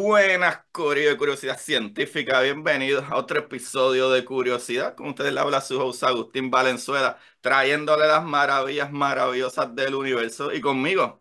Buenas, Curiosidad Científica. Bienvenidos a otro episodio de Curiosidad. Con ustedes le habla su host Agustín Valenzuela, trayéndole las maravillas maravillosas del universo. Y conmigo,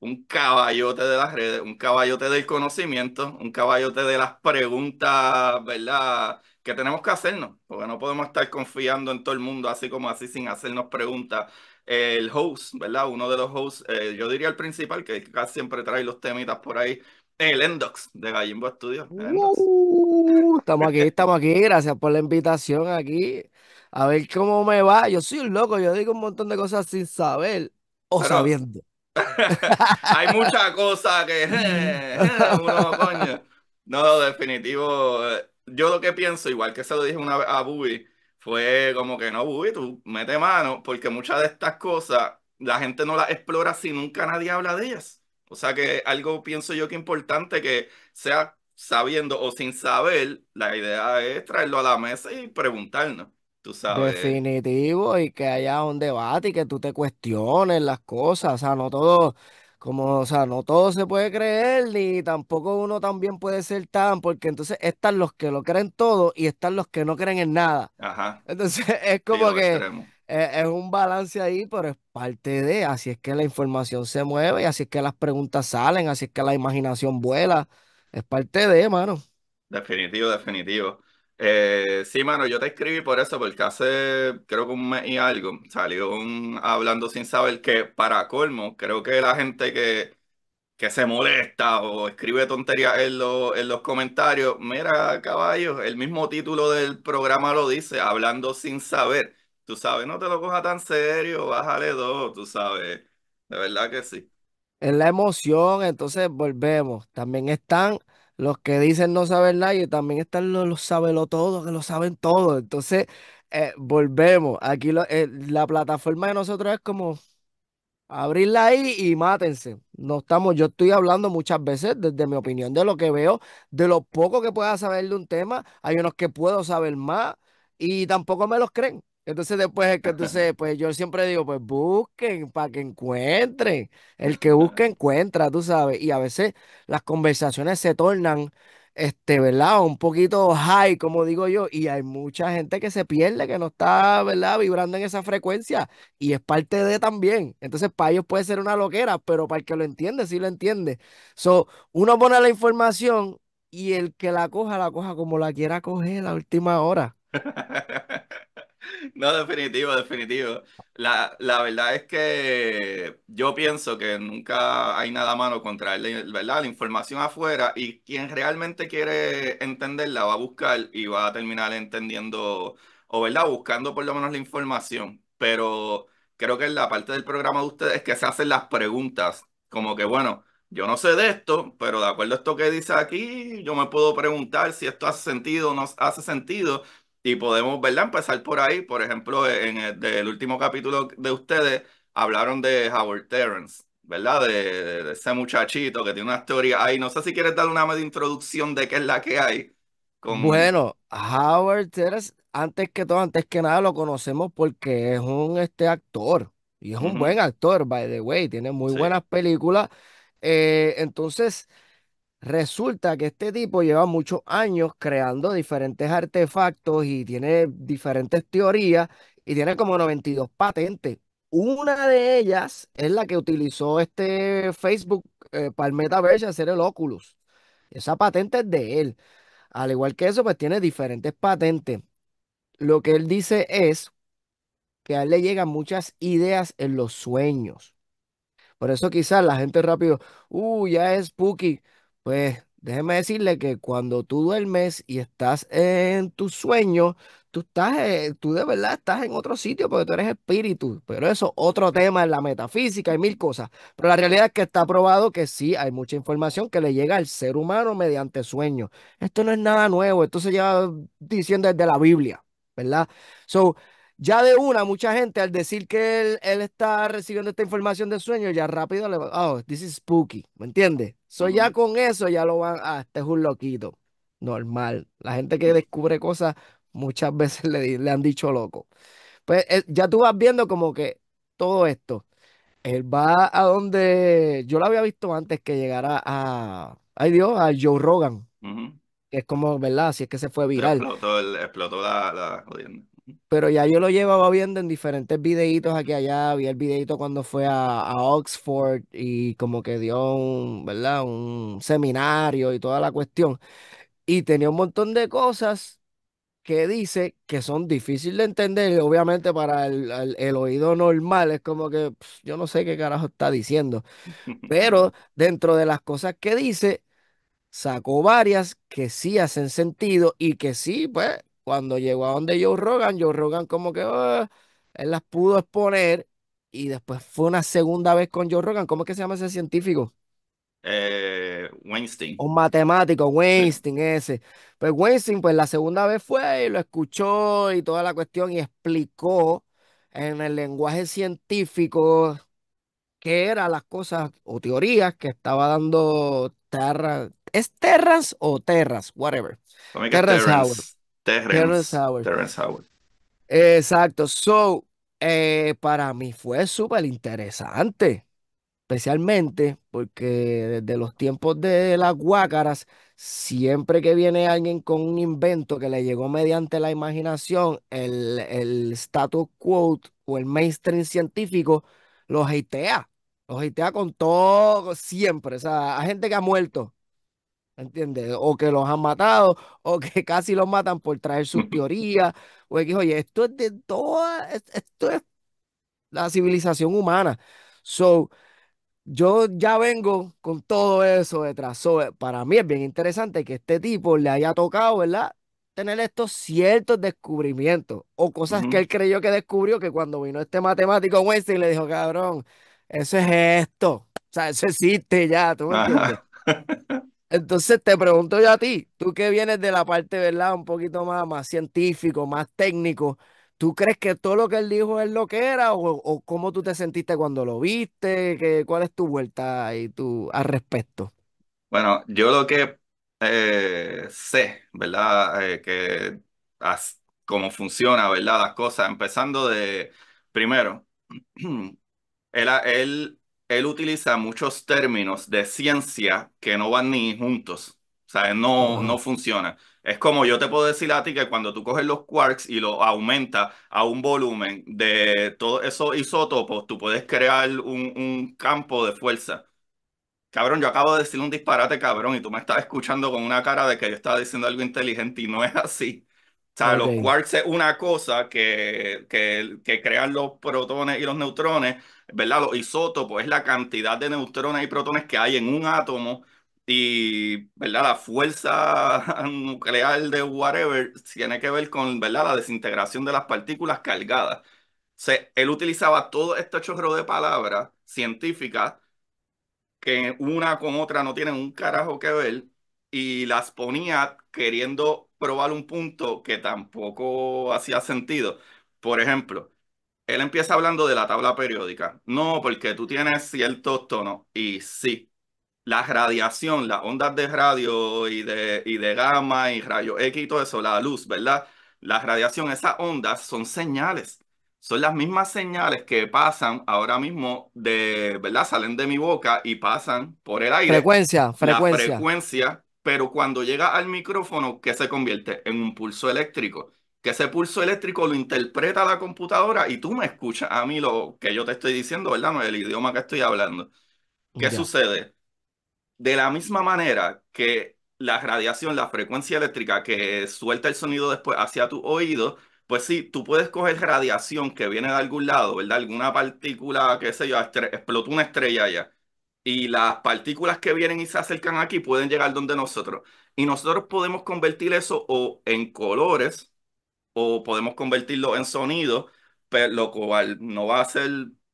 un caballote de las redes, un caballote del conocimiento, un caballote de las preguntas, ¿verdad? Que tenemos que hacernos, porque no podemos estar confiando en todo el mundo así como así sin hacernos preguntas el host, ¿verdad? Uno de los hosts, eh, yo diría el principal, que casi siempre trae los temitas por ahí en el Endox de Gallimbo Studios. Uh, estamos aquí, estamos aquí. Gracias por la invitación aquí. A ver cómo me va. Yo soy un loco, yo digo un montón de cosas sin saber o sabiendo. hay muchas cosas que. Eh, eh, no, definitivo. Eh, yo lo que pienso, igual que se lo dije una vez a Bubi, fue como que no, Bubi, tú mete mano, porque muchas de estas cosas la gente no las explora si nunca nadie habla de ellas. O sea que algo pienso yo que importante que sea sabiendo o sin saber, la idea es traerlo a la mesa y preguntarnos. Tú sabes. Definitivo, y que haya un debate y que tú te cuestiones las cosas. O sea, no todo, como, sea, no todo se puede creer, ni tampoco uno también puede ser tan, porque entonces están los que lo creen todo y están los que no creen en nada. Ajá. Entonces es como que es, un balance ahí, pero es parte de, así es que la información se mueve, y así es que las preguntas salen, así es que la imaginación vuela, es parte de, mano. Definitivo, definitivo. Eh, sí, mano, yo te escribí por eso, porque hace creo que un mes y algo salió un hablando sin saber que para colmo, creo que la gente que, que se molesta o escribe tonterías en, en los comentarios, mira, caballos, el mismo título del programa lo dice, hablando sin saber tú sabes, no te lo cojas tan serio, bájale dos, tú sabes, de verdad que sí. Es la emoción, entonces volvemos. También están los que dicen no saber nada y también están los, los sabelo todo, que lo saben todo. Entonces, eh, volvemos. Aquí eh, la plataforma de nosotros es como abrirla ahí y mátense. No estamos, yo estoy hablando muchas veces desde mi opinión de lo que veo, de lo poco que pueda saber de un tema. Hay unos que puedo saber más y tampoco me los creen. Entonces después es que entonces, pues yo siempre digo, pues busquen para que encuentren. El que busca encuentra, tú sabes. Y a veces las conversaciones se tornan, este, ¿verdad? Un poquito high, como digo yo. Y hay mucha gente que se pierde, que no está, ¿verdad? Vibrando en esa frecuencia. Y es parte de también. Entonces para ellos puede ser una loquera, pero para el que lo entiende, sí lo entiende. So, uno pone la información y el que la coja, la coja como la quiera coger la última hora. No, definitivo, definitivo. La, verdad es que yo pienso que nunca hay nada malo contra él ¿verdad? la información afuera y quien realmente quiere entenderla va a buscar y va a terminar entendiendo o ¿verdad? buscando por lo menos la información. Pero creo que la parte del programa de ustedes que se hacen las preguntas, como que bueno, yo no sé de esto, pero de acuerdo a esto que dice aquí, yo me puedo preguntar si esto hace sentido o no hace sentido y podemos, ¿verdad? Empezar por ahí. Por ejemplo, en el último capítulo de ustedes hablaron de Howard Terrence, ¿verdad? De, ese muchachito que tiene una historia ahí. No sé si quieres dar una media introducción de qué es la que hay. Bueno, Howard Terrence, antes que todo, antes que nada, lo conocemos porque es un este actor. Y es un buen actor, by the way. Tiene muy buenas películas. Eh, entonces, Resulta que este tipo lleva muchos años creando diferentes artefactos y tiene diferentes teorías y tiene como 92 patentes. Una de ellas es la que utilizó este Facebook eh, para el hacer el Oculus. Esa patente es de él. Al igual que eso, pues tiene diferentes patentes. Lo que él dice es que a él le llegan muchas ideas en los sueños. Por eso quizás la gente rápido, uh, ya es spooky. Pues déjeme decirle que cuando tú duermes y estás en tu sueño, tú estás, eh, tú de verdad estás en otro sitio porque tú eres espíritu, pero eso otro tema en la metafísica y mil cosas. Pero la realidad es que está probado que sí hay mucha información que le llega al ser humano mediante sueño. Esto no es nada nuevo, esto se lleva diciendo desde la Biblia, ¿verdad? So, ya de una, mucha gente al decir que él, está recibiendo esta información de sueño, ya rápido le va, oh, this is spooky, ¿me entiendes? So ya con eso ya lo van, ah, este es un loquito, normal. La gente que descubre cosas muchas veces le, le han dicho loco. Pues eh, ya tú vas viendo como que todo esto. Él va a donde yo lo había visto antes que llegara a, ay Dios, a Joe Rogan. es como, ¿verdad? Si es que se fue viral. Explotó, explotó la, la pero ya yo lo llevaba viendo en diferentes videitos aquí allá. había el videito cuando fue a, Oxford y como que dio un, ¿verdad? un seminario y toda la cuestión. Y tenía un montón de cosas que dice que son difíciles de entender y obviamente para el, el, oído normal es como que yo no sé qué carajo está diciendo. Pero dentro de las cosas que dice, sacó varias que sí hacen sentido y que sí, pues cuando llegó a donde Joe Rogan, Joe Rogan como que ah", él las pudo exponer y después fue una segunda vez con Joe Rogan. ¿Cómo es que se llama ese científico? Eh, Weinstein. Un matemático, Weinstein ese. Pues Weinstein, pues la segunda vez fue y lo escuchó y toda la cuestión y explicó en el lenguaje científico qué eran las cosas o teorías que estaba dando Terra. ¿Es Terras o Terras? Whatever. Terras Terrence, Howard. Exacto. So, eh, para mí fue súper interesante, especialmente porque desde los tiempos de las guácaras, siempre que viene alguien con un invento que le llegó mediante la imaginación, el, el status quo o el mainstream científico lo hatea, los hatea con todo, siempre. O sea, hay gente que ha muerto ¿Entiendes? O que los han matado, o que casi los matan por traer sus teorías, o pues, que, oye, esto es de toda, esto es la civilización humana. So, yo ya vengo con todo eso detrás. So, eh, para mí es bien interesante que este tipo le haya tocado, ¿verdad? Tener estos ciertos descubrimientos o cosas que él creyó que descubrió que cuando vino este matemático Wesley le dijo, cabrón, eso es esto. O sea, eso existe ya, ¿tú Entonces te pregunto yo a ti, tú que vienes de la parte, ¿verdad? Un poquito más, más científico, más técnico, ¿tú crees que todo lo que él dijo es lo que era o, cómo tú te sentiste cuando lo viste? ¿Qué, ¿Cuál es tu vuelta y al respecto? Bueno, yo lo que eh, sé, ¿verdad? Eh, que cómo funciona, ¿verdad? Las cosas, empezando de, primero, él, él él utiliza muchos términos de ciencia que no van ni juntos. O sea, no, no funciona. Es como yo te puedo decir a ti que cuando tú coges los quarks y lo aumentas a un volumen de todos esos isótopos, tú puedes crear un, un campo de fuerza. Cabrón, yo acabo de decir un disparate, cabrón, y tú me estás escuchando con una cara de que yo estaba diciendo algo inteligente y no es así. O sea, los quarks es una cosa que, que, que crean los protones y los neutrones, ¿verdad? Los isótopos es la cantidad de neutrones y protones que hay en un átomo y, ¿verdad? La fuerza nuclear de whatever tiene que ver con, ¿verdad? La desintegración de las partículas cargadas. él utilizaba todo este chorro de palabras científicas que una con otra no tienen un carajo que ver y las ponía queriendo probar un punto que tampoco hacía sentido. Por ejemplo, él empieza hablando de la tabla periódica. No, porque tú tienes ciertos tonos. Y sí, la radiación, las ondas de radio y de, y de gamma y rayo X y todo eso, la luz, ¿verdad? La radiación, esas ondas son señales. Son las mismas señales que pasan ahora mismo de, ¿verdad? Salen de mi boca y pasan por el aire. Frecuencia, frecuencia. frecuencia, pero cuando llega al micrófono, ¿qué se convierte? En un pulso eléctrico que ese pulso eléctrico lo interpreta la computadora y tú me escuchas a mí lo que yo te estoy diciendo, ¿verdad? No, el idioma que estoy hablando. ¿Qué sucede? De la misma manera que la radiación, la frecuencia eléctrica que suelta el sonido después hacia tu oído, pues sí, tú puedes coger radiación que viene de algún lado, ¿verdad? Alguna partícula, qué sé yo, explotó una estrella allá. Y las partículas que vienen y se acercan aquí pueden llegar donde nosotros. Y nosotros podemos convertir eso o en colores, o podemos convertirlo en sonido, pero pues, lo cual no va a ser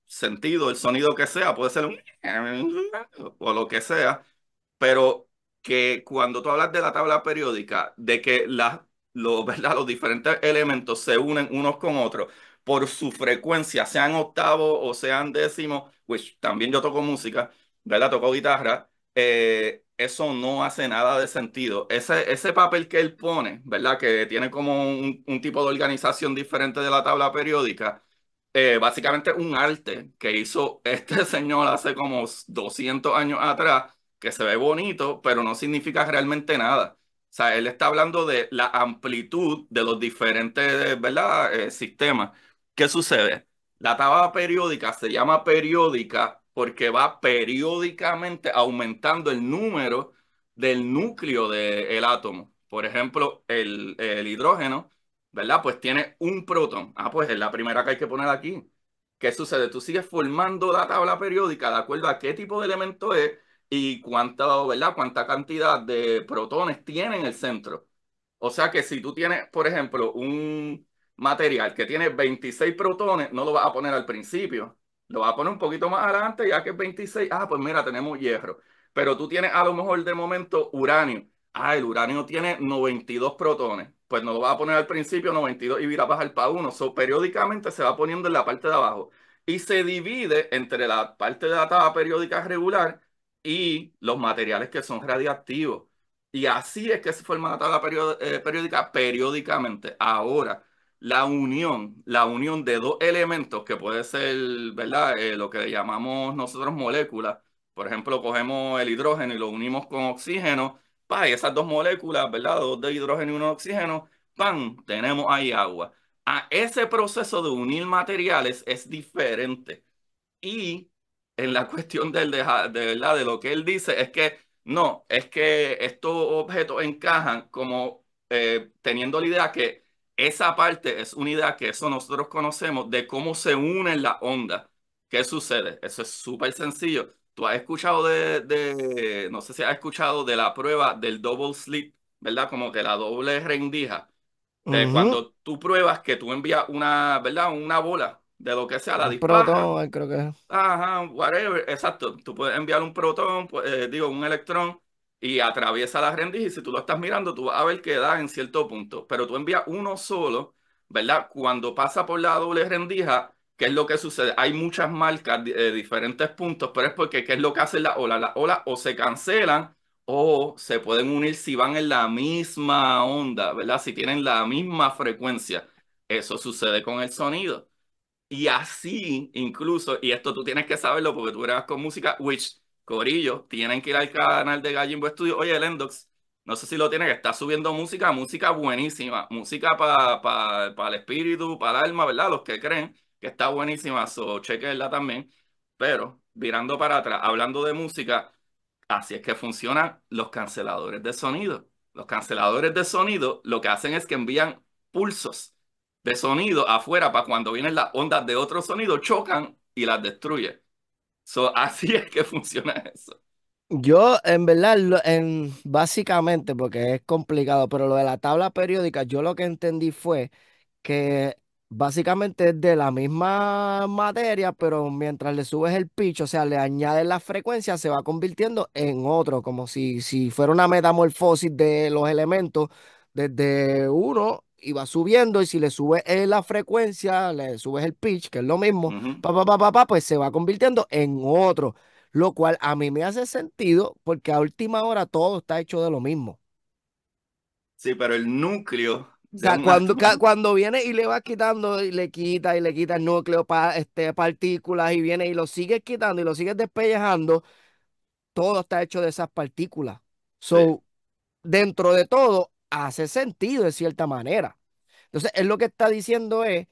sentido, el sonido que sea, puede ser un o lo que sea, pero que cuando tú hablas de la tabla periódica, de que las lo, ¿verdad? los diferentes elementos se unen unos con otros por su frecuencia, sean octavo o sean décimos, pues también yo toco música, ¿verdad? Toco guitarra, eh, eso no hace nada de sentido. Ese, ese papel que él pone, ¿verdad? Que tiene como un, tipo de organización diferente de la tabla periódica, eh, básicamente un arte que hizo este señor hace como 200 años atrás, que se ve bonito, pero no significa realmente nada. O sea, él está hablando de la amplitud de los diferentes, ¿verdad? Eh, sistemas. ¿Qué sucede? La tabla periódica se llama periódica porque va periódicamente aumentando el número del núcleo del átomo. Por ejemplo, el, hidrógeno, ¿verdad? Pues tiene un protón. Ah, pues es la primera que hay que poner aquí. ¿Qué sucede? Tú sigues formando la tabla periódica de acuerdo a qué tipo de elemento es y cuánta, ¿verdad? cuánta cantidad de protones tiene en el centro. O sea que si tú tienes, por ejemplo, un material que tiene 26 protones, no lo vas a poner al principio. Lo va a poner un poquito más adelante, ya que es 26. Ah, pues mira, tenemos hierro. Pero tú tienes a lo mejor de momento uranio. Ah, el uranio tiene 92 protones. Pues no lo va a poner al principio 92 y a bajar para 1. periódicamente se va poniendo en la parte de abajo. Y se divide entre la parte de la tabla periódica regular y los materiales que son radiactivos. Y así es que se forma la tabla eh, periódica periódicamente. Ahora, la unión, la unión de dos elementos que puede ser, ¿verdad? Eh, lo que llamamos nosotros moléculas. Por ejemplo, cogemos el hidrógeno y lo unimos con oxígeno. Pa, y esas dos moléculas, ¿verdad? Dos de hidrógeno y uno de oxígeno. ¡Pam! Tenemos ahí agua. A ese proceso de unir materiales es diferente. Y en la cuestión del de, verdad, de lo que él dice, es que no, es que estos objetos encajan como eh, teniendo la idea que esa parte es una idea que eso nosotros conocemos de cómo se unen las ondas. ¿Qué sucede? Eso es súper sencillo. Tú has escuchado de, no sé si has escuchado de la prueba del double slip, ¿verdad? Como que la doble rendija. Eh, cuando tú pruebas que tú envías una, ¿verdad? Una bola de lo que sea, la un Proton, creo que. es. Ajá, whatever, exacto. Tú puedes enviar un protón, pues, eh, digo, un electrón, y atraviesa la rendija y si tú lo estás mirando, tú vas a ver que da en cierto punto, pero tú envías uno solo, ¿verdad? Cuando pasa por la doble rendija, ¿qué es lo que sucede? Hay muchas marcas de eh, diferentes puntos, pero es porque ¿qué es lo que hace la ola? La ola o se cancelan o se pueden unir si van en la misma onda, ¿verdad? Si tienen la misma frecuencia. Eso sucede con el sonido. Y así, incluso, y esto tú tienes que saberlo porque tú grabas con música, which Corillo, tienen que ir al canal de Gallimbo Studio. Oye, el Endox, no sé si lo tiene, que está subiendo música, música buenísima, música para el espíritu, para el alma, ¿verdad? Los que creen que está buenísima, so, chequenla también. Pero, virando para atrás, hablando de música, así es que funcionan los canceladores de sonido. Los canceladores de sonido lo que hacen es que envían pulsos de sonido afuera para cuando vienen las ondas de otro sonido, chocan y las destruyen. así es que funciona eso. Yo, en verdad, en, básicamente, porque es complicado, pero lo de la tabla periódica, yo lo que entendí fue que básicamente es de la misma materia, pero mientras le subes el pitch, o sea, le añades la frecuencia, se va convirtiendo en otro, como si, si fuera una metamorfosis de los elementos desde uno y va subiendo y si le subes eh, la frecuencia, le subes el pitch, que es lo mismo, pa, pues se va convirtiendo en otro, lo cual a mí me hace sentido porque a última hora todo está hecho de lo mismo. Sí, pero el núcleo... O cuando, cuando viene y le va quitando y le quita y le quita el núcleo, para este, partículas y viene y lo sigues quitando y lo sigue despellejando, todo está hecho de esas partículas. dentro de todo, hace sentido de cierta manera. Entonces, él lo que está diciendo es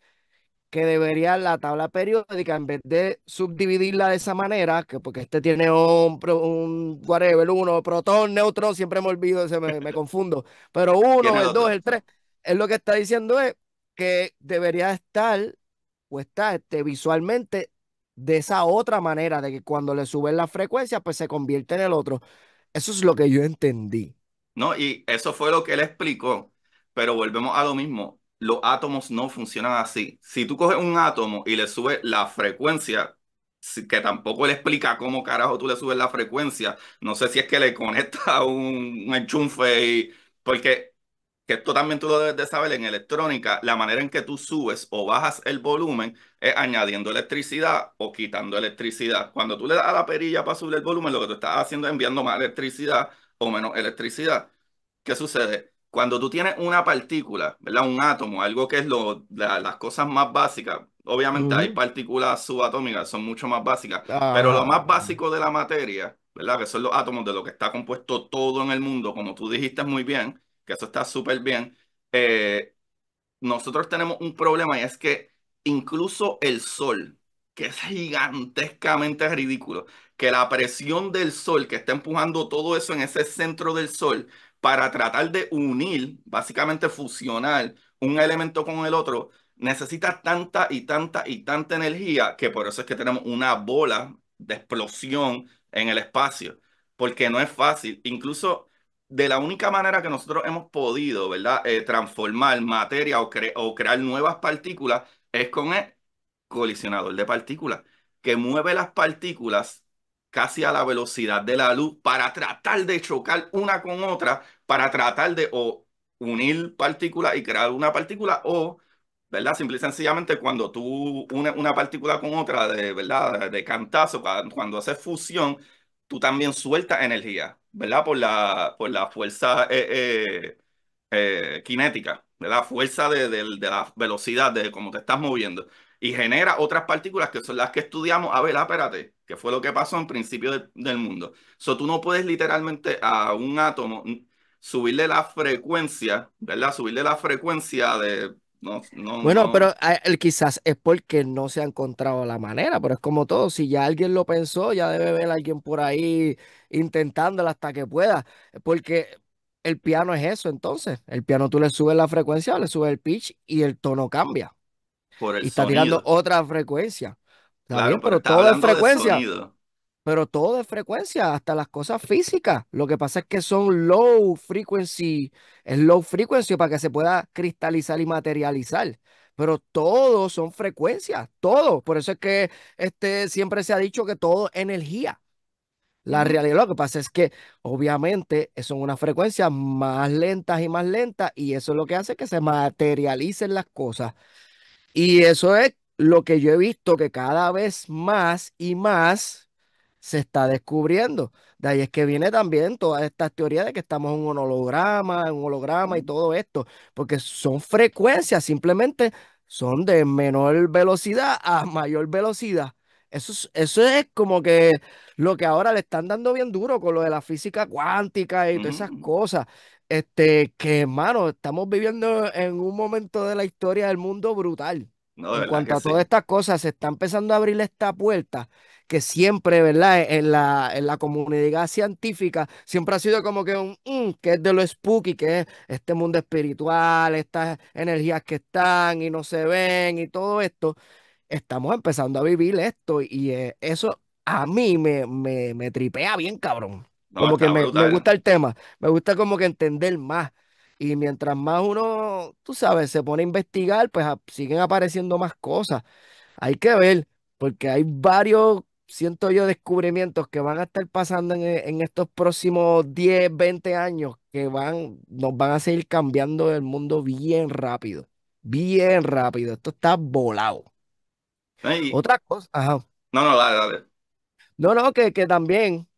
que debería la tabla periódica, en vez de subdividirla de esa manera, que porque este tiene un, un el uno, protón, neutrón, siempre me olvido, se me, confundo, pero uno, el dos, el tres, él lo que está diciendo es que debería estar, o está este, visualmente de esa otra manera, de que cuando le suben la frecuencia, pues se convierte en el otro. Eso es lo que yo entendí. Y eso fue lo que él explicó, pero volvemos a lo mismo, los átomos no funcionan así. Si tú coges un átomo y le subes la frecuencia, que tampoco le explica cómo carajo tú le subes la frecuencia, no sé si es que le conecta un, un enchufe y... Porque que esto también tú lo debes de saber en electrónica, la manera en que tú subes o bajas el volumen es añadiendo electricidad o quitando electricidad. Cuando tú le das a la perilla para subir el volumen, lo que tú estás haciendo es enviando más electricidad o menos electricidad. ¿Qué sucede? Cuando tú tienes una partícula, ¿verdad? Un átomo, algo que es lo, la, las cosas más básicas. Obviamente hay partículas subatómicas, son mucho más básicas, pero lo más básico de la materia, ¿verdad? Que son los átomos de lo que está compuesto todo en el mundo, como tú dijiste muy bien, que eso está súper bien. Eh, nosotros tenemos un problema y es que incluso el sol, que es gigantescamente ridículo, que la presión del sol, que está empujando todo eso en ese centro del sol, para tratar de unir, básicamente fusionar un elemento con el otro, necesita tanta y tanta y tanta energía que por eso es que tenemos una bola de explosión en el espacio, porque no es fácil. Incluso de la única manera que nosotros hemos podido, ¿verdad?, eh, transformar materia o, o crear nuevas partículas es con e-, colisionador de partículas, que mueve las partículas casi a la velocidad de la luz para tratar de chocar una con otra, para tratar de unir partículas y crear una partícula o, ¿verdad? Simple y sencillamente cuando tú unes una partícula con otra, de, ¿verdad? De cantazo, cuando haces fusión, tú también sueltas energía, ¿verdad? Por la, por la fuerza eh, cinética, eh, eh, de la fuerza de, de la velocidad, de cómo te estás moviendo y genera otras partículas que son las que estudiamos. A ver, ah, espérate, que fue lo que pasó en principio del mundo. So, tú no puedes literalmente a un átomo subirle la frecuencia, ¿verdad? Subirle la frecuencia de... No, no, bueno, pero quizás es porque no se ha encontrado la manera, pero es como todo, si ya alguien lo pensó, ya debe haber alguien por ahí intentándolo hasta que pueda, porque el piano es eso entonces, el piano tú le subes la frecuencia, le subes el pitch y el tono cambia y está tirando otra frecuencia. Claro, pero, todo es frecuencia. Pero todo es frecuencia, hasta las cosas físicas. Lo que pasa es que son low frequency, es low frequency para que se pueda cristalizar y materializar. Pero todo son frecuencias, todo. Por eso es que este, siempre se ha dicho que todo es energía. La realidad lo que pasa es que obviamente son unas frecuencias más lentas y más lentas y eso es lo que hace que se materialicen las cosas. Y eso es lo que yo he visto que cada vez más y más se está descubriendo. De ahí es que viene también todas estas teorías de que estamos en un holograma, en un holograma y todo esto, porque son frecuencias, simplemente son de menor velocidad a mayor velocidad. Eso es, eso es como que lo que ahora le están dando bien duro con lo de la física cuántica y todas esas mm. cosas. Este, que hermano, estamos viviendo en un momento de la historia del mundo brutal. No, en cuanto a todas estas cosas, se está empezando a abrir esta puerta que siempre, ¿verdad? En la, en la comunidad científica siempre ha sido como que un, mm", que es de lo spooky, que es este mundo espiritual, estas energías que están y no se ven y todo esto. Estamos empezando a vivir esto y eh, eso a mí me, me, me tripea bien, cabrón como que me, gusta el tema, me gusta como que entender más. Y mientras más uno, tú sabes, se pone a investigar, pues siguen apareciendo más cosas. Hay que ver, porque hay varios, siento yo, descubrimientos que van a estar pasando en, estos próximos 10, 20 años que van, nos van a seguir cambiando el mundo bien rápido, bien rápido. Esto está volado. Otra cosa, No, no, dale, dale. No, no, que, que también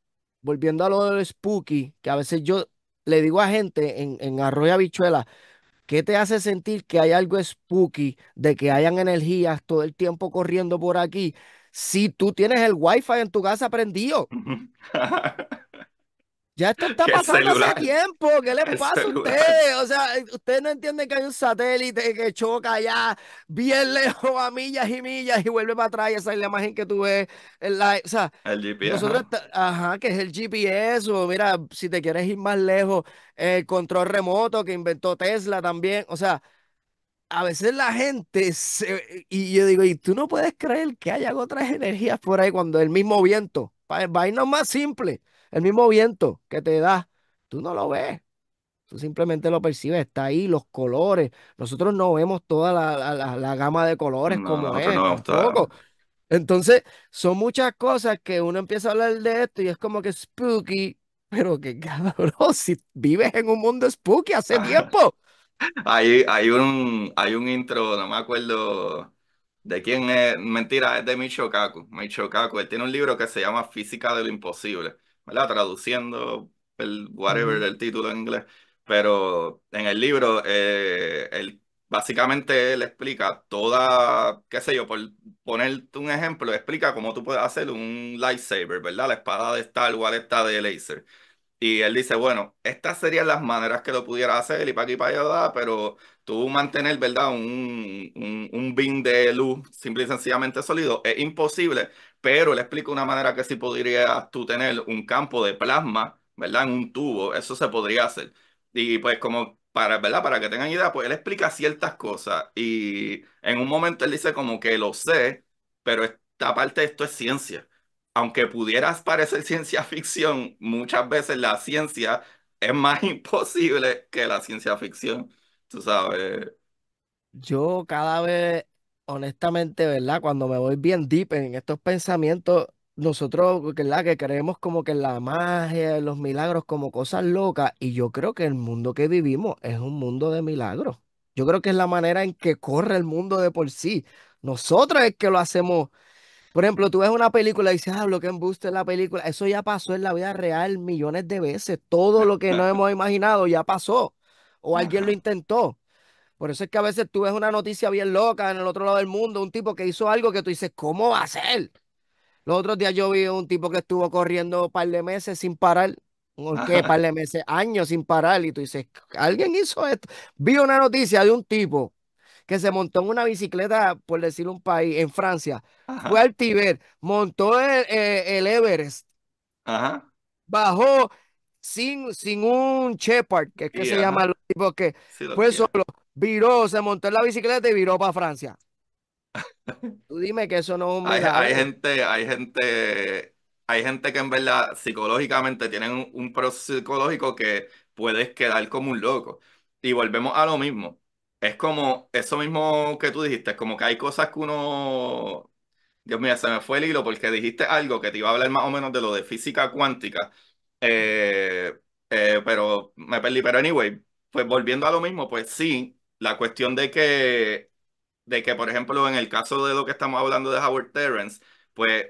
volviendo a lo del spooky, que a veces yo le digo a gente en, en Arroyo Habichuela, ¿qué te hace sentir que hay algo spooky, de que hayan energías todo el tiempo corriendo por aquí, si tú tienes el wifi en tu casa prendido? Ya esto está pasando hace tiempo. ¿Qué le pasa a ustedes? O sea, ustedes no entienden que hay un satélite que choca allá bien lejos a millas y millas y vuelve para atrás. Esa es la imagen que tú ves. En la, o sea, el GPS. ajá. que es el GPS. O mira, si te quieres ir más lejos, el control remoto que inventó Tesla también. O sea, a veces la gente se, y yo digo, y tú no puedes creer que haya otras energías por ahí cuando el mismo viento. Va a irnos más simple. El mismo viento que te da, tú no lo ves. Tú simplemente lo percibes, está ahí, los colores. Nosotros no vemos toda la, la, la gama de colores como es, no tampoco. Entonces, son muchas cosas que uno empieza a hablar de esto y es como que spooky, pero que cabrón, si vives en un mundo spooky hace tiempo. Hay, hay, un, hay un intro, no me acuerdo de quién es, mentira, es de Michio Kaku. Kaku, él tiene un libro que se llama Física de lo Imposible. ¿verdad? Traduciendo el whatever del título en inglés, pero en el libro eh, él básicamente él explica toda, qué sé yo, por ponerte un ejemplo, explica cómo tú puedes hacer un lightsaber, ¿verdad? La espada de Star Wars está de laser. Y él dice, bueno, estas serían las maneras que lo pudiera hacer y para aquí para allá, pero tú mantener, ¿verdad? Un, un, un beam de luz simple y sencillamente sólido es imposible pero él explica una manera que sí podrías tú tener un campo de plasma, ¿verdad? En un tubo, eso se podría hacer. Y pues como para, ¿verdad? Para que tengan idea, pues él explica ciertas cosas y en un momento él dice como que lo sé, pero esta parte de esto es ciencia. Aunque pudieras parecer ciencia ficción, muchas veces la ciencia es más imposible que la ciencia ficción, tú sabes. Yo cada vez honestamente, ¿verdad? Cuando me voy bien deep en estos pensamientos, nosotros, ¿verdad? Que creemos como que la magia, los milagros, como cosas locas, y yo creo que el mundo que vivimos es un mundo de milagros. Yo creo que es la manera en que corre el mundo de por sí. Nosotros es que lo hacemos. Por ejemplo, tú ves una película y dices, ah, lo que embuste la película. Eso ya pasó en la vida real millones de veces. Todo lo que no hemos imaginado ya pasó. O alguien lo intentó. Por eso es que a veces tú ves una noticia bien loca en el otro lado del mundo, un tipo que hizo algo que tú dices, ¿cómo va a ser? Los otros días yo vi un tipo que estuvo corriendo un par de meses sin parar. qué? Un par de meses, años sin parar. Y tú dices, ¿alguien hizo esto? Vi una noticia de un tipo que se montó en una bicicleta, por decir un país, en Francia. Fue al Tíber, montó el, eh, Everest. Bajó sin, sin un Shepard, que es que se llama el tipo que fue solo viró, se montó en la bicicleta y viró para Francia. Tú dime que eso no es un hay, hay, gente, hay gente, hay gente que en verdad psicológicamente tienen un, proceso psicológico que puedes quedar como un loco. Y volvemos a lo mismo. Es como eso mismo que tú dijiste, es como que hay cosas que uno. Dios mío, se me fue el hilo porque dijiste algo que te iba a hablar más o menos de lo de física cuántica. Eh, eh, pero me perdí. Pero anyway, pues volviendo a lo mismo, pues sí, la cuestión de que, de que, por ejemplo, en el caso de lo que estamos hablando de Howard Terrence, pues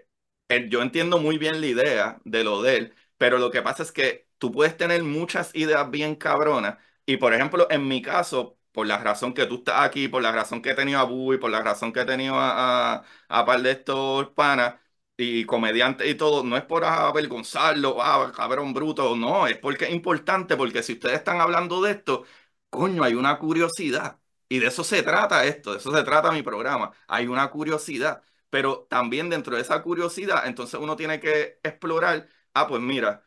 yo entiendo muy bien la idea de lo de él, pero lo que pasa es que tú puedes tener muchas ideas bien cabronas. Y, por ejemplo, en mi caso, por la razón que tú estás aquí, por la razón que he tenido a Bui, por la razón que he tenido a, a, a par de estos panas y comediante y todo, no es por avergonzarlo, ah, cabrón bruto, no, es porque es importante, porque si ustedes están hablando de esto, coño, hay una curiosidad. Y de eso se trata esto, de eso se trata mi programa. Hay una curiosidad, pero también dentro de esa curiosidad, entonces uno tiene que explorar, ah, pues mira,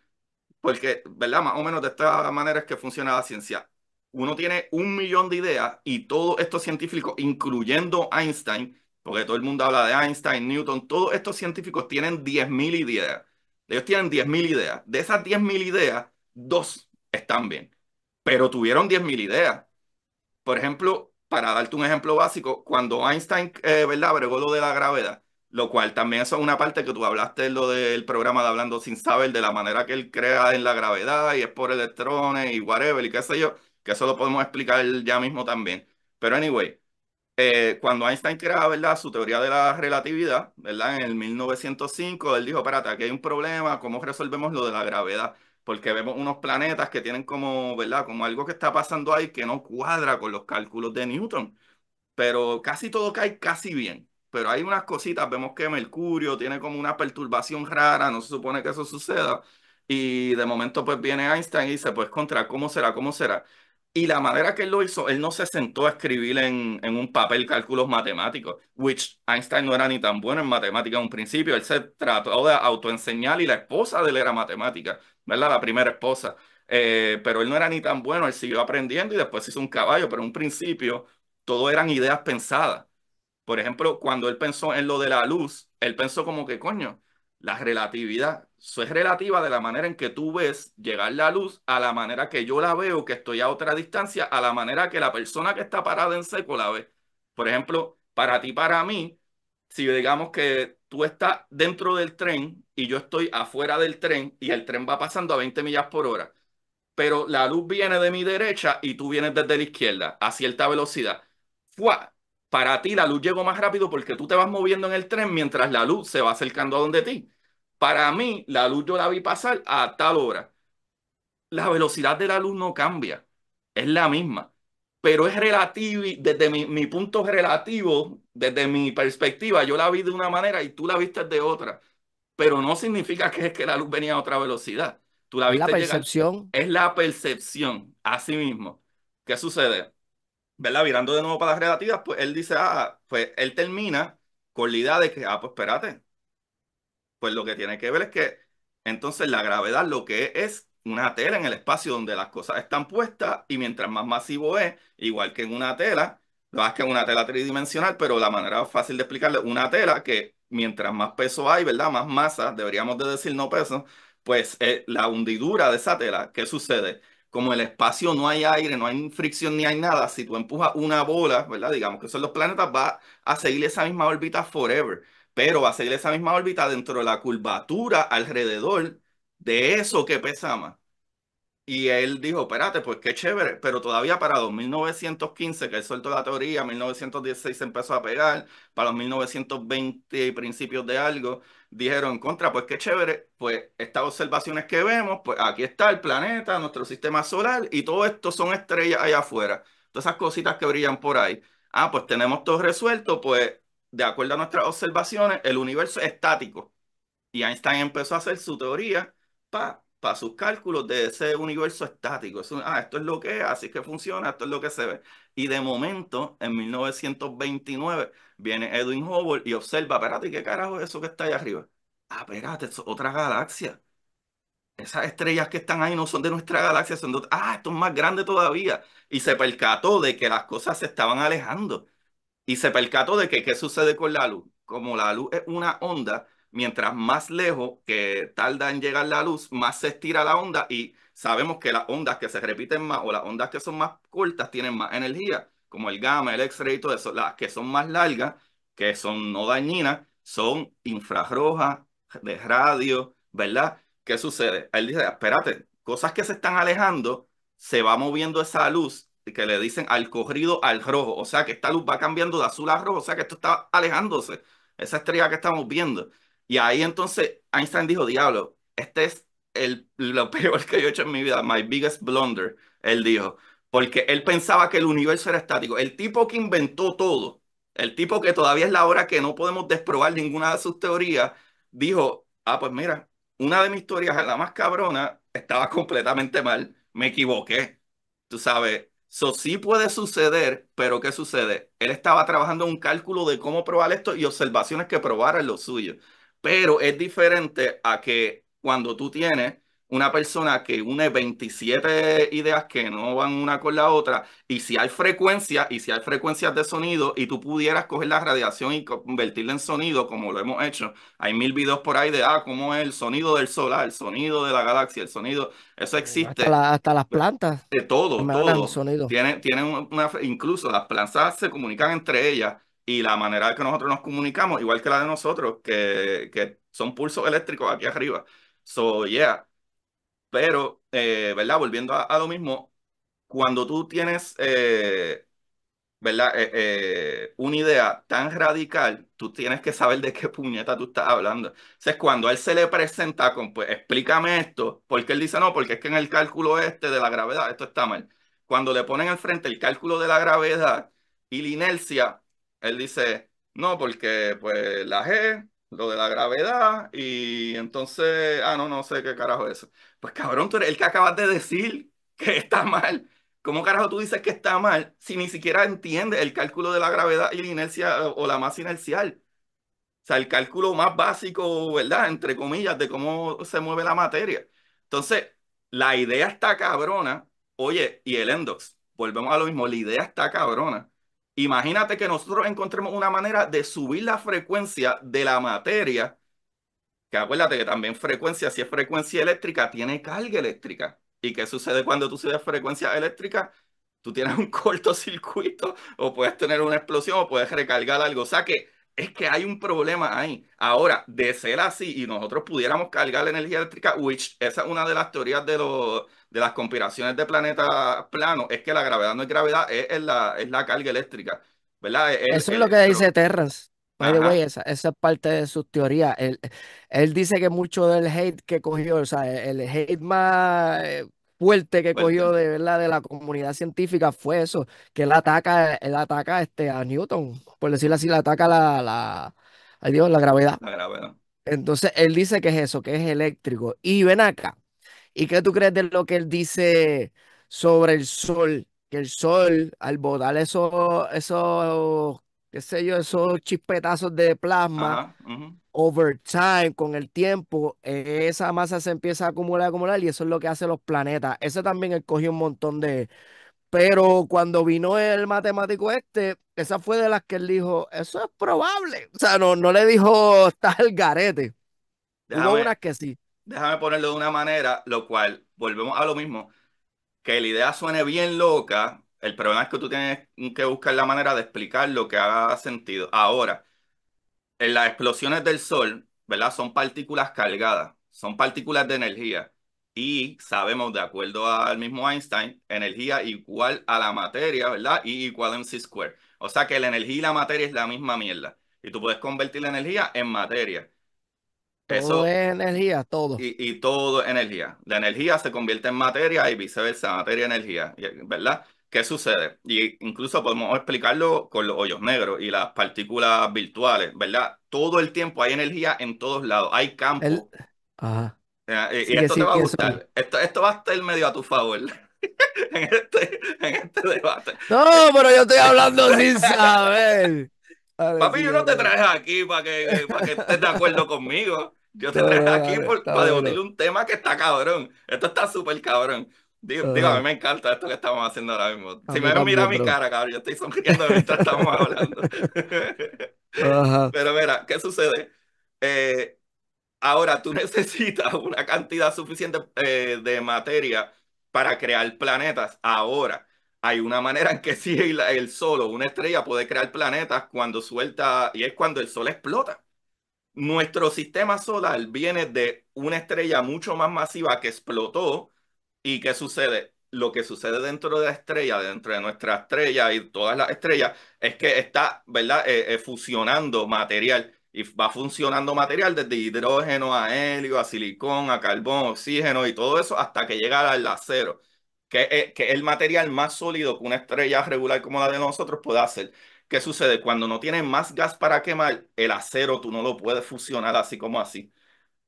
porque, ¿verdad? Más o menos de esta manera es que funciona la ciencia. Uno tiene un millón de ideas y todos estos científicos, incluyendo Einstein, porque todo el mundo habla de Einstein, Newton, todos estos científicos tienen 10.000 ideas. Ellos tienen 10.000 ideas. De esas 10.000 ideas, dos están bien pero tuvieron 10.000 ideas. Por ejemplo, para darte un ejemplo básico, cuando Einstein, eh, ¿verdad?, bregó lo de la gravedad, lo cual también es una parte que tú hablaste lo del programa de Hablando Sin Saber, de la manera que él crea en la gravedad y es por electrones y whatever y qué sé yo, que eso lo podemos explicar ya mismo también. Pero anyway, eh, cuando Einstein crea ¿verdad? su teoría de la relatividad, ¿verdad? en el 1905, él dijo, espérate, aquí hay un problema, ¿cómo resolvemos lo de la gravedad? porque vemos unos planetas que tienen como, ¿verdad? Como algo que está pasando ahí que no cuadra con los cálculos de Newton, pero casi todo cae casi bien. Pero hay unas cositas, vemos que Mercurio tiene como una perturbación rara, no se supone que eso suceda, y de momento pues viene Einstein y dice, pues contra, ¿cómo será? ¿Cómo será? Y la manera que él lo hizo, él no se sentó a escribir en, en, un papel cálculos matemáticos, which Einstein no era ni tan bueno en matemáticas en un principio. Él se trató de autoenseñar y la esposa de él era matemática. ¿verdad? La primera esposa. Eh, pero él no era ni tan bueno, él siguió aprendiendo y después hizo un caballo, pero en un principio todo eran ideas pensadas. Por ejemplo, cuando él pensó en lo de la luz, él pensó como que, coño, la relatividad, eso es relativa de la manera en que tú ves llegar la luz a la manera que yo la veo, que estoy a otra distancia, a la manera que la persona que está parada en seco la ve. Por ejemplo, para ti, para mí, si digamos que tú estás dentro del tren y yo estoy afuera del tren y el tren va pasando a 20 millas por hora, pero la luz viene de mi derecha y tú vienes desde la izquierda a cierta velocidad. Para ti la luz llegó más rápido porque tú te vas moviendo en el tren mientras la luz se va acercando a donde ti. Para mí, la luz yo la vi pasar a tal hora. La velocidad de la luz no cambia, es la misma pero es relativo, desde mi, punto relativo, desde mi perspectiva, yo la vi de una manera y tú la viste de otra, pero no significa que es que la luz venía a otra velocidad. Tú la viste. percepción. es la percepción, así mismo. ¿Qué sucede? ¿Verdad? virando de nuevo para las relativas, pues él dice, ah, pues él termina con la idea de que, ah, pues espérate. Pues lo que tiene que ver es que entonces la gravedad lo que es una tela en el espacio donde las cosas están puestas y mientras más masivo es, igual que en una tela, lo que en una tela tridimensional, pero la manera fácil de explicarle, una tela que mientras más peso hay, ¿verdad? Más masa, deberíamos de decir no peso, pues eh, la hundidura de esa tela, ¿qué sucede? Como el espacio no hay aire, no hay fricción ni hay nada, si tú empujas una bola, ¿verdad? Digamos que son los planetas, va a seguir esa misma órbita forever, pero va a seguir esa misma órbita dentro de la curvatura alrededor de eso que pesa más. Y él dijo, espérate, pues qué chévere, pero todavía para 1915 que él soltó la teoría, 1916 se empezó a pegar, para los 1920 principios de algo, dijeron, en contra, pues qué chévere, pues estas observaciones que vemos, pues aquí está el planeta, nuestro sistema solar, y todo esto son estrellas allá afuera, todas esas cositas que brillan por ahí. Ah, pues tenemos todo resuelto, pues de acuerdo a nuestras observaciones, el universo es estático. Y Einstein empezó a hacer su teoría para sus cálculos de ese universo estático. ah, esto es lo que es, así que funciona, esto es lo que se ve. Y de momento, en 1929, viene Edwin Hubble y observa, espérate, ¿qué carajo es eso que está ahí arriba? Ah, espérate, es otra galaxia. Esas estrellas que están ahí no son de nuestra galaxia, son de Ah, esto es más grande todavía. Y se percató de que las cosas se estaban alejando. Y se percató de que qué sucede con la luz. Como la luz es una onda, mientras más lejos que tarda en llegar la luz, más se estira la onda y sabemos que las ondas que se repiten más o las ondas que son más cortas tienen más energía, como el gamma, el X-ray y todo eso. Las que son más largas, que son no dañinas, son infrarrojas, de radio, ¿verdad? ¿Qué sucede? Él dice, espérate, cosas que se están alejando, se va moviendo esa luz que le dicen al corrido al rojo, o sea que esta luz va cambiando de azul a rojo, o sea que esto está alejándose, esa estrella que estamos viendo. Y ahí entonces Einstein dijo, diablo, este es el, lo peor que yo he hecho en mi vida, my biggest blunder, él dijo, porque él pensaba que el universo era estático. El tipo que inventó todo, el tipo que todavía es la hora que no podemos desprobar ninguna de sus teorías, dijo, ah, pues mira, una de mis teorías la más cabrona, estaba completamente mal, me equivoqué, tú sabes. eso sí puede suceder, pero ¿qué sucede? Él estaba trabajando un cálculo de cómo probar esto y observaciones que probaran lo suyo. Pero es diferente a que cuando tú tienes una persona que une 27 ideas que no van una con la otra, y si hay frecuencias, y si hay frecuencias de sonido, y tú pudieras coger la radiación y convertirla en sonido, como lo hemos hecho, hay mil videos por ahí de, ah, cómo es el sonido del solar, el sonido de la galaxia, el sonido, eso existe. Hasta, las plantas. De todo, todo. Sonido. Tienen, tienen una, incluso las plantas se comunican entre ellas, y la manera que nosotros nos comunicamos, igual que la de nosotros, que, son pulsos eléctricos aquí arriba. So, yeah. Pero, eh, ¿verdad? Volviendo a, lo mismo, cuando tú tienes, eh, ¿verdad? Eh, una idea tan radical, tú tienes que saber de qué puñeta tú estás hablando. entonces cuando él se le presenta con, pues, explícame esto, porque él dice, no, porque es que en el cálculo este de la gravedad, esto está mal. Cuando le ponen al frente el cálculo de la gravedad y la inercia, él dice, no, porque pues la G, lo de la gravedad, y entonces, ah, no, no sé qué carajo es eso. Pues cabrón, tú eres el que acabas de decir que está mal. ¿Cómo carajo tú dices que está mal si ni siquiera entiendes el cálculo de la gravedad y la inercia o la masa inercial? O sea, el cálculo más básico, ¿verdad? Entre comillas, de cómo se mueve la materia. Entonces, la idea está cabrona. Oye, y el endox, volvemos a lo mismo, la idea está cabrona. Imagínate que nosotros encontremos una manera de subir la frecuencia de la materia, que acuérdate que también frecuencia, si es frecuencia eléctrica, tiene carga eléctrica. ¿Y qué sucede cuando tú subes frecuencia eléctrica? Tú tienes un cortocircuito o puedes tener una explosión o puedes recargar algo. O sea que es que hay un problema ahí. Ahora, de ser así y nosotros pudiéramos cargar la energía eléctrica, which esa es una de las teorías de, los, de las conspiraciones de planeta plano, es que la gravedad no es gravedad, es, la, es la, carga eléctrica. ¿verdad? Eso es lo que dice terras By esa, es parte de su teoría, Él, él, dice que mucho del hate que cogió, o sea, el hate más eh, fuerte que cogió de verdad de la comunidad científica fue eso, que él ataca, él ataca este, a Newton, por decirlo así, le ataca la, la, Dios, la gravedad. Entonces él dice que es eso, que es eléctrico. Y ven acá, ¿y qué tú crees de lo que él dice sobre el sol? Que el sol, al botar esos, qué sé yo, esos chispetazos de plasma, over time, con el tiempo, esa masa se empieza a acumular, acumular, y eso es lo que hacen los planetas. Ese también escogió un montón de. Pero cuando vino el matemático este, esa fue de las que él dijo, eso es probable. O sea, no, no le dijo, está el garete. Déjame, Hubo que sí. Déjame ponerlo de una manera, lo cual, volvemos a lo mismo, que la idea suene bien loca, el problema es que tú tienes que buscar la manera de explicar lo que haga sentido. Ahora, en las explosiones del Sol, ¿verdad? Son partículas cargadas, son partículas de energía. Y sabemos, de acuerdo al mismo Einstein, energía igual a la materia, ¿verdad? Y igual en square. O sea que la energía y la materia es la misma mierda. Y tú puedes convertir la energía en materia. Todo Eso, es energía, todo. Y, todo es energía. La energía se convierte en materia y viceversa, materia, energía, ¿verdad? ¿Qué sucede? Y incluso podemos explicarlo con los hoyos negros y las partículas virtuales, ¿verdad? Todo el tiempo hay energía en todos lados, hay campo. Eh, y, esto te va a gustar. Esto, esto va a estar medio a tu favor. en, este, en este debate. No, pero yo estoy hablando sin saber. Papi, yo no te traje aquí para que, para que estés de acuerdo conmigo. Yo te traje aquí para debatir un tema que está cabrón. Esto está súper cabrón. Ah. Digo, a mí me encanta esto que estamos haciendo ahora mismo. Si me mira mi cara, cabrón, yo estoy sonriendo mientras estamos hablando. Pero mira, ¿qué sucede? Eh, ahora tú necesitas una cantidad suficiente eh, de materia para crear planetas. Ahora, hay una manera en que si el, el sol o una estrella puede crear planetas cuando suelta, y es cuando el sol explota. Nuestro sistema solar viene de una estrella mucho más masiva que explotó ¿Y qué sucede? Lo que sucede dentro de la estrella, dentro de nuestra estrella y todas las estrellas, es que está, ¿verdad?, eh, eh, fusionando material y va funcionando material desde hidrógeno a helio, a silicón, a carbón, oxígeno y todo eso hasta que llega al acero, que, es, que es el material más sólido que una estrella regular como la de nosotros puede hacer. ¿Qué sucede? Cuando no tienes más gas para quemar, el acero tú no lo puedes fusionar así como así.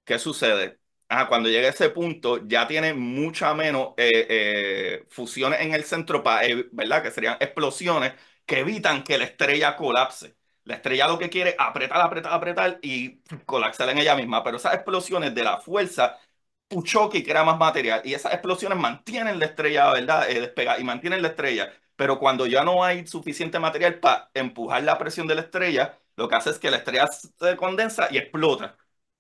¿Qué sucede? cuando llega a ese punto, ya tiene mucha menos eh, eh, fusiones en el centro, eh, ¿verdad? Que serían explosiones que evitan que la estrella colapse. La estrella lo que quiere es apretar, apretar, apretar y colapsar en ella misma. Pero esas explosiones de la fuerza puchó que crea más material. Y esas explosiones mantienen la estrella, ¿verdad? despegada y mantienen la estrella. Pero cuando ya no hay suficiente material para empujar la presión de la estrella, lo que hace es que la estrella se condensa y explota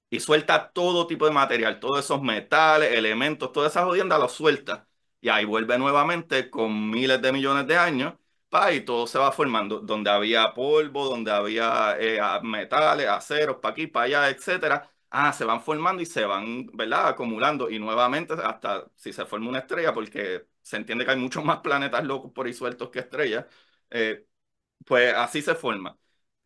y suelta todo tipo de material, todos esos metales, elementos, toda esa jodienda los suelta. Y ahí vuelve nuevamente con miles de millones de años, pa, y todo se va formando, donde había polvo, donde había eh, metales, aceros, pa' aquí, para allá, etcétera. Ah, se van formando y se van, ¿verdad? Acumulando. Y nuevamente, hasta si se forma una estrella, porque se entiende que hay muchos más planetas locos por ahí sueltos que estrellas, eh, pues así se forma.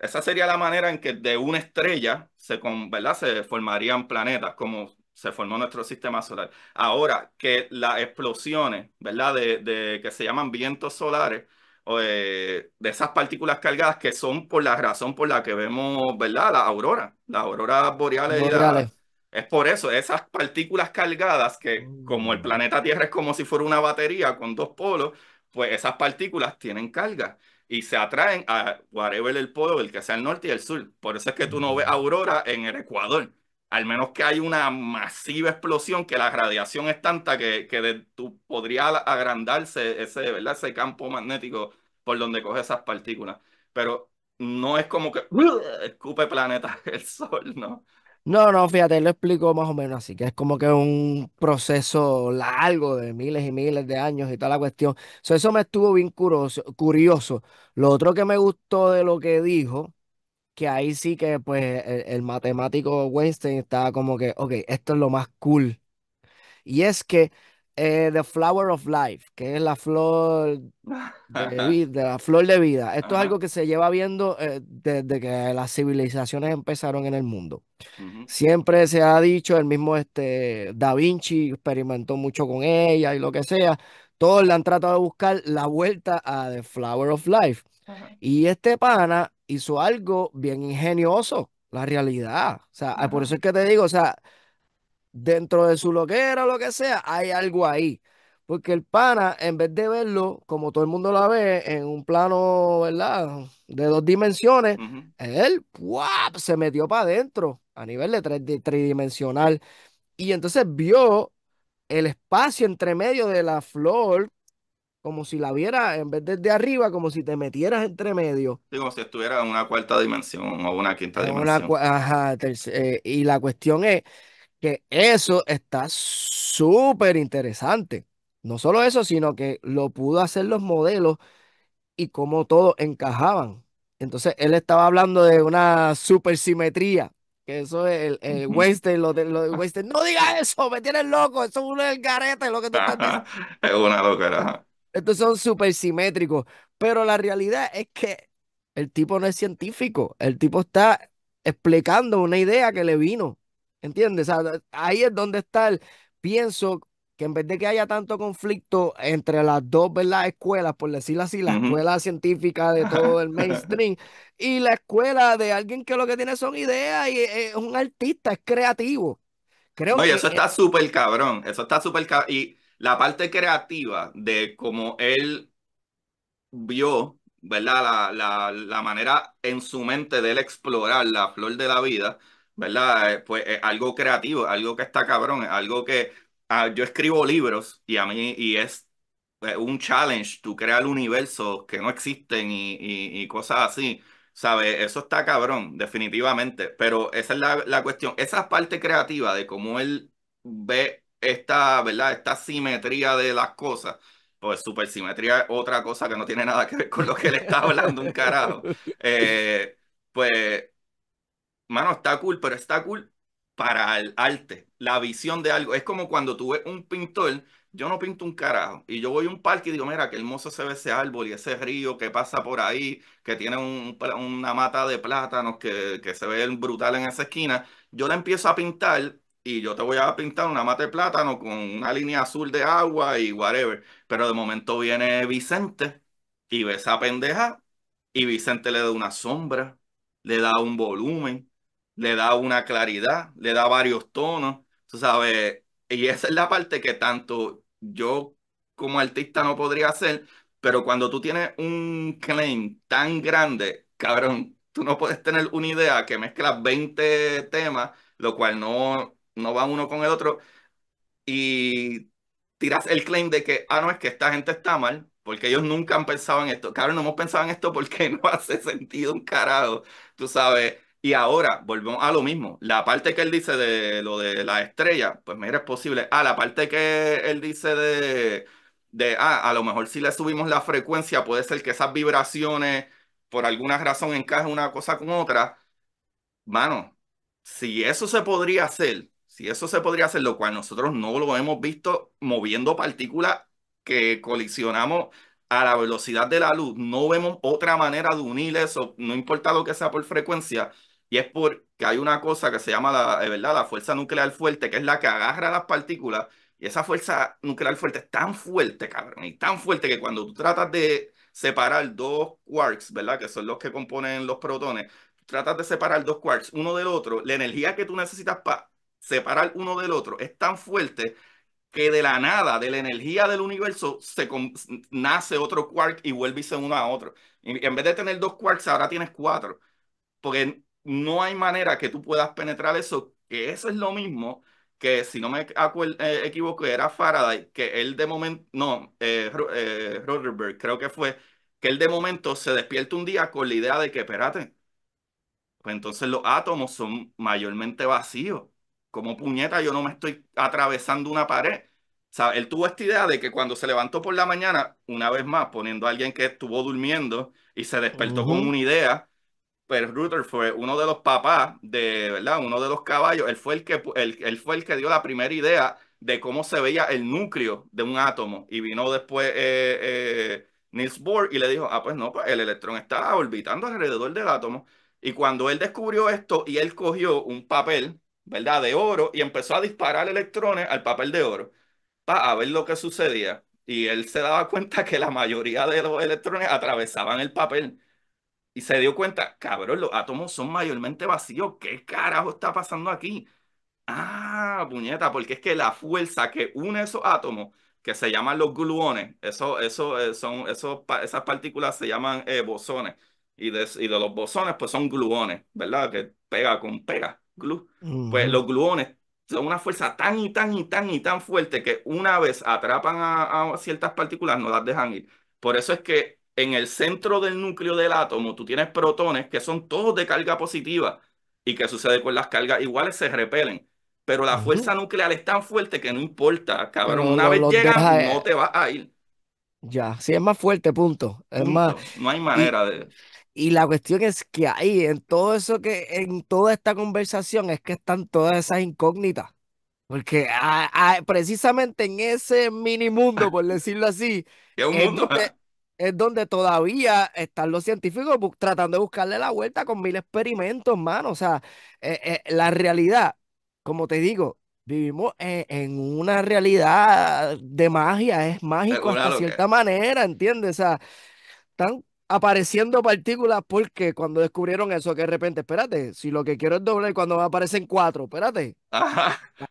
Esa sería la manera en que de una estrella se, ¿verdad? se formarían planetas, como se formó nuestro sistema solar. Ahora, que las explosiones, ¿verdad? De, que se llaman vientos solares, o eh, de, esas partículas cargadas que son por la razón por la que vemos, ¿verdad? la aurora las auroras boreales. es por eso, esas partículas cargadas que como el mm. planeta Tierra es como si fuera una batería con dos polos, pues esas partículas tienen carga y se atraen a whatever el polo, el que sea el norte y el sur. Por eso es que tú no ves aurora en el Ecuador. Al menos que hay una masiva explosión, que la radiación es tanta que, que tú podrías agrandarse ese, ¿verdad? ese campo magnético por donde coge esas partículas. Pero no es como que escupe planeta el sol, ¿no? No, no, fíjate, lo explico más o menos así, que es como que un proceso largo de miles y miles de años y toda la cuestión. So, eso me estuvo bien curioso, curioso. Lo otro que me gustó de lo que dijo, que ahí sí que pues el, el matemático Weinstein estaba como que, ok, esto es lo más cool. Y es que eh, The Flower of Life, que es la flor de, vida, la flor de vida. Esto es algo que se lleva viendo eh, desde que las civilizaciones empezaron en el mundo. Siempre se ha dicho, el mismo este, Da Vinci experimentó mucho con ella y lo que sea. Todos le han tratado de buscar la vuelta a The Flower of Life. Y este pana hizo algo bien ingenioso, la realidad. O sea, ah, por eso es que te digo, o sea, dentro de su loquera o lo que sea, hay algo ahí. Porque el pana, en vez de verlo, como todo el mundo la ve, en un plano, ¿verdad? De dos dimensiones, él se metió para adentro a nivel de, tres, tridimensional. Y entonces vio el espacio entre medio de la flor como si la viera en vez de de arriba, como si te metieras entre medio. como si estuviera en una cuarta dimensión o una quinta dimensión. Eh, y la cuestión es que eso está súper interesante. No solo eso, sino que lo pudo hacer los modelos y cómo todos encajaban. Entonces él estaba hablando de una supersimetría. Que eso es el, el lo de, No diga eso, me tienes loco. Eso es una garete, lo que tú estás diciendo. es una locura. Estos son supersimétricos. Pero la realidad es que el tipo no es científico. El tipo está explicando una idea que le vino. ¿Entiendes? ahí es donde está el, pienso que en vez de que haya tanto conflicto entre las dos ¿verdad? escuelas, por decirlo así, la escuela científica de todo el mainstream y la escuela de alguien que lo que tiene son ideas y e, es un artista, es creativo. Creo Oye, eso está e súper cabrón, eso está súper cabrón. Y la parte creativa de cómo él vio, ¿verdad? La, la manera en su mente de él explorar la flor de la vida ¿verdad? Eh, pues eh, algo creativo, algo que está cabrón, es algo que ah, yo escribo libros y a mí y es eh, un challenge, tú creas universos que no existen y, cosas así, ¿sabes? Eso está cabrón, definitivamente, pero esa es la, la, cuestión, esa parte creativa de cómo él ve esta, ¿verdad? Esta simetría de las cosas, pues supersimetría es otra cosa que no tiene nada que ver con lo que él está hablando un carajo. pues mano, está cool, pero está cool para el arte, la visión de algo. Es como cuando tú ves un pintor, yo no pinto un carajo, y yo voy a un parque y digo, mira, qué hermoso se ve ese árbol y ese río que pasa por ahí, que tiene una mata de plátanos que, que se ve brutal en esa esquina. Yo la empiezo a pintar y yo te voy a pintar una mata de plátano con una línea azul de agua y whatever. Pero de momento viene Vicente y ve esa pendeja y Vicente le da una sombra, le da un volumen, le da una claridad, le da varios tonos, tú sabes, y esa es la parte que tanto yo como artista no podría hacer, pero cuando tú tienes un claim tan grande, cabrón, tú no puedes tener una idea que mezclas 20 temas, lo cual no, no va uno con el otro, y tiras el claim de que, ah, no, es que esta gente está mal, porque ellos nunca han pensado en esto. Cabrón, no hemos pensado en esto porque no hace sentido un carajo, tú sabes. Y ahora volvemos a lo mismo. La parte que él dice de lo de la estrella, pues mira, es posible. Ah, la parte que él dice de, de, ah, a lo mejor si le subimos la frecuencia, puede ser que esas vibraciones, por alguna razón, encajen una cosa con otra. Mano, si eso se podría hacer, si eso se podría hacer, lo cual nosotros no lo hemos visto moviendo partículas que colisionamos a la velocidad de la luz, no vemos otra manera de unir eso, no importa lo que sea por frecuencia y es porque hay una cosa que se llama la, eh, ¿verdad? fuerza nuclear fuerte, que es la que agarra las partículas. Y esa fuerza nuclear fuerte es tan fuerte, cabrón, y tan fuerte que cuando tú tratas de separar dos quarks, ¿verdad? Que son los que componen los protones, tratas de separar dos quarks uno del otro, la energía que tú necesitas para separar uno del otro es tan fuerte que de la nada, de la energía del universo, se nace otro quark y vuelve y se uno a otro. Y en vez de tener dos quarks, ahora tienes cuatro. Porque no hay manera que tú puedas penetrar eso, que eso es lo mismo que si no me eh, equivoco era Faraday, que él de momento, no, eh, eh creo que fue, que él de momento se despierta un día con la idea de que, espérate, pues entonces los átomos son mayormente vacíos. Como puñeta yo no me estoy atravesando una pared. O sea, él tuvo esta idea de que cuando se levantó por la mañana, una vez más, poniendo a alguien que estuvo durmiendo y se despertó con una idea, pero Ruther fue uno de los papás de, ¿verdad? Uno de los caballos. Él fue el que, fue el que dio la primera idea de cómo se veía el núcleo de un átomo. Y vino después eh, eh Niels Bohr y le dijo, ah, pues no, pues el electrón está orbitando alrededor del átomo. Y cuando él descubrió esto y él cogió un papel, ¿verdad? De oro y empezó a disparar electrones al papel de oro para ver lo que sucedía. Y él se daba cuenta que la mayoría de los electrones atravesaban el papel. Y se dio cuenta, cabrón, los átomos son mayormente vacíos. ¿Qué carajo está pasando aquí? Ah, puñeta, porque es que la fuerza que une esos átomos, que se llaman los gluones, eso, eso, eh, son, eso, esas partículas se llaman eh, bosones. Y de, los bosones, pues son gluones, ¿verdad? Que pega con pega, glu Pues los gluones son una fuerza tan y tan y tan y tan fuerte que una vez atrapan a ciertas partículas no las dejan ir. Por eso es que en el centro del núcleo del átomo tú tienes protones que son todos de carga positiva y que sucede con las cargas iguales se repelen. Pero la fuerza nuclear es tan fuerte que no importa, cabrón. una vez llegas, no te vas a ir. Ya, sí, es más fuerte, punto. Es más. No hay manera de. Y la cuestión es que ahí, en todo eso que, en toda esta conversación, es que están todas esas incógnitas. Porque ah, ah, precisamente en ese mini mundo, por decirlo así, es, un mundo? es donde todavía están los científicos tratando de buscarle la vuelta con mil experimentos, mano. O sea, eh, eh, la realidad, como te digo, vivimos e, en, una realidad de magia, es mágico de cierta manera, ¿entiendes? O sea, tan apareciendo partículas porque cuando descubrieron eso, que de repente, espérate, si lo que quiero es doblar cuando me aparecen cuatro, espérate.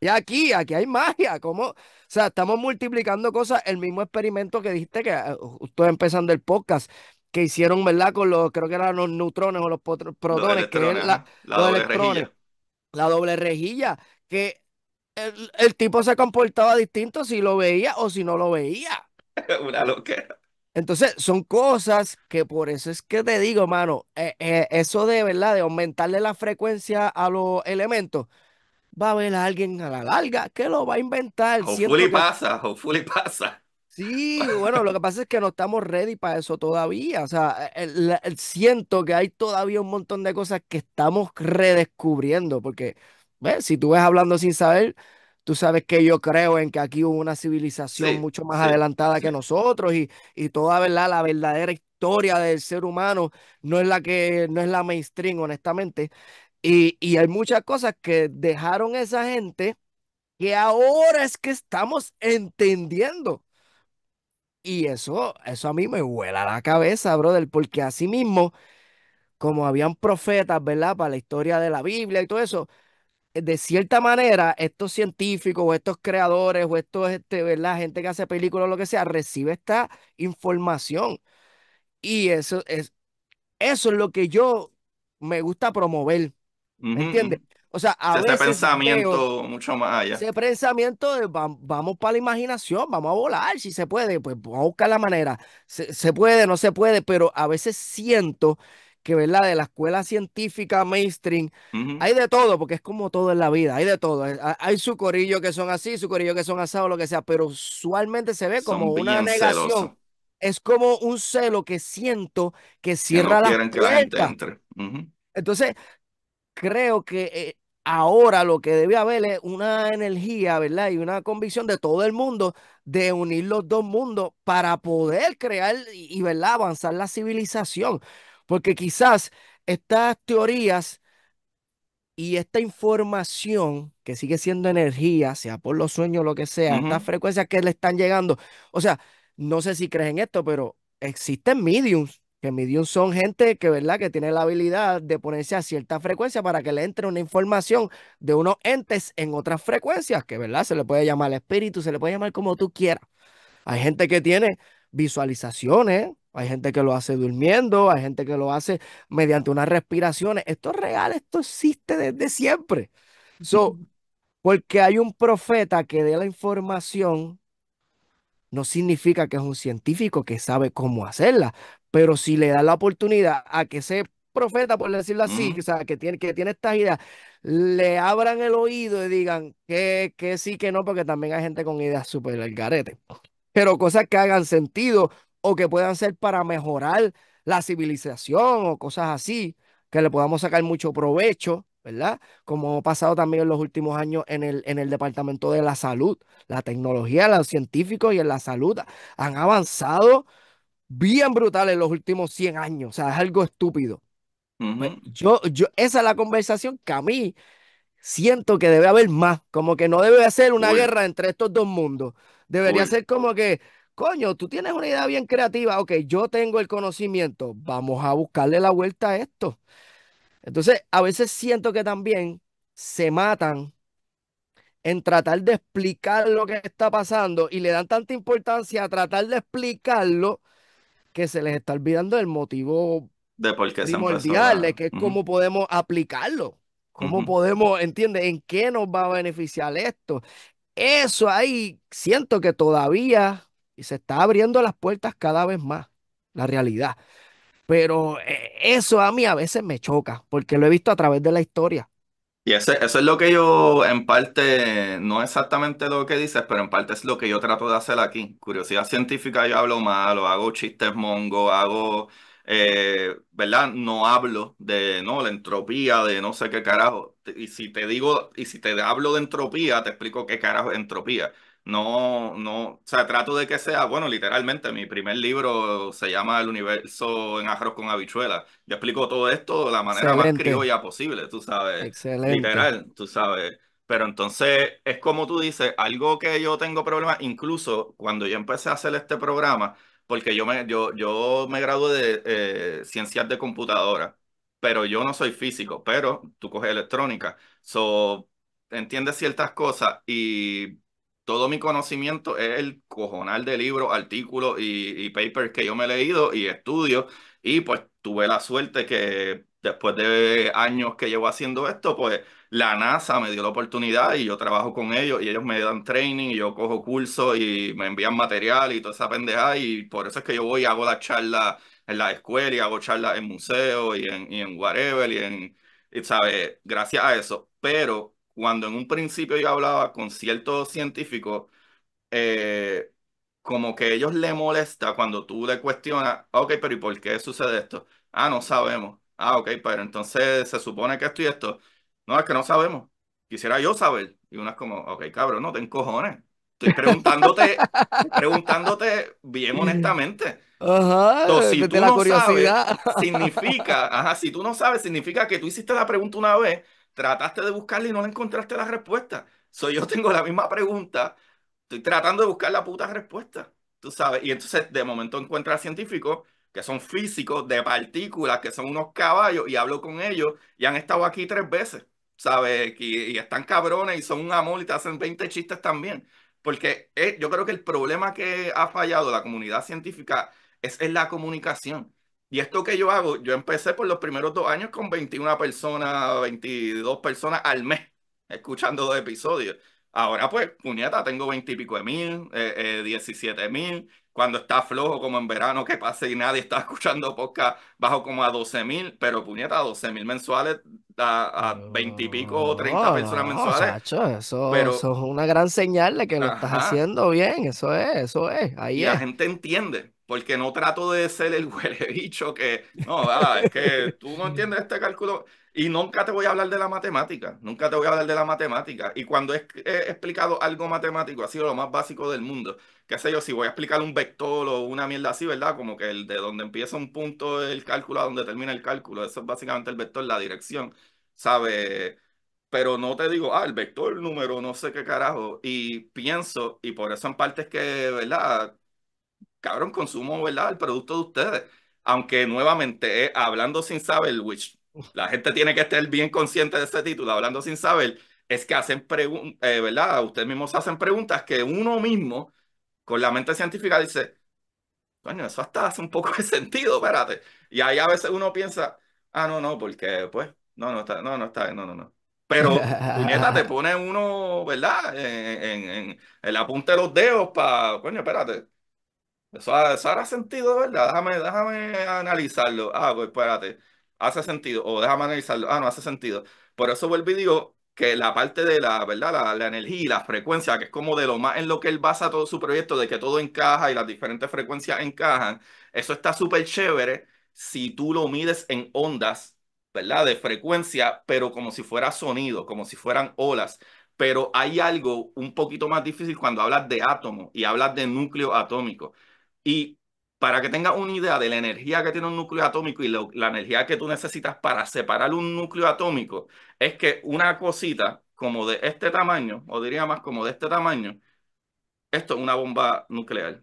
Y aquí, aquí hay magia, cómo o sea, estamos multiplicando cosas, el mismo experimento que dijiste que eh, justo empezando el podcast, que hicieron, ¿verdad? Con los, creo que eran los neutrones o los protones, que la, la doble rejilla. la doble rejilla, que el, el tipo se comportaba distinto si lo veía o si no lo veía. Una loquera. Entonces, son cosas que por eso es que te digo, mano, eh, eh, eso de verdad, de aumentarle la frecuencia a los elementos, va a haber a alguien a la larga que lo va a inventar. O que... pasa, hopefully pasa. Sí, bueno, lo que pasa es que no estamos ready para eso todavía. O sea, eh, siento que hay todavía un montón de cosas que estamos redescubriendo, porque ¿ves? si tú ves hablando sin saber, tú sabes que yo creo en que aquí hubo una civilización mucho más adelantada que nosotros y, y toda ¿verdad? la verdadera historia del ser humano no es la que no es la mainstream, honestamente. Y, y hay muchas cosas que dejaron esa gente que ahora es que estamos entendiendo. Y eso, eso a mí me huela la cabeza, brother, porque así mismo, como habían profetas, ¿verdad? Para la historia de la Biblia y todo eso, de cierta manera, estos científicos o estos creadores o estos, este, ¿verdad? Gente que hace películas o lo que sea, recibe esta información. Y eso es, eso es lo que yo me gusta promover. ¿Me O sea, ese este pensamiento mucho más allá. Ese pensamiento de vamos para la imaginación, vamos a volar, si se puede, pues vamos a buscar la manera. Se, se puede, no se puede, pero a veces siento que, ¿verdad? De la escuela científica mainstream, hay de todo, porque es como todo en la vida, hay de todo. Hay, su corillo que son así, su corillo que son asado, lo que sea, pero usualmente se ve como una negación. Es como un celo que siento que cierra la, que gente entre. Entonces, creo que eh, ahora lo que debe haber es una energía, ¿verdad? Y una convicción de todo el mundo de unir los dos mundos para poder crear y, ¿verdad? Avanzar la civilización. Porque quizás estas teorías y esta información que sigue siendo energía, sea por los sueños, o lo que sea, estas frecuencias que le están llegando. O sea, no sé si creen esto, pero existen mediums, que mediums son gente que, ¿verdad? que tiene la habilidad de ponerse a cierta frecuencia para que le entre una información de unos entes en otras frecuencias, que ¿verdad? se le puede llamar espíritu, se le puede llamar como tú quieras. Hay gente que tiene visualizaciones, hay gente que lo hace durmiendo, hay gente que lo hace mediante unas respiraciones. Esto es real, esto existe desde siempre. So, porque hay un profeta que dé la información, no significa que es un científico que sabe cómo hacerla, pero si le da la oportunidad a que ese profeta, por decirlo así, mm. que tiene, que tiene estas ideas, le abran el oído y digan que, sí, que no, porque también hay gente con ideas súper el garete. Pero cosas que hagan sentido o que puedan ser para mejorar la civilización o cosas así, que le podamos sacar mucho provecho, ¿verdad? Como ha pasado también en los últimos años en el, en el Departamento de la Salud. La tecnología, los científicos y en la salud han avanzado bien brutal en los últimos 100 años. O sea, es algo estúpido. Pues yo, yo, esa es la conversación que a mí siento que debe haber más, como que no debe ser una guerra entre estos dos mundos. Debería ser como que coño, tú tienes una idea bien creativa, ok, yo tengo el conocimiento, vamos a buscarle la vuelta a esto. Entonces, a veces siento que también se matan en tratar de explicar lo que está pasando y le dan tanta importancia a tratar de explicarlo que se les está olvidando el motivo de por primordial, que es cómo podemos aplicarlo, cómo podemos, ¿entiendes? ¿En qué nos va a beneficiar esto? Eso ahí siento que todavía y se está abriendo las puertas cada vez más, la realidad. Pero eh, eso a mí a veces me choca, porque lo he visto a través de la historia. Y eso es lo que yo, en parte, no exactamente lo que dices, pero en parte es lo que yo trato de hacer aquí. Curiosidad científica, yo hablo malo, hago chistes mongo, hago, eh, ¿verdad? No hablo de, no, la entropía, de no sé qué carajo. Y si te digo, y si te hablo de entropía, te explico qué carajo es entropía no, no, o sea, trato de que sea, bueno, literalmente, mi primer libro se llama El universo en arroz con habichuela. Yo explico todo esto de la manera más criolla posible, tú sabes. Excelente. Literal, tú sabes. Pero entonces es como tú dices, algo que yo tengo problemas, incluso cuando yo empecé a hacer este programa, porque yo me, yo, yo me gradué de eh, ciencias de computadora, pero yo no soy físico, pero tú coges electrónica. So, entiendes ciertas cosas y todo mi conocimiento es el cojonal de libros, artículos y, papers que yo me he leído y estudio. Y pues tuve la suerte que después de años que llevo haciendo esto, pues la NASA me dio la oportunidad y yo trabajo con ellos y ellos me dan training y yo cojo cursos y me envían material y toda esa pendejada. Y por eso es que yo voy y hago la charla en la escuela y hago charlas en museos y en, y en whatever y en, y, ¿sabes? Gracias a eso. Pero cuando en un principio yo hablaba con ciertos científicos, eh, como que ellos le molesta cuando tú le cuestionas, ah, ok, pero ¿y por qué sucede esto? Ah, no sabemos. Ah, ok, pero entonces se supone que esto y esto. No, es que no sabemos. Quisiera yo saber. Y una es como, ok, cabrón, no te encojones. Estoy preguntándote, preguntándote bien honestamente. Ajá, si tú no sabes, significa, ajá, si tú no sabes, significa que tú hiciste la pregunta una vez trataste de buscarle y no le encontraste la respuesta. So, yo tengo la misma pregunta, estoy tratando de buscar la puta respuesta, tú sabes. Y entonces de momento encuentro a científicos que son físicos de partículas, que son unos caballos, y hablo con ellos y han estado aquí tres veces, ¿sabes? Y, están cabrones y son un amor y te hacen 20 chistes también. Porque eh, yo creo que el problema que ha fallado la comunidad científica es la comunicación. Y esto que yo hago, yo empecé por los primeros dos años con 21 personas, 22 personas al mes, escuchando dos episodios. Ahora, pues, puñeta, tengo 20 y pico de mil, 17 eh, eh, mil. Cuando está flojo, como en verano, que pasa y nadie está escuchando podcast, bajo como a 12 mil, pero puñeta, 12 mil mensuales a, 20 y pico o 30 personas mensuales. eso, pero, eso, es una gran señal de que lo estás haciendo bien, eso es, eso es. Ahí y la gente entiende porque no trato de ser el huele bicho que, no, es que tú no entiendes este cálculo y nunca te voy a hablar de la matemática, nunca te voy a hablar de la matemática. Y cuando he, explicado algo matemático, ha sido lo más básico del mundo. Qué sé yo, si voy a explicar un vector o una mierda así, ¿verdad? Como que el de donde empieza un punto el cálculo a donde termina el cálculo, eso es básicamente el vector, la dirección, ¿sabes? pero no te digo, ah, el vector, el número, no sé qué carajo. Y pienso, y por eso en parte es que, ¿verdad? cabrón, consumo, ¿verdad? El producto de ustedes. Aunque nuevamente, eh, hablando sin saber, which la gente tiene que estar bien consciente de este título, hablando sin saber, es que hacen preguntas, eh, ¿verdad? Ustedes mismos hacen preguntas que uno mismo, con la mente científica, dice, coño, eso hasta hace un poco de sentido, espérate. Y ahí a veces uno piensa, ah, no, no, porque pues, no, no está, no, no está, no, no, no. Pero puñeta te pone uno, ¿verdad? En, el apunte de los dedos para, coño, espérate. Eso, hará sentido, ¿verdad? Déjame, analizarlo. Ah, pues espérate, hace sentido. O déjame analizarlo. Ah, no hace sentido. Por eso vuelvo y digo que la parte de la, ¿verdad? La, la energía y la frecuencia, que es como de lo más en lo que él basa todo su proyecto, de que todo encaja y las diferentes frecuencias encajan, eso está súper chévere si tú lo mides en ondas, ¿verdad? De frecuencia, pero como si fuera sonido, como si fueran olas pero hay algo un poquito más difícil cuando hablas de átomo y hablas de núcleo atómico. Y para que tengas una idea de la energía que tiene un núcleo atómico y la energía que tú necesitas para separar un núcleo atómico, es que una cosita como de este tamaño, o diría más como de este tamaño, esto es una bomba nuclear.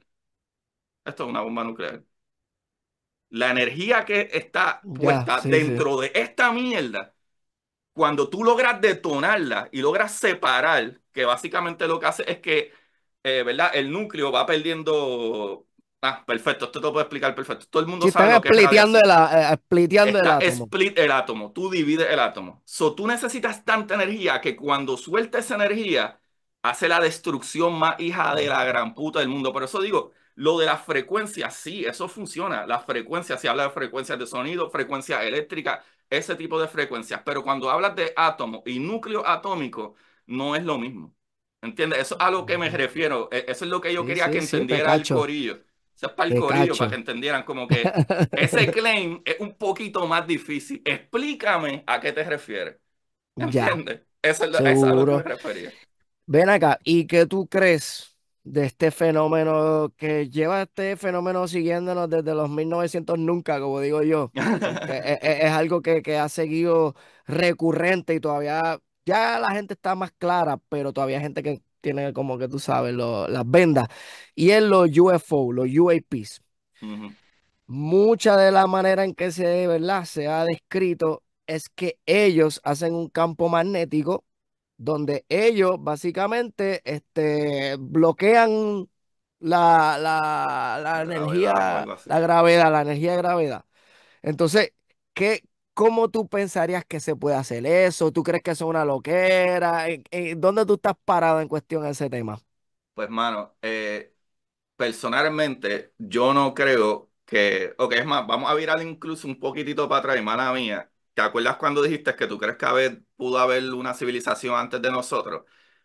Esto es una bomba nuclear. La energía que está puesta dentro de esta mierda, cuando tú logras detonarla y logras separar, que básicamente lo que hace es que eh, ¿verdad? el núcleo va perdiendo Ah, perfecto, esto te lo puedo explicar perfecto. Todo el mundo sabe. Están que el, eh, eh, átomo. Split el átomo, tú divides el átomo. So, tú necesitas tanta energía que cuando suelta esa energía, hace la destrucción más hija de la gran puta del mundo. Por eso digo, lo de las frecuencias, sí, eso funciona. Las frecuencias, Si habla de frecuencias de sonido, frecuencias eléctrica, ese tipo de frecuencias. Pero cuando hablas de átomo y núcleo atómico, no es lo mismo. ¿Entiendes? Eso es a lo que me refiero. E, eso es lo que yo quería que entendiera el corillo para el para que entendieran como que ese claim es un poquito más difícil. Explícame a qué te refieres. ¿Entiendes? eso es lo, a que me refería. Ven acá, ¿y qué tú crees de este fenómeno que lleva este fenómeno siguiéndonos desde los 1900 nunca, como digo yo? E, e, es, algo que, que ha seguido recurrente y todavía ya la gente está más clara, pero todavía hay gente que tiene como que tú sabes, las vendas, y es los UFO, los UAPs. Mucha de la manera en que se, ¿verdad? se ha descrito es que ellos hacen un campo magnético donde ellos básicamente este, bloquean la, la, la, energía, la gravedad, la energía de gravedad. Entonces, ¿qué, ¿Cómo tú pensarías que se puede hacer eso? ¿Tú crees que eso es una loquera? ¿Dónde tú estás parado en cuestión a ese tema? Pues, mano, eh, personalmente, yo no creo que. Ok, es más, vamos a virar incluso un poquitito para atrás, hermana mía. ¿Te acuerdas cuando dijiste que tú crees que haber, pudo haber una civilización antes de nosotros?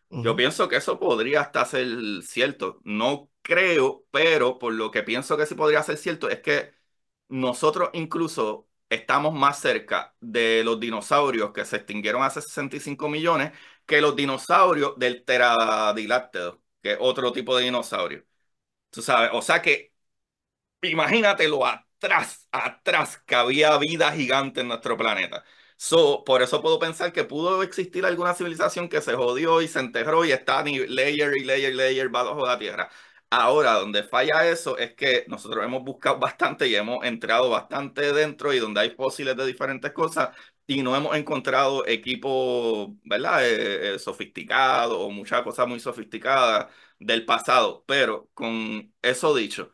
Yo pienso que eso podría hasta ser cierto. No creo, pero por lo que pienso que sí podría ser cierto es que nosotros incluso estamos más cerca de los dinosaurios que se extinguieron hace 65 millones que los dinosaurios del teradilácteo que es otro tipo de dinosaurio. Tú sabes, o sea que imagínate atrás, atrás que había vida gigante en nuestro planeta. So, por eso puedo pensar que pudo existir alguna civilización que se jodió y se enterró y está layer y layer y layer bajo la tierra. Ahora, donde falla eso es que nosotros hemos buscado bastante y hemos entrado bastante dentro y donde hay fósiles de diferentes cosas y no hemos encontrado equipo ¿verdad? Eh, eh, Sofisticado o muchas cosas muy sofisticadas del pasado. Pero con eso dicho,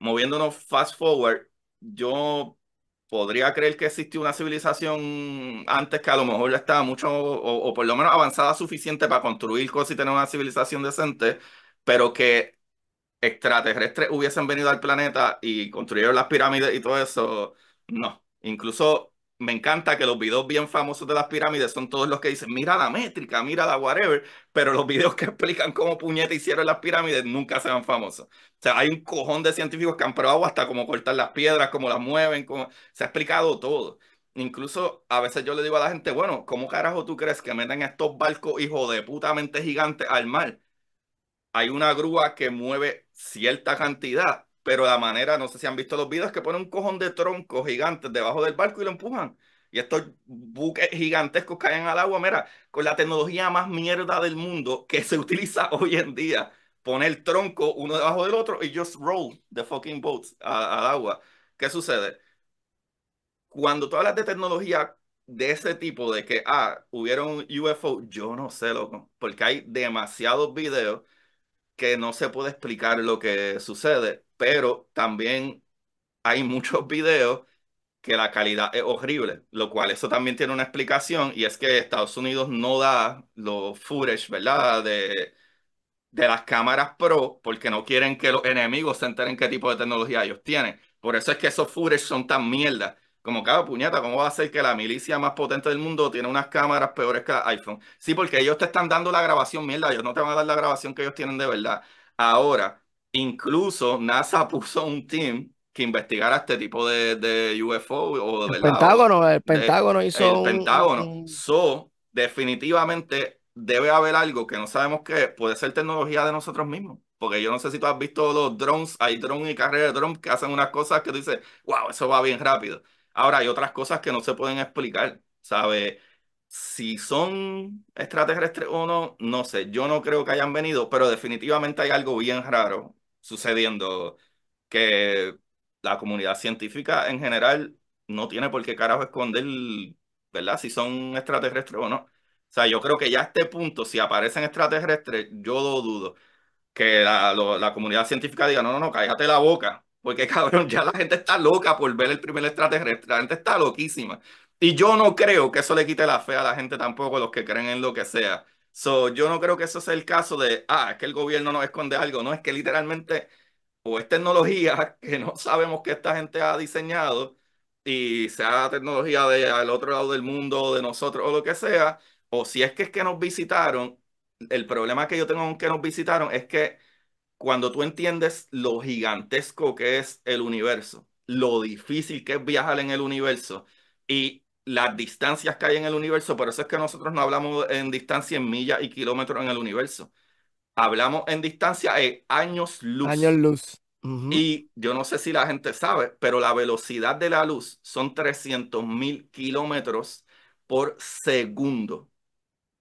moviéndonos fast forward, yo podría creer que existió una civilización antes que a lo mejor ya estaba mucho o, o por lo menos avanzada suficiente para construir cosas y tener una civilización decente, pero que extraterrestres hubiesen venido al planeta y construyeron las pirámides y todo eso, no. Incluso me encanta que los videos bien famosos de las pirámides son todos los que dicen, mira la métrica, mira la whatever, pero los videos que explican cómo puñeta hicieron las pirámides nunca se van famosos. O sea, hay un cojón de científicos que han probado hasta cómo cortar las piedras, cómo las mueven, se ha explicado todo. Incluso a veces yo le digo a la gente, bueno, ¿cómo carajo tú crees que meten estos barcos hijo de putamente gigantes al mar? Hay una grúa que mueve cierta cantidad, pero la manera, no sé si han visto los videos, que ponen un cojón de troncos gigantes debajo del barco y lo empujan. Y estos buques gigantescos caen al agua, mira, con la tecnología más mierda del mundo que se utiliza hoy en día, poner tronco uno debajo del otro y just roll the fucking boats al agua. ¿Qué sucede? Cuando tú hablas de tecnología de ese tipo, de que, ah, hubieron UFO, yo no sé, loco, porque hay demasiados videos que no se puede explicar lo que sucede, pero también hay muchos videos que la calidad es horrible, lo cual eso también tiene una explicación y es que Estados Unidos no da los footage, ¿verdad? De, de las cámaras pro porque no quieren que los enemigos se enteren qué tipo de tecnología ellos tienen. Por eso es que esos footage son tan mierda. Como cada ah, puñeta, ¿cómo va a ser que la milicia más potente del mundo tiene unas cámaras peores que la iPhone? Sí, porque ellos te están dando la grabación, mierda, ellos no te van a dar la grabación que ellos tienen de verdad. Ahora, incluso NASA puso un team que investigara este tipo de, UFO o de el Pentágono, el Pentágono hizo. El Pentágono. So, definitivamente debe haber algo que no sabemos que puede ser tecnología de nosotros mismos. Porque yo no sé si tú has visto los drones, hay drones y carreras de drones que hacen unas cosas que tú dices, wow, eso va bien rápido. Ahora, hay otras cosas que no se pueden explicar, ¿sabes? Si son extraterrestres o no, no sé. Yo no creo que hayan venido, pero definitivamente hay algo bien raro sucediendo que la comunidad científica en general no tiene por qué carajo esconder, ¿verdad? Si son extraterrestres o no. O sea, yo creo que ya a este punto, si aparecen extraterrestres, yo dudo. Que la, la comunidad científica diga, no, no, no, cállate la boca. Porque, cabrón, ya la gente está loca por ver el primer extraterrestre. La gente está loquísima. Y yo no creo que eso le quite la fe a la gente tampoco, los que creen en lo que sea. yo no creo que eso sea el caso de, ah, es que el gobierno nos esconde algo. No, es que literalmente o es tecnología que no sabemos que esta gente ha diseñado y sea tecnología del otro lado del mundo, de nosotros o lo que sea, o si es que es que nos visitaron, el problema que yo tengo con que nos visitaron es que cuando tú entiendes lo gigantesco que es el universo, lo difícil que es viajar en el universo y las distancias que hay en el universo, por eso es que nosotros no hablamos en distancia en millas y kilómetros en el universo. Hablamos en distancia en años luz. Años luz. Y yo no sé si la gente sabe, pero la velocidad de la luz son 300 mil kilómetros por segundo.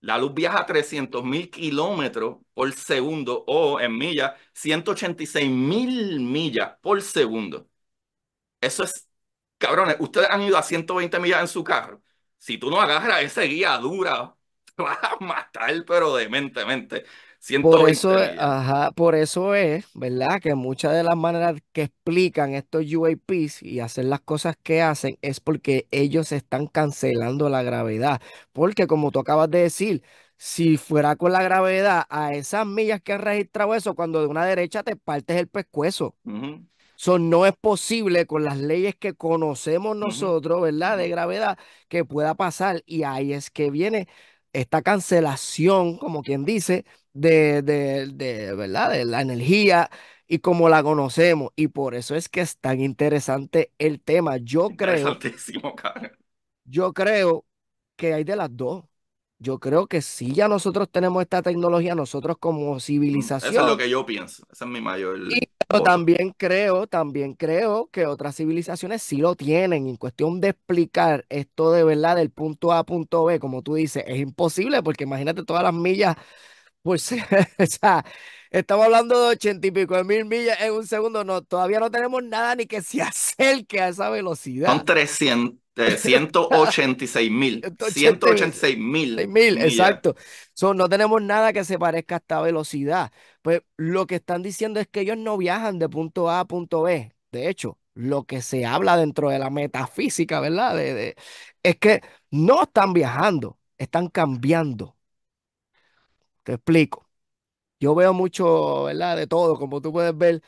La luz viaja a 300.000 kilómetros por segundo o en millas, 186.000 millas por segundo. Eso es, cabrones, ustedes han ido a 120 millas en su carro. Si tú no agarras ese guía dura, te vas a matar, pero dementemente. Por eso, eh, por eso es, ¿verdad? Que muchas de las maneras que explican estos UAPs y hacer las cosas que hacen es porque ellos están cancelando la gravedad. Porque como tú acabas de decir, si fuera con la gravedad, a esas millas que han registrado eso, cuando de una derecha te partes el pescuezo. Eso no es posible con las leyes que conocemos nosotros, ¿verdad? De gravedad, que pueda pasar. Y ahí es que viene esta cancelación, como quien dice, de, de, ¿verdad? de la energía y como la conocemos. Y por eso es que es tan interesante el tema. Yo creo. Yo creo que hay de las dos. Yo creo que si ya nosotros tenemos esta tecnología, nosotros como civilización. Eso es lo que yo pienso. Esa es mi mayor. Pero también creo, también creo que otras civilizaciones sí lo tienen. En cuestión de explicar esto de verdad del punto A a punto B, como tú dices, es imposible porque imagínate todas las millas, pues, estamos hablando de ochenta y pico de mil millas en un segundo. No, todavía no tenemos nada ni que se acerque a esa velocidad. Son 300 de 186 mil. 186 mil. exacto. no tenemos nada que se parezca a esta velocidad. Pues lo que están diciendo es que ellos no viajan de punto A a punto B. De hecho, lo que se habla dentro de la metafísica, ¿verdad? es que no están viajando, están cambiando. Te explico. Yo veo mucho, ¿verdad? De todo, como tú puedes ver.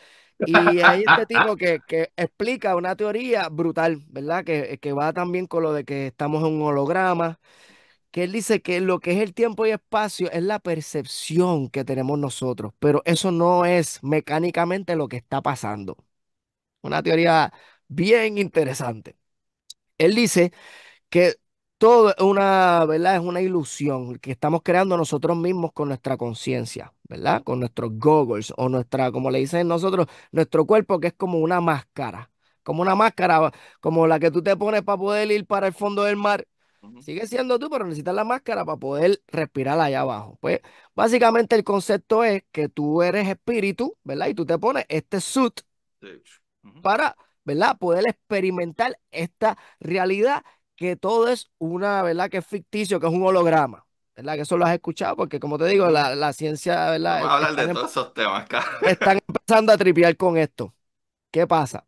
Y hay este tipo que, explica una teoría brutal, ¿verdad? Que, que va también con lo de que estamos en un holograma que él dice que lo que es el tiempo y espacio es la percepción que tenemos nosotros, pero eso no es mecánicamente lo que está pasando. Una teoría bien interesante. Él dice que todo es una, ¿verdad? Es una ilusión que estamos creando nosotros mismos con nuestra conciencia, ¿verdad? Con nuestros goggles o nuestra, como le dicen nosotros, nuestro cuerpo que es como una máscara, como una máscara, como la que tú te pones para poder ir para el fondo del mar. Sigue siendo tú, pero necesitas la máscara para poder respirar allá abajo. Pues básicamente el concepto es que tú eres espíritu, ¿verdad? Y tú te pones este suit para, ¿verdad? Poder experimentar esta realidad que todo es una, ¿verdad? Que es ficticio, que es un holograma. ¿verdad? Que eso lo has escuchado, porque como te digo, la, ciencia, ¿verdad? de temas, em, Están empezando a tripear con esto. ¿Qué pasa?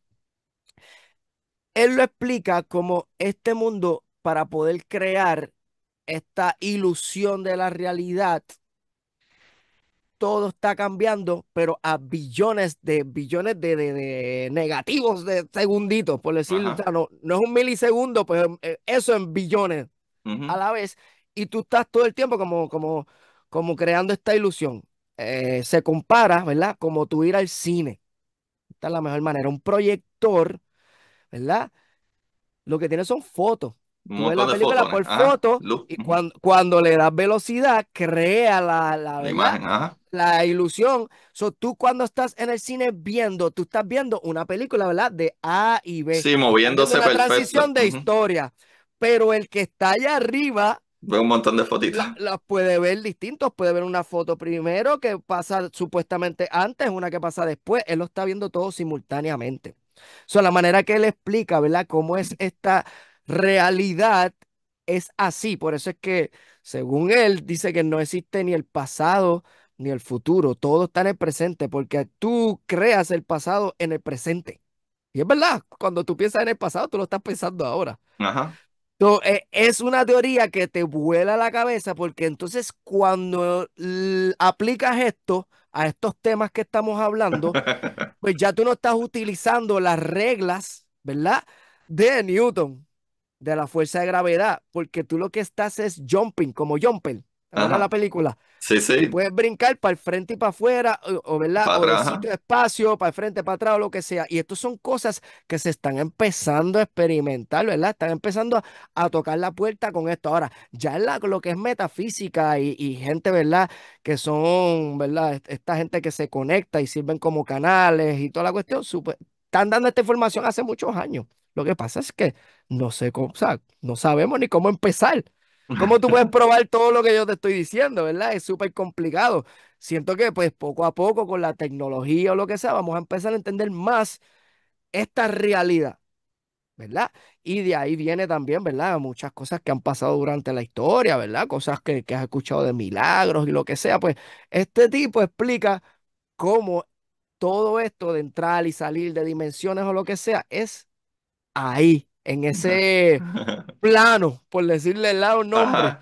Él lo explica como este mundo, para poder crear esta ilusión de la realidad, todo está cambiando, pero a billones de billones de, negativos de segunditos, por decirlo, no, es un milisegundo, pues eh, eso en billones a la vez. Y tú estás todo el tiempo como, como, como creando esta ilusión. Eh, se compara, ¿verdad? Como tú ir al cine. Esta es la mejor manera. Un proyector, ¿verdad? Lo que tiene son fotos tú ves la película por foto y cuando, le das velocidad crea la, la, imagen, ajá. la ilusión. So, tú cuando estás en el cine viendo, tú estás viendo una película, ¿verdad? De A y B. Sí, moviéndose una transición de historia. Pero el que está allá arriba Ve un montón de fotitos. Las puede ver distintos. Puede ver una foto primero que pasa supuestamente antes, una que pasa después. Él lo está viendo todo simultáneamente. O la manera que él explica, ¿verdad? Cómo es esta realidad es así. Por eso es que, según él, dice que no existe ni el pasado ni el futuro. Todo está en el presente, porque tú creas el pasado en el presente. Y es verdad, cuando tú piensas en el pasado, tú lo estás pensando ahora. Entonces, es una teoría que te vuela la cabeza porque entonces cuando aplicas esto a estos temas que estamos hablando, pues ya tú no estás utilizando las reglas, ¿verdad? De Newton de la fuerza de gravedad, porque tú lo que estás es jumping, como jumper. en la película? Sí, sí. puedes brincar para el frente y para afuera, o, ¿verdad? o espacio, para el frente, para atrás, o lo que sea. Y esto son cosas que se están empezando a experimentar, ¿verdad? Están empezando a, tocar la puerta con esto. Ahora, ya lo que es metafísica y, gente, ¿verdad? Que son, ¿verdad? Esta gente que se conecta y sirven como canales y toda la cuestión, están dando esta información hace muchos años. Lo que pasa es que no sé cómo, o sea, no sabemos ni cómo empezar. ¿Cómo tú puedes probar todo lo que yo te estoy diciendo, verdad? Es súper complicado. Siento que pues poco a poco con la tecnología o lo que sea, vamos a empezar a entender más esta realidad, ¿verdad? Y de ahí viene también, ¿verdad? Muchas cosas que han pasado durante la historia, ¿verdad? Cosas que, que has escuchado de milagros y lo que sea. Pues este tipo explica cómo todo esto de entrar y salir de dimensiones o lo que sea es ahí, en ese plano, por decirle el lado nombre.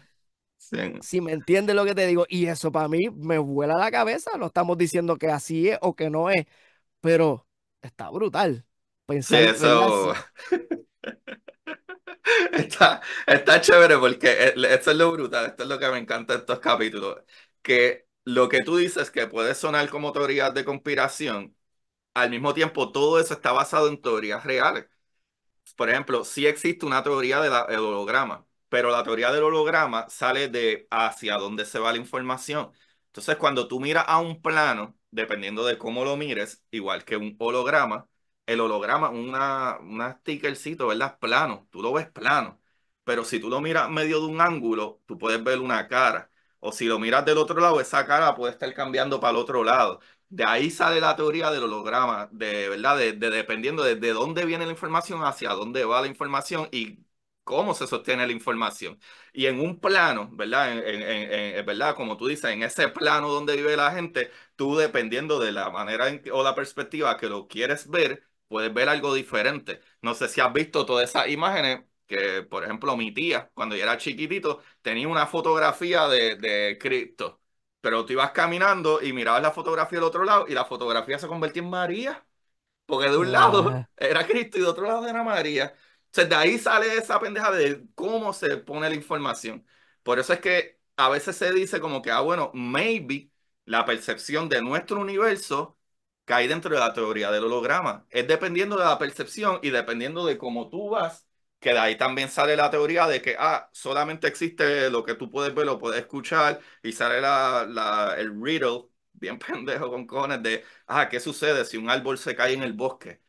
Si me entiendes lo que te digo, y eso para mí me vuela la cabeza, no estamos diciendo que así es o que no es, pero está brutal. Pensar eso. está, chévere porque eh, esto es lo brutal, esto es lo que me encanta de estos capítulos, que lo que tú dices que puede sonar como teoría de conspiración, al mismo tiempo todo eso está basado en teorías reales. Por ejemplo, sí existe una teoría del holograma, pero la teoría del holograma sale de hacia dónde se va la información. Entonces, cuando tú miras a un plano, dependiendo de cómo lo mires, igual que un holograma, el holograma, una, una stickercito, ¿verdad? Plano, tú lo ves plano, pero si tú lo miras medio de un ángulo, tú puedes ver una cara. O si lo miras del otro lado, esa cara puede estar cambiando para el otro lado. De ahí sale la teoría del holograma, de verdad, de, dependiendo de, dónde viene la información, hacia dónde va la información y cómo se sostiene la información. Y en un plano, ¿verdad? En, ¿verdad? Como tú dices, en ese plano donde vive la gente, tú dependiendo de la manera o la perspectiva que lo quieres ver, puedes ver algo diferente. No sé si has visto todas esas imágenes que, por ejemplo, mi tía, cuando yo era chiquitito, tenía una fotografía de, de cripto pero tú ibas caminando y mirabas la fotografía del otro lado y la fotografía se convertía en María. Porque de un lado era Cristo y de otro lado era María. entonces de ahí sale esa pendeja de cómo se pone la información. Por eso es que a veces se dice como que, ah, bueno, maybe la percepción de nuestro universo cae dentro de la teoría del holograma. Es dependiendo de la percepción y dependiendo de cómo tú vas que de ahí también sale la teoría de que ah, solamente existe lo que tú puedes ver, o puedes escuchar, y sale el riddle, bien pendejo con cones, de ah, ¿qué sucede si un árbol se cae en el bosque?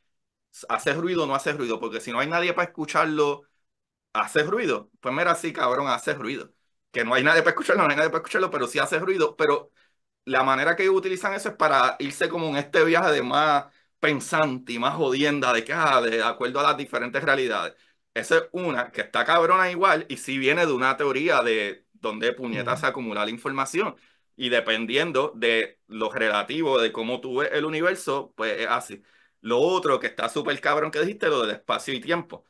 ¿Hace ruido o no hace ruido? Porque si no hay nadie para escucharlo, ¿hace ruido? Pues mira, sí, cabrón, hace ruido. Que no hay nadie para escucharlo, no hay nadie para escucharlo, pero sí hace ruido. Pero la manera que utilizan eso es para irse como en este viaje de más pensante y más jodienda, de que ah, de acuerdo a las diferentes realidades esa es una que está cabrona igual y si viene de una teoría de donde puñetas se la la información. Y dependiendo de lo relativo, de cómo tú ves el universo, pues es así. Lo otro que está súper cabrón que dijiste, lo del espacio y tiempo.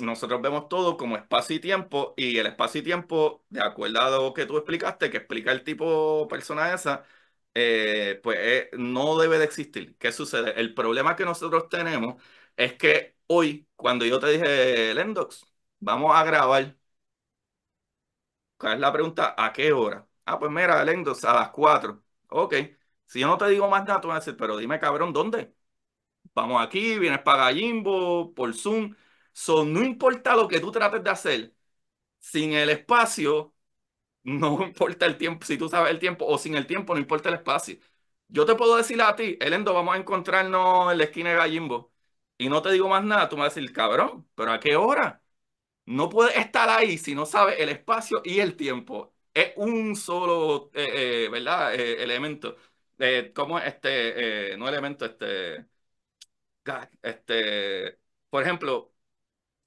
Nosotros vemos todo como espacio y tiempo, y el espacio y tiempo, de acuerdo a lo que tú explicaste, que explica el tipo persona esa, eh, pues eh, no debe de existir. ¿Qué sucede? El problema que nosotros tenemos es que hoy, cuando yo te dije, Lendox, vamos a grabar, ¿cuál es la pregunta? ¿A qué hora? Ah, pues mira, Lendox, a las 4. Ok. Si yo no te digo más datos tú vas a decir, pero dime, cabrón, ¿dónde? Vamos aquí, vienes para Gallimbo, por Zoom. Son no importa lo que tú trates de hacer, sin el espacio, no importa el tiempo, si tú sabes el tiempo, o sin el tiempo, no importa el espacio. Yo te puedo decir a ti, Elendo, vamos a encontrarnos en la esquina de Gallimbo y no te digo más nada, tú me vas a decir, cabrón, pero ¿a qué hora? No puedes estar ahí si no sabes el espacio y el tiempo. Es un solo, eh, eh, ¿verdad? Eh, elemento. ¿Cómo este? no elemento, este... Este... Por ejemplo,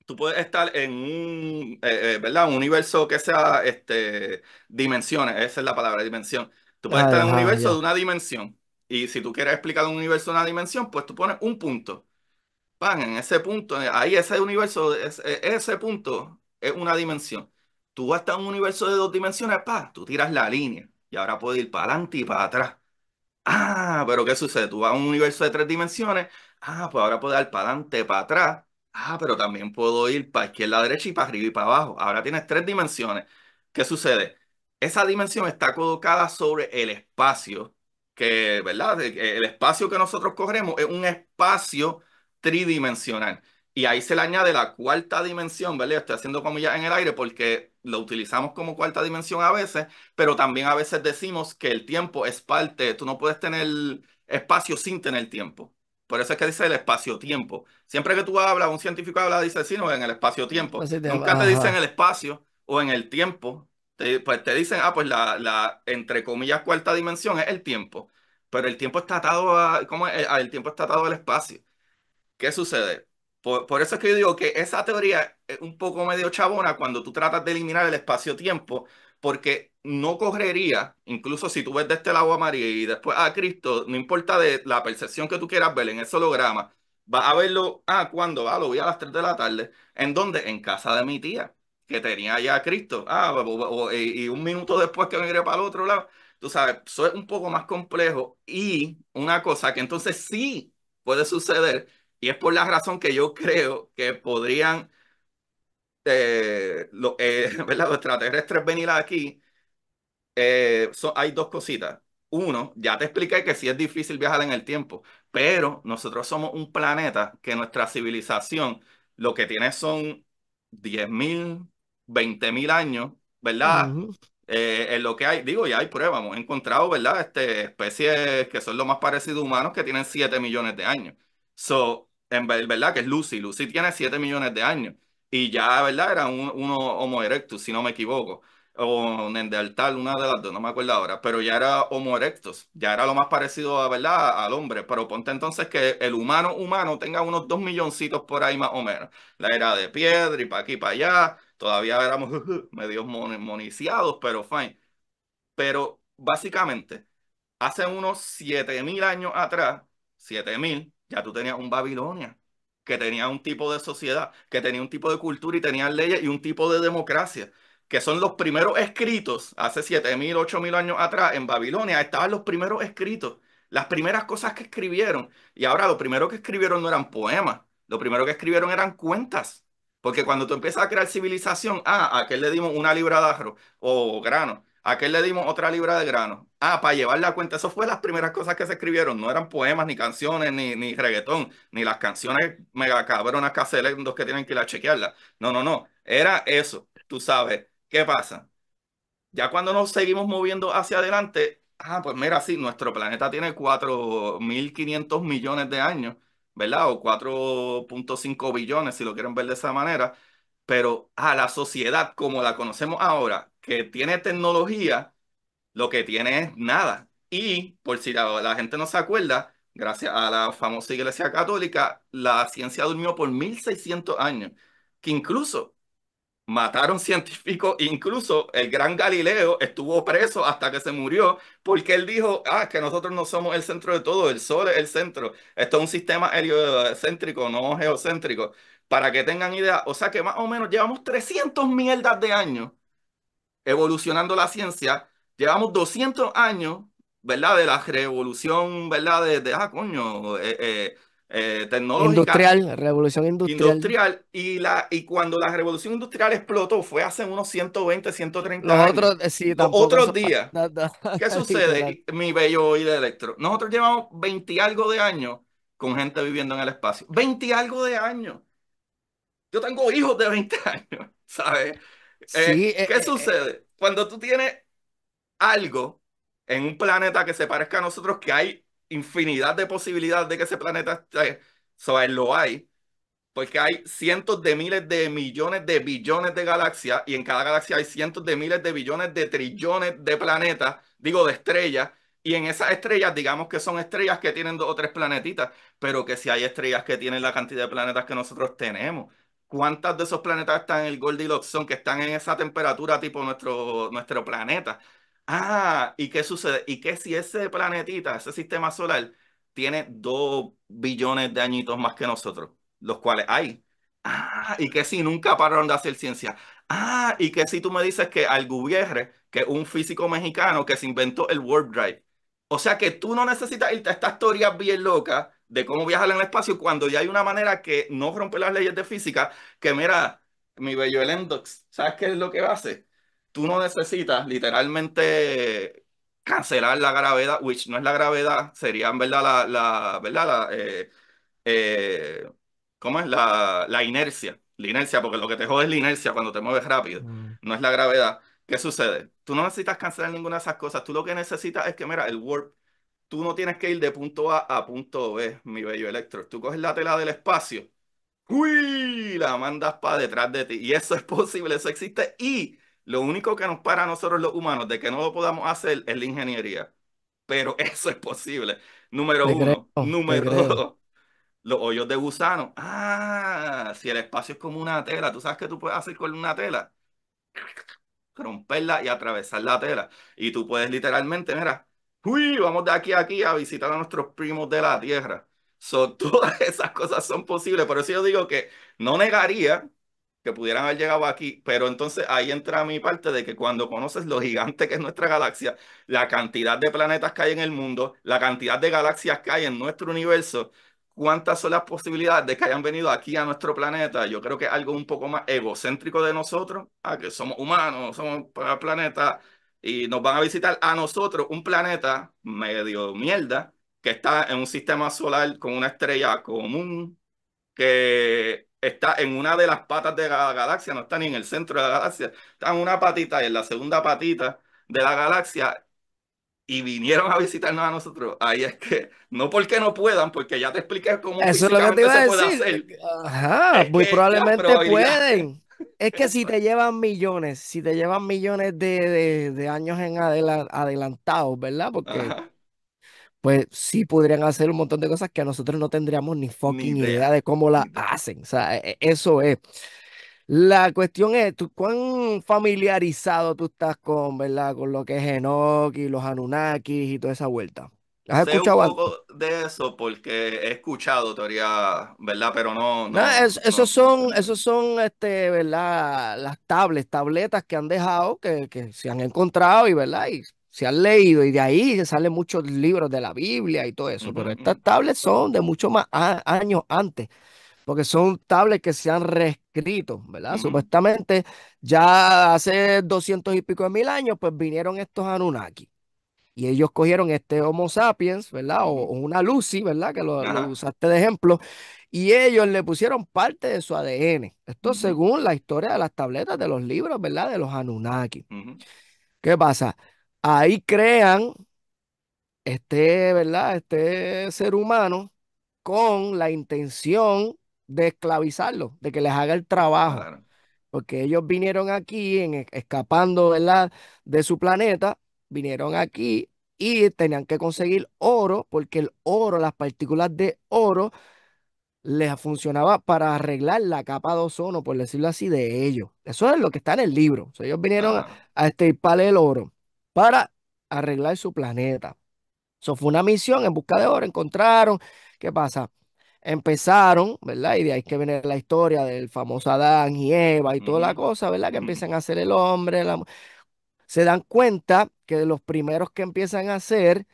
tú puedes estar en un, ¿verdad? universo que sea, este... Dimensiones, esa es la palabra, dimensión. Tú puedes ah, estar en un universo de una dimensión. Y si tú quieres explicar un universo de una dimensión, pues tú pones un punto pan, en ese punto, ahí ese universo, e, ese, punto es una dimensión. Tú vas a un universo de dos dimensiones, pa, tú tiras la línea y ahora puedo ir para adelante y para atrás. Ah, pero ¿qué sucede? Tú vas a un universo de tres dimensiones, ah, pues ahora puedo ir para adelante, para atrás, ah, pero también puedo ir para izquierda, derecha y para arriba y para abajo. Ahora tienes tres dimensiones. ¿Qué sucede? Esa dimensión está colocada sobre el espacio, que, ¿verdad? El espacio que nosotros cogemos es un espacio tridimensional. Y ahí se le añade la cuarta dimensión, ¿verdad? Estoy haciendo comillas en el aire porque lo utilizamos como cuarta dimensión a veces, pero también a veces decimos que el tiempo es parte, tú no puedes tener espacio sin tener tiempo. Por eso es que dice el espacio-tiempo. Siempre que tú hablas, un científico habla, dice, sí, no, en el espacio-tiempo. Pues Nunca te dicen el espacio o en el tiempo. pues te dicen, ah, pues la, entre comillas, cuarta dimensión es el tiempo. Pero el tiempo está atado a, El tiempo está atado al espacio. ¿Qué sucede? Por, eso es que yo digo que esa teoría es un poco medio chabona cuando tú tratas de eliminar el espacio-tiempo, porque no correría, incluso si tú ves de este lado a María y después a Cristo, no importa de la percepción que tú quieras ver en el holograma, va a verlo, ah, ¿cuándo? Ah, lo vi a las 3 de la tarde. ¿En dónde? En casa de mi tía, que tenía ya a Cristo. Ah, eh, y un minuto después que me iré para el otro lado. Tú sabes, eso es un poco más complejo. Y una cosa que entonces sí puede suceder y es por la razón que yo creo que podrían eh, eh los extraterrestres venir aquí. Eh, hay dos cositas. Uno, ya te expliqué que sí es difícil viajar en el tiempo, pero nosotros somos un planeta que nuestra civilización lo que tiene son 10.000, 20.000 años, ¿verdad? en eh, lo que hay, digo, ya hay pruebas, hemos encontrado, ¿verdad? Este, especies que son lo más parecido a humanos que tienen 7 millones de años. So, en verdad que es Lucy. Lucy tiene 7 millones de años. Y ya, ¿verdad? Era un, uno Homo erectus, si no me equivoco. O nendertal una de las dos, no me acuerdo ahora. Pero ya era Homo erectus. Ya era lo más parecido, a, ¿verdad? Al hombre. Pero ponte entonces que el humano humano tenga unos 2 milloncitos por ahí más o menos. La era de piedra y para aquí, para allá. Todavía éramos medios moniciados, pero fine. Pero básicamente, hace unos 7.000 años atrás, 7.000, ya tú tenías un Babilonia que tenía un tipo de sociedad, que tenía un tipo de cultura y tenía leyes y un tipo de democracia, que son los primeros escritos, hace 7.000, 8.000 años atrás, en Babilonia estaban los primeros escritos, las primeras cosas que escribieron. Y ahora lo primero que escribieron no eran poemas, lo primero que escribieron eran cuentas. Porque cuando tú empiezas a crear civilización, ah, a aquel le dimos una libra de arroz o grano, ¿A le dimos otra libra de grano? Ah, para llevar la cuenta. Eso fue las primeras cosas que se escribieron. No eran poemas, ni canciones, ni, reggaetón, ni las canciones mega cabronas que los que tienen que ir a chequearla. No, no, no. Era eso. Tú sabes. ¿Qué pasa? Ya cuando nos seguimos moviendo hacia adelante, ah, pues mira, sí, nuestro planeta tiene 4.500 millones de años, ¿verdad? O 4.5 billones, si lo quieren ver de esa manera. Pero a ah, la sociedad como la conocemos ahora, que tiene tecnología, lo que tiene es nada. Y por si la, gente no se acuerda, gracias a la famosa Iglesia Católica, la ciencia durmió por 1600 años, que incluso mataron científicos, incluso el gran Galileo estuvo preso hasta que se murió, porque él dijo, ah, que nosotros no somos el centro de todo, el Sol es el centro, esto es un sistema heliocéntrico, no geocéntrico, para que tengan idea, o sea que más o menos llevamos 300 mierdas de años evolucionando la ciencia, llevamos 200 años, ¿verdad? De la revolución, ¿verdad? De, ah, coño, eh, eh, eh, tecnológica. Industrial, revolución industrial. Industrial. Y, la, y cuando la revolución industrial explotó, fue hace unos 120, 130 años. Otros, sí, otros días. ¿Qué sucede, mi bello hoy Electro? Nosotros llevamos 20 algo de años con gente viviendo en el espacio. 20 algo de años. Yo tengo hijos de 20 años, ¿sabes? Eh, eh, ¿Qué eh, sucede? Cuando tú tienes algo en un planeta que se parezca a nosotros, que hay infinidad de posibilidades de que ese planeta esté, so, lo hay, porque hay cientos de miles de millones de billones de galaxias, y en cada galaxia hay cientos de miles de billones de trillones de planetas, digo, de estrellas, y en esas estrellas, digamos que son estrellas que tienen dos o tres planetitas, pero que si hay estrellas que tienen la cantidad de planetas que nosotros tenemos cuántas de esos planetas están en el Goldilocks Zone, que están en esa temperatura tipo nuestro, nuestro planeta. Ah, ¿y qué sucede? ¿Y qué si ese planetita, ese sistema solar, tiene dos billones de añitos más que nosotros, los cuales hay? Ah, ¿y qué si nunca pararon de hacer ciencia? Ah, ¿y qué si tú me dices que gubierre que es un físico mexicano que se inventó el Warp Drive? O sea que tú no necesitas irte a estas teorías bien locas de cómo viajar en el espacio cuando ya hay una manera que no rompe las leyes de física, que mira, mi bello Elendox, ¿sabes qué es lo que hace? Tú no necesitas literalmente cancelar la gravedad, which no es la gravedad, sería en verdad la, la ¿verdad? La, eh, eh, ¿cómo es? La, inercia, la inercia, porque lo que te jode es la inercia cuando te mueves rápido, mm. no es la gravedad. ¿Qué sucede? Tú no necesitas cancelar ninguna de esas cosas, tú lo que necesitas es que, mira, el warp tú no tienes que ir de punto A a punto B, mi bello Electro. Tú coges la tela del espacio, ¡uy! La mandas para detrás de ti. Y eso es posible, eso existe. Y lo único que nos para nosotros los humanos de que no lo podamos hacer es la ingeniería. Pero eso es posible. Número uno. número dos. Los hoyos de gusano. Ah, si el espacio es como una tela, ¿tú sabes qué tú puedes hacer con una tela? Romperla y atravesar la tela. Y tú puedes literalmente, mira, uy, vamos de aquí a aquí a visitar a nuestros primos de la tierra. So, todas esas cosas son posibles, por eso yo digo que no negaría que pudieran haber llegado aquí, pero entonces ahí entra mi parte de que cuando conoces lo gigante que es nuestra galaxia, la cantidad de planetas que hay en el mundo, la cantidad de galaxias que hay en nuestro universo, cuántas son las posibilidades de que hayan venido aquí a nuestro planeta, yo creo que es algo un poco más egocéntrico de nosotros, a que somos humanos, somos planetas y nos van a visitar a nosotros un planeta medio mierda que está en un sistema solar con una estrella común que está en una de las patas de la galaxia, no está ni en el centro de la galaxia, está en una patita y en la segunda patita de la galaxia y vinieron a visitarnos a nosotros. Ahí es que, no porque no puedan, porque ya te expliqué cómo Eso es lo que te iba a decir. Ajá, muy probablemente pueden. Es que si te llevan millones, si te llevan millones de, de, años en adelantados, ¿verdad? Porque pues sí podrían hacer un montón de cosas que nosotros no tendríamos ni fucking idea. de cómo las hacen. O sea, e-, e-, eso es. La cuestión es, ¿tú, ¿cuán familiarizado tú estás con, ¿verdad? Con lo que es Enoch y los Anunnakis y toda esa vuelta? ¿Has escuchado un poco de eso porque he escuchado teoría, ¿verdad? Pero no. no, esos son, esos son, este, ¿verdad? Las tablets, tabletas que han dejado, que, se han encontrado y, ¿verdad? Y se han leído y de ahí salen muchos libros de la Biblia y todo eso. Pero estas tablets son de muchos más años antes porque son tablets que se han reescrito, ¿verdad? Supuestamente ya hace doscientos y pico de mil años, pues vinieron estos Anunnaki. Y ellos cogieron este Homo sapiens, ¿verdad? O, una Lucy, ¿verdad? Que lo, usaste de ejemplo. Y ellos le pusieron parte de su ADN. Esto según la historia de las tabletas, de los libros, ¿verdad? De los Anunnaki. ¿Qué pasa? Ahí crean este, ¿verdad? Este ser humano con la intención de esclavizarlo, de que les haga el trabajo. Porque ellos vinieron aquí escapando, ¿verdad? De su planeta vinieron aquí y tenían que conseguir oro porque el oro, las partículas de oro, les funcionaba para arreglar la capa de ozono, por decirlo así, de ellos. Eso es lo que está en el libro. ellos vinieron ah. a, este el oro para arreglar su planeta. Eso fue una misión en busca de oro. Encontraron, ¿qué pasa? Empezaron, ¿verdad? Y de ahí que viene la historia del famoso Adán y Eva y toda la cosa, ¿verdad? Que empiezan a hacer el hombre, la mujer se dan cuenta que de los primeros que empiezan a hacer,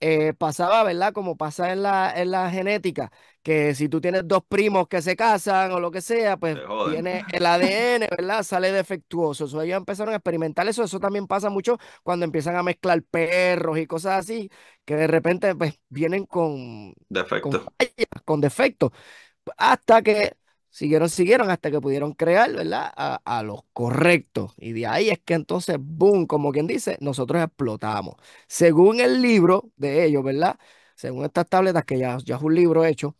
eh, pasaba, ¿verdad? Como pasa en la, en la genética, que si tú tienes dos primos que se casan o lo que sea, pues tiene el ADN, ¿verdad? Sale defectuoso. Eso ellos empezaron a experimentar eso. Eso también pasa mucho cuando empiezan a mezclar perros y cosas así, que de repente pues vienen con defecto Con, con Hasta que siguieron, siguieron hasta que pudieron crear, ¿verdad? A, los correctos. Y de ahí es que entonces, boom, como quien dice, nosotros explotamos. Según el libro de ellos, ¿verdad? Según estas tabletas, que ya, ya es un libro hecho,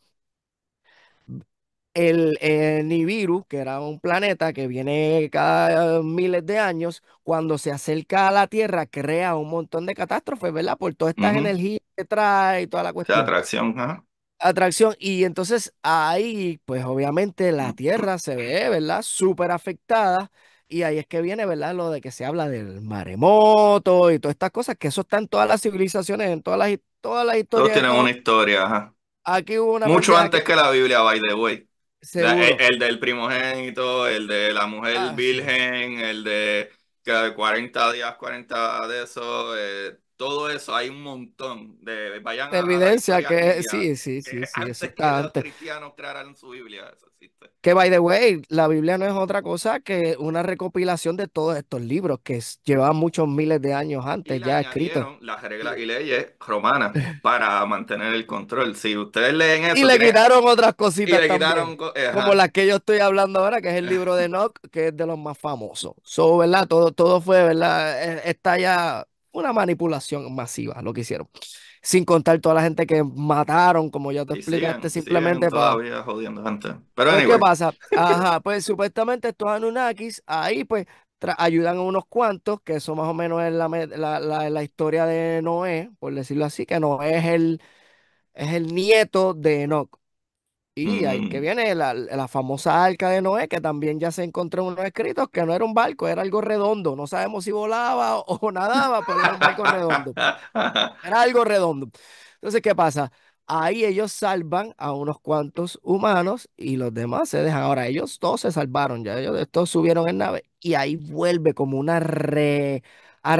el, el, Nibiru, que era un planeta que viene cada eh, miles de años, cuando se acerca a la Tierra, crea un montón de catástrofes, ¿verdad? Por todas estas energías que trae y toda la cuestión. La atracción, ¿ah? atracción. Y entonces ahí, pues obviamente la Tierra se ve, ¿verdad? Súper afectada. Y ahí es que viene, ¿verdad? Lo de que se habla del maremoto y todas estas cosas, que eso está en todas las civilizaciones, en todas las, todas las historias. Todos tienen una historia, ajá. Aquí hubo una. Mucho antes que... la Biblia, by the way. E, el, del primogénito, el de la mujer ah, virgen, el de 40 días, 40 de eso. Eh, todo eso, hay un montón de vayan evidencia que sí, sí, eh, sí, sí, antes que Los cristianos crearon su Biblia, eso existe. Que by the way, la Biblia no es otra cosa que una recopilación de todos estos libros que llevaban muchos miles de años antes ya escritos. Las reglas y leyes romanas para mantener el control. Si ustedes leen eso y le quitaron otras cositas y le quitaron... Eh, como las que yo estoy hablando ahora, que es el libro de Enoch, que es de los más famosos. So, ¿verdad? Todo todo fue, ¿verdad? Eh, está ya una manipulación masiva lo que hicieron. Sin contar toda la gente que mataron, como ya te explicaste, simplemente todavía jodiendo gente. Pero pues, ¿Qué pasa? Ajá, pues supuestamente estos Anunnakis ahí pues ayudan a unos cuantos, que eso más o menos es la, historia de Noé, por decirlo así, que Noé es el, es el nieto de Enoch. Y ahí que viene la, famosa arca de Noé, que también ya se encontró en unos escritos que no era un barco, era algo redondo. No sabemos si volaba o nadaba, pero era un barco redondo. Era algo redondo. Entonces, ¿qué pasa? Ahí ellos salvan a unos cuantos humanos y los demás se dejan. Ahora, ellos todos se salvaron, ya ellos todos subieron en nave y ahí vuelve como una re a,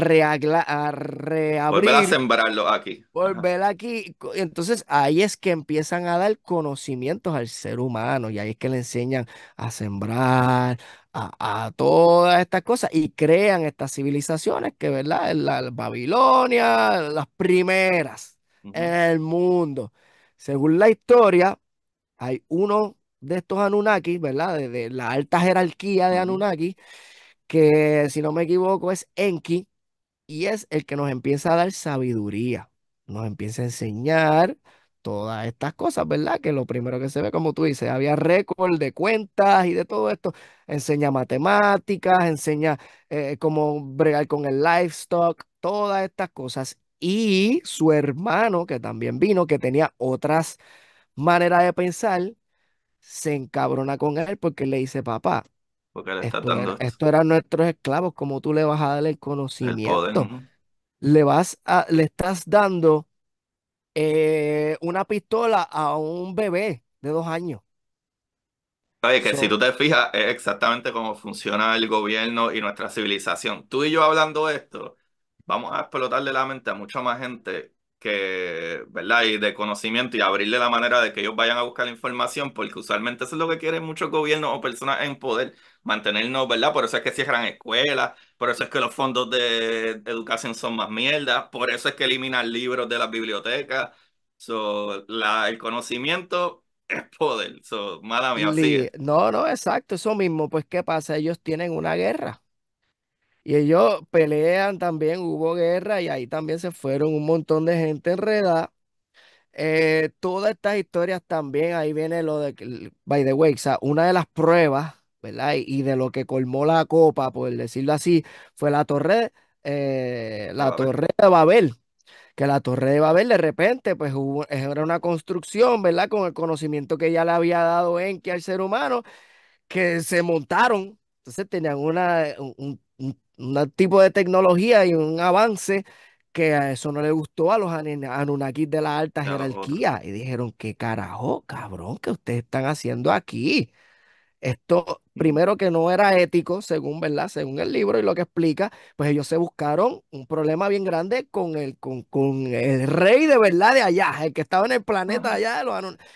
reabrir. Volver a sembrarlo aquí. Volver aquí. Entonces ahí es que empiezan a dar conocimientos al ser humano y ahí es que le enseñan a sembrar, a, a todas estas cosas y crean estas civilizaciones que, ¿verdad? La, la Babilonia, las primeras en el mundo. Según la historia, hay uno de estos Anunnaki, ¿verdad? De, la alta jerarquía de Anunnaki que si no me equivoco es Enki, y es el que nos empieza a dar sabiduría, nos empieza a enseñar todas estas cosas, ¿verdad? Que lo primero que se ve, como tú dices, había récord de cuentas y de todo esto, enseña matemáticas, enseña eh, cómo bregar con el livestock, todas estas cosas. Y su hermano, que también vino, que tenía otras maneras de pensar, se encabrona con él porque le dice, papá, esto eran nuestros esclavos, como tú le vas a dar el conocimiento? Le vas a, le estás dando eh, una pistola a un bebé de dos años. Oye, que si tú te fijas, es exactamente cómo funciona el gobierno y nuestra civilización. Tú y yo hablando de esto, vamos a explotarle la mente a mucha más gente que, ¿verdad? Y de conocimiento y abrirle la manera de que ellos vayan a buscar la información, porque usualmente eso es lo que quieren muchos gobiernos o personas en poder, mantenernos, ¿verdad? Por eso es que cierran escuelas, por eso es que los fondos de educación son más mierda, por eso es que eliminan libros de las bibliotecas. So, el conocimiento es poder, mala mía. No, no, exacto, eso mismo. Pues, ¿qué pasa? Ellos tienen una guerra. Y ellos pelean también, hubo guerra y ahí también se fueron un montón de gente enredada. Eh, todas estas historias también, ahí viene lo de, by the way, o sea, una de las pruebas, ¿verdad? Y, de lo que colmó la copa, por decirlo así, fue la torre, eh, la torre de Babel. Que la torre de Babel de repente, pues hubo, era una construcción, ¿verdad? Con el conocimiento que ya le había dado Enki al ser humano, que se montaron. Entonces tenían una, un, un tipo de tecnología y un avance que a eso no le gustó a los Anunnakis de la alta jerarquía y dijeron, ¿qué carajo, cabrón, que ustedes están haciendo aquí? Esto, primero que no era ético, según, ¿verdad? Según el libro y lo que explica, pues ellos se buscaron un problema bien grande con el, con, con el rey de verdad de allá, el que estaba en el planeta allá de los Anunnakis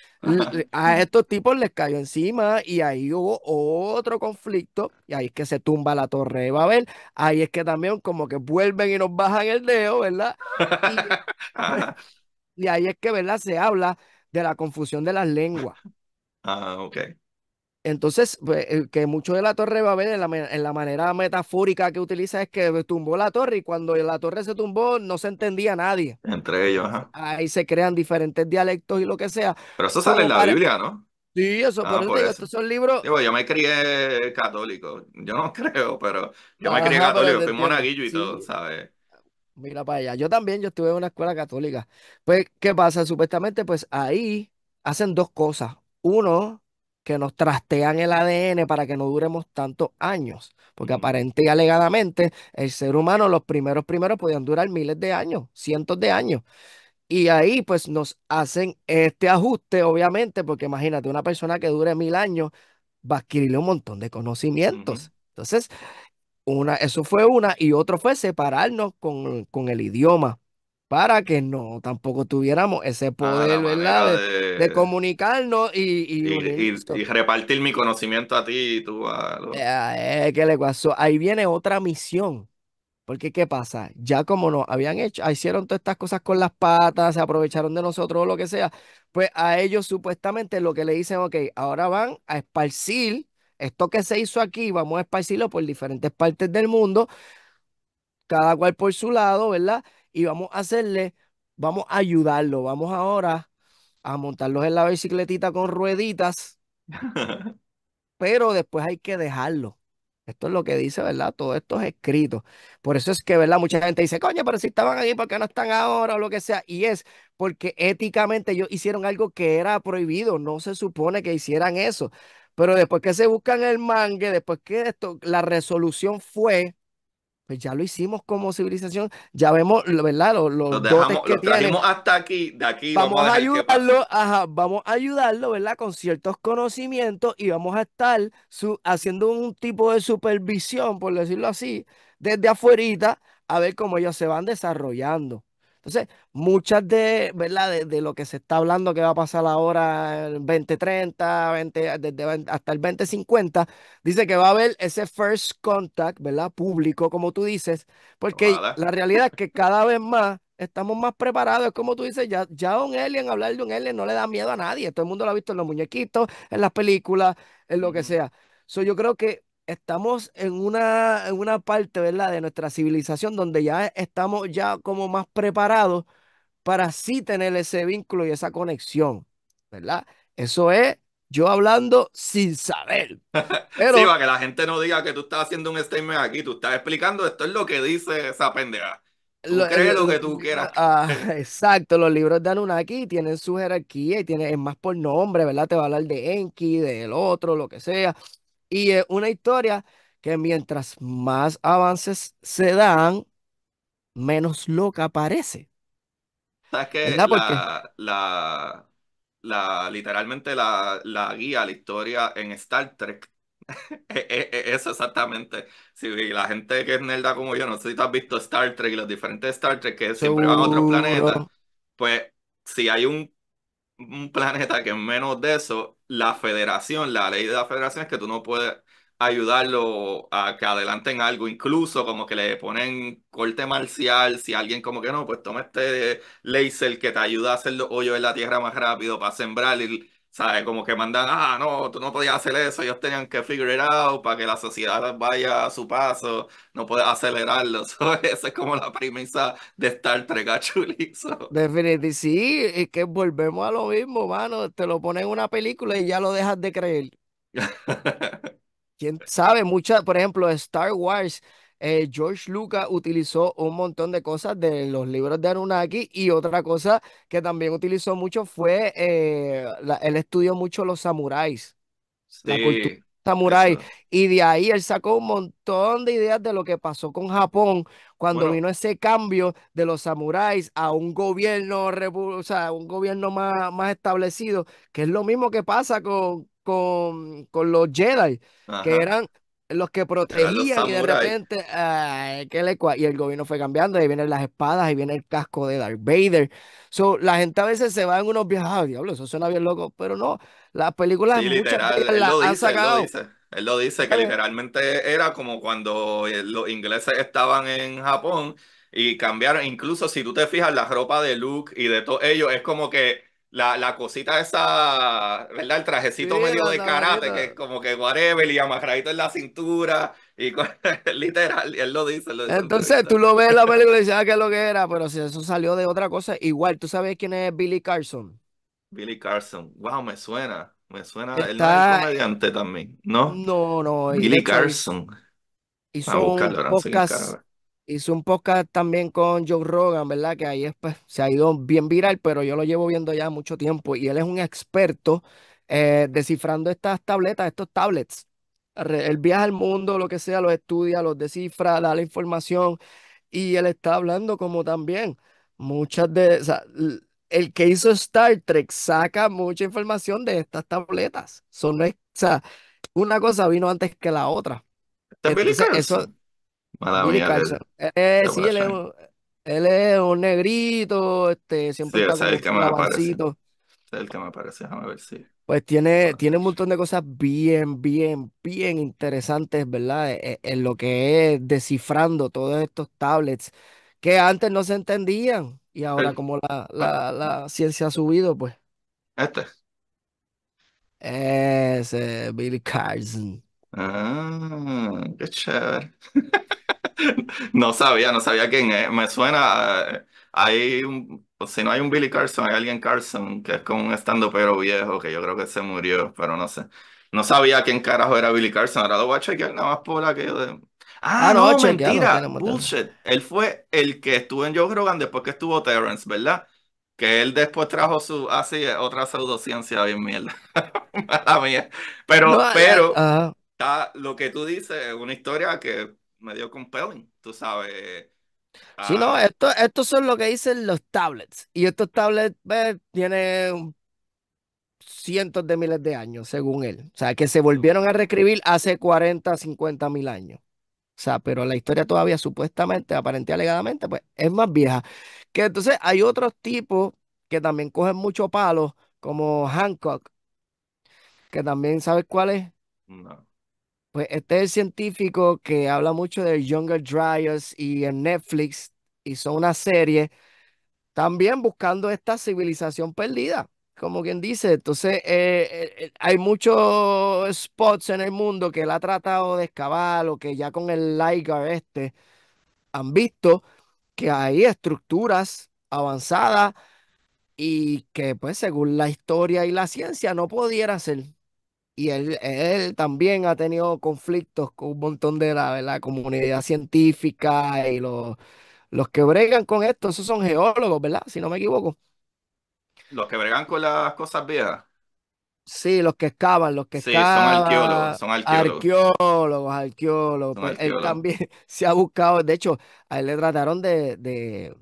a estos tipos les cayó encima y ahí hubo otro conflicto y ahí es que se tumba la torre de Babel, ahí es que también como que vuelven y nos bajan el dedo, ¿verdad? Y, ah. y ahí es que, ¿verdad? Se habla de la confusión de las lenguas. Ah, ok. Entonces, pues, eh, que mucho de la Torre va a la, en la manera metafórica que utiliza, es que tumbó la torre y cuando la torre se tumbó no se entendía nadie. Entre ellos, ajá. Ahí se crean diferentes dialectos y lo que sea. Pero eso sale en la Biblia, ¿no? Sí, eso, ah, por, son libros. yo me crié católico, yo no creo, pero yo me crié católico, fui monaguillo y todo, ¿sabes? Mira para allá, yo también, yo estuve en una escuela católica. Pues, ¿qué pasa? Supuestamente, pues ahí hacen dos cosas. Uno, que nos trastean el ADN para que no duremos tantos años. Porque aparente y alegadamente, el ser humano, los primeros primeros podían durar miles de años, cientos de años. Y ahí pues nos hacen este ajuste, obviamente, porque imagínate, una persona que dure mil años va a adquirirle un montón de conocimientos. Entonces, una, eso fue una y otro fue separarnos con el idioma para que no tampoco tuviéramos ese poder, ¿verdad? De, comunicarnos y y, repartir mi conocimiento a ti y tú a... Los... Eh, eh le pasó? Ahí viene otra misión. Porque, ¿qué pasa? Ya como nos habían hecho, ah, hicieron todas estas cosas con las patas, se aprovecharon de nosotros o lo que sea, pues a ellos supuestamente lo que le dicen, ok, ahora van a esparcir esto que se hizo aquí, vamos a esparcirlo por diferentes partes del mundo, cada cual por su lado, ¿verdad? y vamos a hacerle, vamos a ayudarlo. Vamos ahora a montarlos en la bicicletita con rueditas, pero después hay que dejarlo. Esto es lo que dice, ¿verdad? Todo esto es escrito. Por eso es que, ¿verdad? Mucha gente dice, coño, pero si estaban ahí, ¿por qué no están ahora o lo que sea? Y es porque éticamente ellos hicieron algo que era prohibido, no se supone que hicieran eso. Pero después que se buscan el mangue, después que esto, la resolución fue pues ya lo hicimos como civilización, ya vemos, ¿verdad? Los, dotes que lo hasta aquí, de aquí vamos, a, ayudarlo, vamos a ayudarlo, ¿verdad? Con ciertos conocimientos y vamos a estar su, haciendo un tipo de supervisión, por decirlo así, desde afuerita, a ver cómo ellos se van desarrollando. Entonces, muchas de, ¿verdad? De, lo que se está hablando que va a pasar ahora el 2030, 20, desde hasta el 2050, dice que va a haber ese first contact, ¿verdad? Público, como tú dices, porque la realidad es que cada vez más estamos más preparados, como tú dices, ya, ya un alien, hablar de un alien no le da miedo a nadie, todo el mundo lo ha visto en los muñequitos, en las películas, en lo que sea. So, yo creo que estamos en una, en una parte, ¿verdad?, de nuestra civilización donde ya estamos ya como más preparados para sí tener ese vínculo y esa conexión, ¿verdad? Eso es yo hablando sin saber. Pero, sí, para que la gente no diga que tú estás haciendo un statement aquí, tú estás explicando, esto es lo que dice esa pendeja. Tú lo, que tú quieras. Ah, exacto, los libros de Anunnaki tienen su jerarquía y tienen es más por nombre, ¿verdad? Te va a hablar de Enki, del otro, lo que sea. Y es una historia que mientras más avances se dan, menos loca parece. ¿Sabes qué? La, la, literalmente la, la guía, la historia en Star Trek e, e, e, eso exactamente. Si la gente que es nerda como yo, no sé si tú has visto Star Trek y los diferentes Star Trek que siempre van a otros planetas, pues si hay un un planeta que es menos de eso, la federación, la ley de la federación es que tú no puedes ayudarlo a que adelanten algo, incluso como que le ponen corte marcial, si alguien como que no, pues toma este laser que te ayuda a hacer los hoyos en la tierra más rápido para sembrar y ¿sabes? Como que mandan, ah, no, tú no podías hacer eso, ellos tenían que figure it out para que la sociedad vaya a su paso, no puedes acelerarlo. esa es como la premisa de Star Trek, chulizo. Definitivamente, sí, es que volvemos a lo mismo, mano, te lo ponen en una película y ya lo dejas de creer. ¿Quién sabe? Muchas, por ejemplo, Star Wars eh, George Lucas utilizó un montón de cosas de los libros de Anunnaki y otra cosa que también utilizó mucho fue, eh, él estudió mucho los samuráis, sí, la cultura samurái, y de ahí él sacó un montón de ideas de lo que pasó con Japón cuando vino ese cambio de los samuráis a un gobierno, o sea, un gobierno más, más establecido, que es lo mismo que pasa con, con, los Jedi, que eran los que protegían y de repente, y el gobierno fue cambiando, ahí vienen las espadas, y viene el casco de Darth Vader. So, la gente a veces se va en unos viajes, ah, diablo, eso suena bien loco, pero no, las películas Él lo dice, él lo dice que eh. literalmente era como cuando eh, los ingleses estaban en Japón y cambiaron, incluso si tú te fijas, la ropa de Luke y de todos ellos es como que la, cosita esa, ¿verdad? El trajecito medio de karate, que es como que whatever, y amarradito en la cintura, y literal, él lo dice. Entonces tú lo ves en la película y dices, ah, qué es lo que era, pero si eso salió de otra cosa, igual, ¿tú sabes quién es Billy Carson? Billy Carson, wow, me suena, me suena, él es comediante también, ¿no? No, no. Billy Carson. Y un podcast Hizo un podcast también con Joe Rogan, ¿verdad? Que ahí pues, se ha ido bien viral, pero yo lo llevo viendo ya mucho tiempo y él es un experto eh, descifrando estas tabletas, estos tablets. Él viaja al mundo, lo que sea, los estudia, los descifra, da la información y él está hablando como también muchas de... el que hizo Star Trek saca mucha información de estas tabletas. Son, o sea, una cosa vino antes que la otra. Entonces, eso, eh, eh, sí, él es, un, él es, negrito, este, siempre sí, el que me aparece. el que me aparece, ver si. Pues tiene, tiene un montón de cosas bien, bien, bien interesantes, ¿verdad? E, e, en, lo que es descifrando todos estos tablets que antes no se entendían y ahora como la, la, ah. la, ciencia ha subido, pues. Este. Ese, Billy Carson. Ah, qué chévere. No sabía, no sabía quién es. Me suena, eh, hay un, si no hay un Billy Carson, hay alguien Carson, que es como un estando pero viejo, que yo creo que se murió, pero no sé. No sabía quién carajo era Billy Carson, ahora lo voy a chequear nada más por aquello de... Ah, ah no, mentira, bullshit. Él fue el que estuvo en Joe Rogan después que estuvo Terrence, ¿verdad? que él después trajo su ah sí otra pseudociencia bien mierda mala mía pero eh, pero está, lo que tú dices es una historia que medio compelling, tú sabes. Sí, no, ah. esto, estos son lo que dicen los tablets. Y estos tablets pues, tienen cientos de miles de años, según él. O sea, que se volvieron a reescribir hace 40, 50 mil años. O sea, pero la historia todavía supuestamente, aparentemente, alegadamente, pues es más vieja. Que entonces hay otros tipos que también cogen mucho palo, como Hancock, que también, ¿sabes cuál es? No. Pues este científico que habla mucho de Younger Dryers y en Netflix hizo una serie también buscando esta civilización perdida, como quien dice. Entonces, eh, eh, eh, hay muchos spots en el mundo que él ha tratado de excavar o que ya con el Liger este han visto que hay estructuras avanzadas y que pues según la historia y la ciencia no pudiera ser y él, él, también ha tenido conflictos con un montón de la, comunidad científica y los, los que bregan con esto, esos son geólogos, ¿verdad? Si no me equivoco. Los que bregan con las cosas viejas. Sí, los que excavan, los que sí, Sí, son arqueólogos, arqueólogos. Arqueólogos, pues Él también se ha buscado, de hecho, a él le trataron de, de,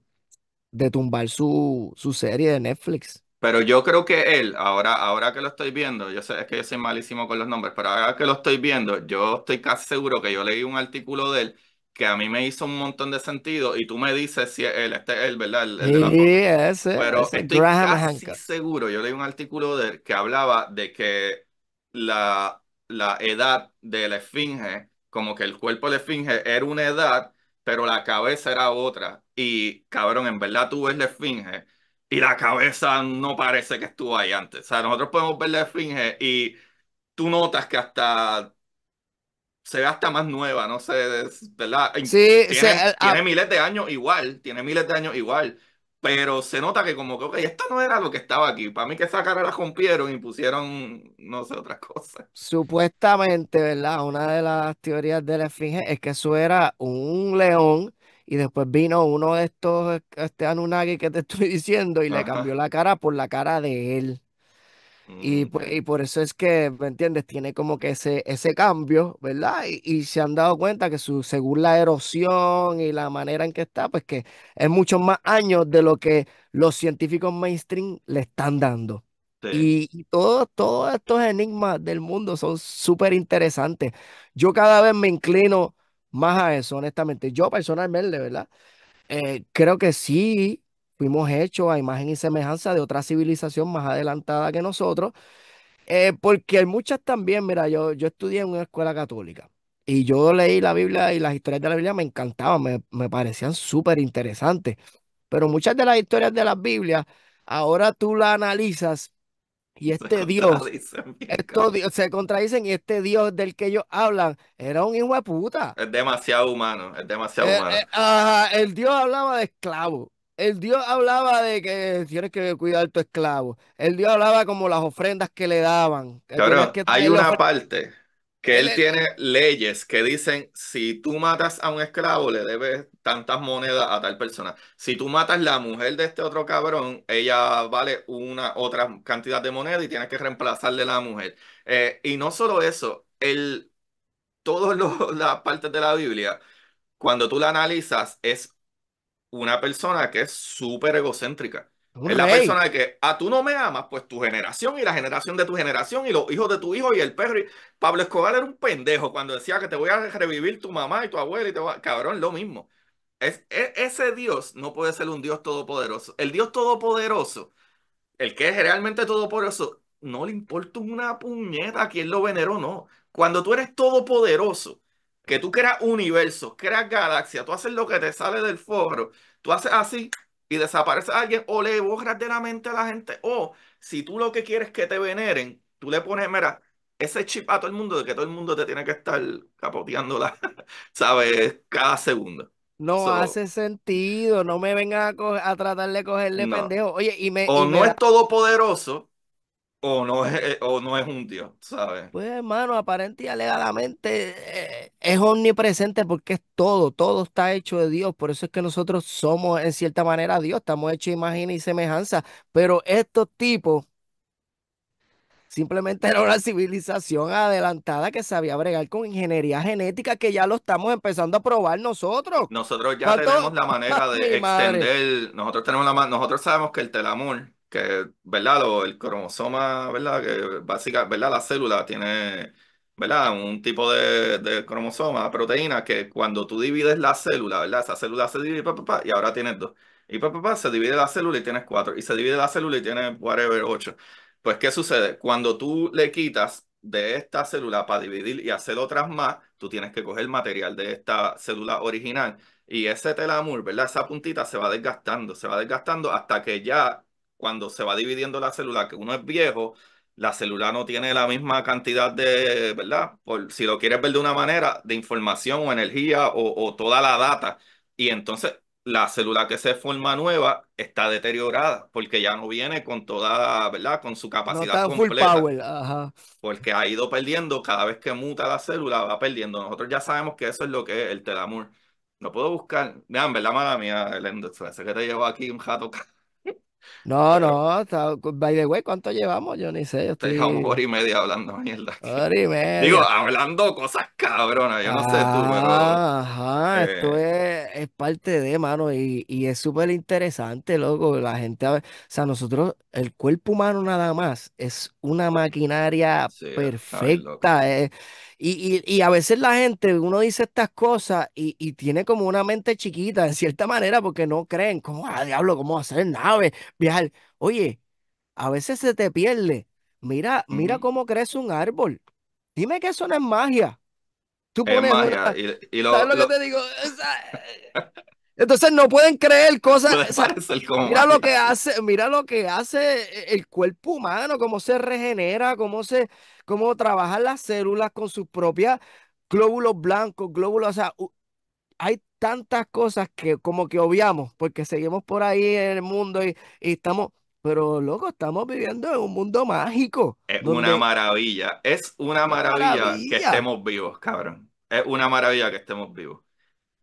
de tumbar su, su serie de Netflix. Pero yo creo que él, ahora, ahora que lo estoy viendo, yo sé es que yo soy malísimo con los nombres, pero ahora que lo estoy viendo, yo estoy casi seguro que yo leí un artículo de él que a mí me hizo un montón de sentido y tú me dices si es él, este es él, ¿verdad? El, el pero estoy casi seguro, yo leí un artículo de él que hablaba de que la, la edad de la esfinge, como que el cuerpo de la esfinge era una edad, pero la cabeza era otra. Y cabrón, en verdad tú ves la esfinge y la cabeza no parece que estuvo ahí antes. O sea, nosotros podemos ver la esfinge y tú notas que hasta se ve hasta más nueva, no sé, ¿verdad? Sí, tiene, ah, ah. miles de años igual, tiene miles de años igual, pero se nota que como que, esto no era lo que estaba aquí. Para mí que esa cara la rompieron y pusieron, no sé, otras cosas. Supuestamente, ¿verdad? Una de las teorías de la esfinge es que eso era un león y después vino uno de estos, este Anunnaki que te estoy diciendo, y le cambió la cara por la cara de él. Pues, mm. Y, por eso es que, ¿me entiendes? Tiene como que ese, ese cambio, ¿verdad? Y, se han dado cuenta que su, según la erosión y la manera en que está, pues que es muchos más años de lo que los científicos mainstream le están dando. Y, y todos estos enigmas del mundo son súper interesantes. Yo cada vez me inclino más a eso, honestamente. Yo personalmente, ¿verdad? Eh, creo que sí fuimos hechos a imagen y semejanza de otra civilización más adelantada que nosotros, eh, porque hay muchas también, mira, yo, yo estudié en una escuela católica y yo leí la Biblia y las historias de la Biblia me encantaban, me, parecían súper interesantes, pero muchas de las historias de la Biblia, ahora tú las analizas y este Dios, estos, se contradicen y este Dios del que ellos hablan era un hijo de puta. Es demasiado humano, es demasiado eh, humano. Eh, el Dios hablaba de esclavo. El Dios hablaba de que tienes que cuidar tu esclavo. El Dios hablaba como las ofrendas que le daban. Claro, hay una parte que él, e-, tiene leyes que dicen si tú matas a un esclavo le debes tantas monedas a tal persona. Si tú matas la mujer de este otro cabrón, ella vale una otra cantidad de moneda y tienes que reemplazarle a la mujer. Eh, y no solo eso, el, todas las partes de la Biblia, cuando tú la analizas, es una persona que es súper egocéntrica. Es la persona de que a ah, tú no me amas, pues tu generación y la generación de tu generación y los hijos de tu hijo y el perro. Pablo Escobar era un pendejo cuando decía que te voy a revivir tu mamá y tu abuela y te va... Cabrón, lo mismo. Es, e, ese Dios no puede ser un Dios todopoderoso. El Dios todopoderoso, el que es realmente todopoderoso, no le importa una puñeta a quien lo veneró no. Cuando tú eres todopoderoso, que tú creas universo, creas galaxia, tú haces lo que te sale del forro, tú haces así y desaparece alguien o le borras de la mente a la gente o si tú lo que quieres es que te veneren, tú le pones, mira, ese chip a todo el mundo de que todo el mundo te tiene que estar capoteándola, ¿sabes? Cada segundo. No hace sentido, no me vengan a, tratar de cogerle pendejo. Oye, y me. O no es todopoderoso, o no es, eh, o no es un Dios, ¿sabes? Pues hermano, aparente y alegadamente eh, es omnipresente porque es todo, todo está hecho de Dios, por eso es que nosotros somos en cierta manera Dios, estamos hechos de imagen y semejanza, pero estos tipos simplemente era una civilización adelantada que sabía bregar con ingeniería genética que ya lo estamos empezando a probar nosotros. Nosotros ya tenemos la manera de extender, nosotros tenemos la nosotros sabemos que el telamor que, ¿verdad? el cromosoma, ¿verdad? Que básica, ¿verdad? La célula tiene, ¿verdad? Un tipo de, cromosoma, proteína, que cuando tú divides la célula, ¿verdad? Esa célula se divide, pa, pa, y ahora tienes dos. Y pa, se divide la célula y tienes cuatro. Y se divide la célula y tienes, whatever, ocho. Pues, ¿qué sucede? Cuando tú le quitas de esta célula para dividir y hacer otras más, tú tienes que coger material de esta célula original. Y ese telamur, ¿verdad? Esa puntita se va desgastando, se va desgastando hasta que ya cuando se va dividiendo la célula, que uno es viejo, la célula no tiene la misma cantidad de, ¿verdad? Por, si lo quieres ver de una manera, de información o energía o, toda la data. Y entonces la célula que se forma nueva está deteriorada porque ya no viene con toda, ¿verdad? Con su capacidad no completa. Porque ha ido perdiendo, cada vez que muta la célula va perdiendo. Nosotros ya sabemos que eso es lo que es el telamur. No puedo buscar, vean, ¿verdad, mala mía, el sé que te llevo aquí un jato no, no, by the way, ¿cuánto llevamos? Yo ni sé, yo estoy... un hora y media hablando mierda. Digo, hablando cosas cabronas, yo no sé tú, pero... Ajá, esto eh, es, parte de, mano, y, y es súper interesante, loco, la gente... O sea, nosotros, el cuerpo humano nada más es una maquinaria perfecta, es eh, y, a veces la gente, uno dice estas cosas y, tiene como una mente chiquita, en cierta manera, porque no creen, ¿Cómo? a ah, diablo, cómo hacer nave, viajar. Oye, a veces se te pierde. Mira, mira cómo crece un árbol. Dime que eso no es magia. Tú pones magia. ¿Sabes lo, que te digo? Eh, entonces no pueden creer cosas. mira lo que hace, mira lo que hace el cuerpo humano, cómo se regenera, cómo se cómo trabajan las células con sus propias glóbulos blancos, glóbulos, o sea, hay tantas cosas que como que obviamos, porque seguimos por ahí en el mundo y, estamos, pero loco, estamos viviendo en un mundo mágico. Es una maravilla, es una maravilla, que estemos vivos, cabrón. Es una maravilla que estemos vivos.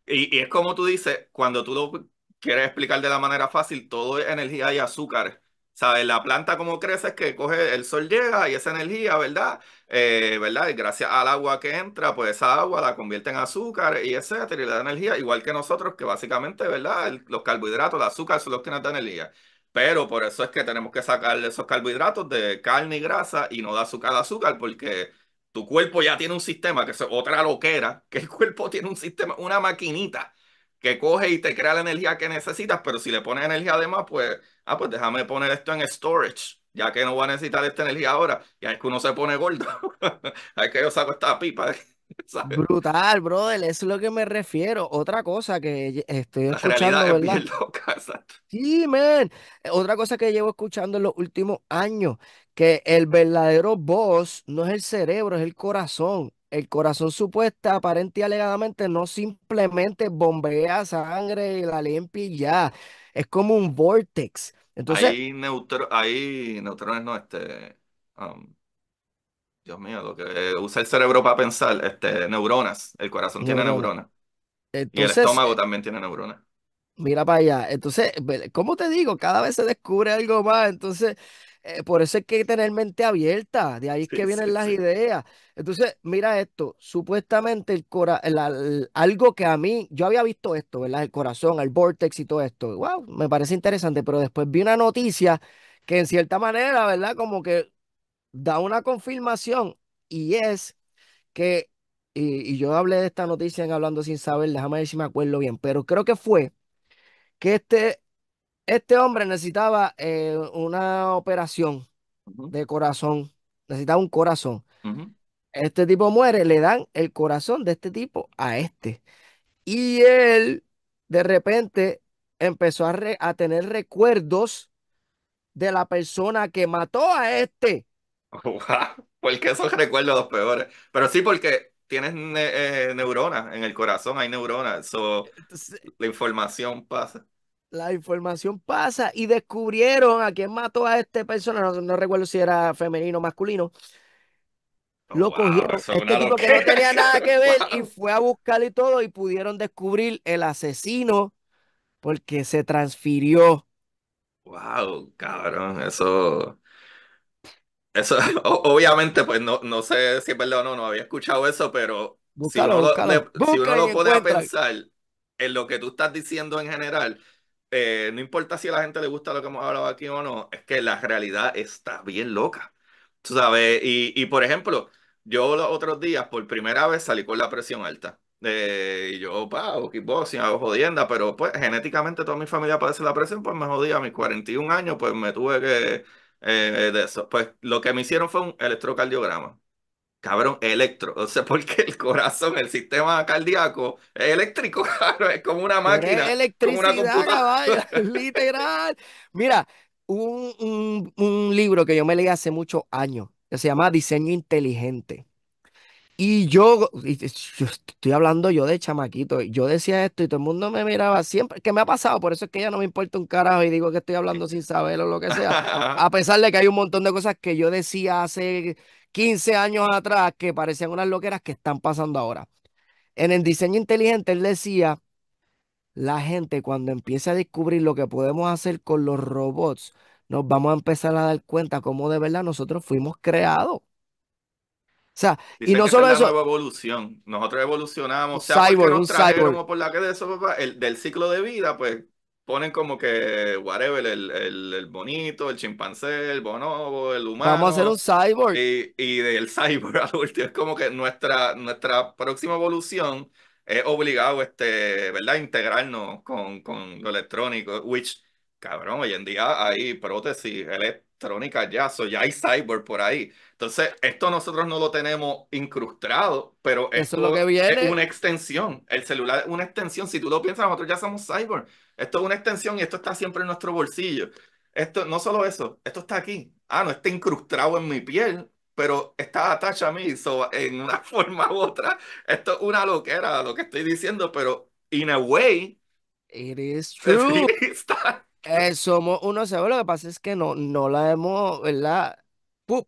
Y, y es como tú dices, cuando tú lo quieres explicar de la manera fácil, todo es energía y azúcar ¿sabes? La planta como crece es que coge, el sol llega y esa energía, ¿verdad? Eh, ¿verdad? Y gracias al agua que entra, pues esa agua la convierte en azúcar y etcétera, y le da energía, igual que nosotros, que básicamente, ¿verdad? los carbohidratos, el azúcar son los que nos dan energía. Pero por eso es que tenemos que sacar esos carbohidratos de carne y grasa y no de azúcar a azúcar, porque tu cuerpo ya tiene un sistema, que es otra loquera, que el cuerpo tiene un sistema, una maquinita coge y te crea la energía que necesitas, pero si le pones energía además, pues, ah, pues déjame poner esto en storage, ya que no voy a necesitar esta energía ahora. Y es que uno se pone gordo. es que yo saco esta pipa. Brutal, brother, eso es lo que me refiero. Otra cosa que estoy escuchando, ¿verdad? Eh, otra cosa que llevo escuchando en los últimos años, que el verdadero boss no es el cerebro, es el corazón el corazón supuesta, aparente y alegadamente, no simplemente bombea sangre, la limpia y ya. Es como un vortex. Entonces, hay, neutrones, no, este. Um, Dios mío, lo que usa el cerebro para pensar, este, neuronas. El corazón tiene neuronas. y el estómago también tiene neuronas. Mira para allá. Entonces, ¿cómo te digo? Cada vez se descubre algo más. Entonces, eh, por eso que hay que tener mente abierta, de ahí es que vienen las ideas. Entonces, mira esto, supuestamente el, cora algo que a mí, yo había visto esto, ¿verdad? El corazón, el vortex y todo esto, wow, me parece interesante, pero después vi una noticia que en cierta manera, ¿verdad? Como que da una confirmación y es que, y, y yo hablé de esta noticia en Hablando sin saber, déjame ver si me acuerdo bien, pero creo que fue que este este hombre necesitaba eh, una operación de corazón, necesitaba un corazón. Este tipo muere, le dan el corazón de este tipo a este. Y él de repente empezó a, tener recuerdos de la persona que mató a este. porque esos recuerdos los peores. Pero sí, porque tienes eh, neuronas en el corazón, hay neuronas, so, la información pasa. La información pasa y descubrieron a quién mató a este persona no, recuerdo si era femenino o masculino. lo cogieron, este tipo que no tenía nada que ver y fue a buscar y todo y pudieron descubrir el asesino porque se transfirió. Wow, cabrón, eso... Eso, obviamente, pues no, no sé si es verdad o no, no había escuchado eso, pero si, uno lo, puede pensar en lo que tú estás diciendo en general, eh, no importa si a la gente le gusta lo que hemos hablado aquí o no, es que la realidad está bien loca. Tú sabes, y, y por ejemplo, yo los otros días por primera vez salí con la presión alta. Eh, y yo, pa, hago kickboxing, hago jodienda, pero pues genéticamente toda mi familia padece la presión, pues me jodía. A mis 41 años, pues me tuve que. Eh, de eso. Pues lo que me hicieron fue un electrocardiograma. Cabrón, electro. O sea, porque el corazón, el sistema cardíaco es eléctrico, cabrón. Es como una máquina. Como una computadora. literal. Mira, un, un libro que yo me leí hace muchos años, que se llama Diseño Inteligente. Y yo, estoy hablando yo de chamaquito, yo decía esto y todo el mundo me miraba siempre, que me ha pasado, por eso es que ya no me importa un carajo y digo que estoy hablando sin saber o lo que sea, a pesar de que hay un montón de cosas que yo decía hace 15 años atrás que parecían unas loqueras que están pasando ahora. En el diseño inteligente él decía, la gente cuando empiece a descubrir lo que podemos hacer con los robots, nos vamos a empezar a dar cuenta cómo de verdad nosotros fuimos creados sea, y no solo es eso. Nueva evolución. Nosotros evolucionamos. O cyborg, un por la que de eso, papá, el, del ciclo de vida, pues ponen como que whatever, el, el, el, bonito, el chimpancé, el bonobo, el humano. Vamos a hacer un cyborg. Y, y del cyborg es como que nuestra, nuestra próxima evolución es obligado, este, ¿verdad? Integrarnos con, con lo electrónico, which, cabrón, hoy en día hay prótesis electrónicas ya, so ya hay cyborg por ahí. Entonces, esto nosotros no lo tenemos incrustado, pero esto es, una extensión. El celular es una extensión. Si tú lo piensas, nosotros ya somos cyborg. Esto es una extensión y esto está siempre en nuestro bolsillo. Esto, no solo eso, esto está aquí. Ah, no está incrustado en mi piel, pero está atachado a mí. en una forma u otra, esto es una loquera lo que estoy diciendo, pero in a way. It is true. Eh, somos unos, ¿sabes? Lo que pasa es que no, no la hemos, ¿verdad?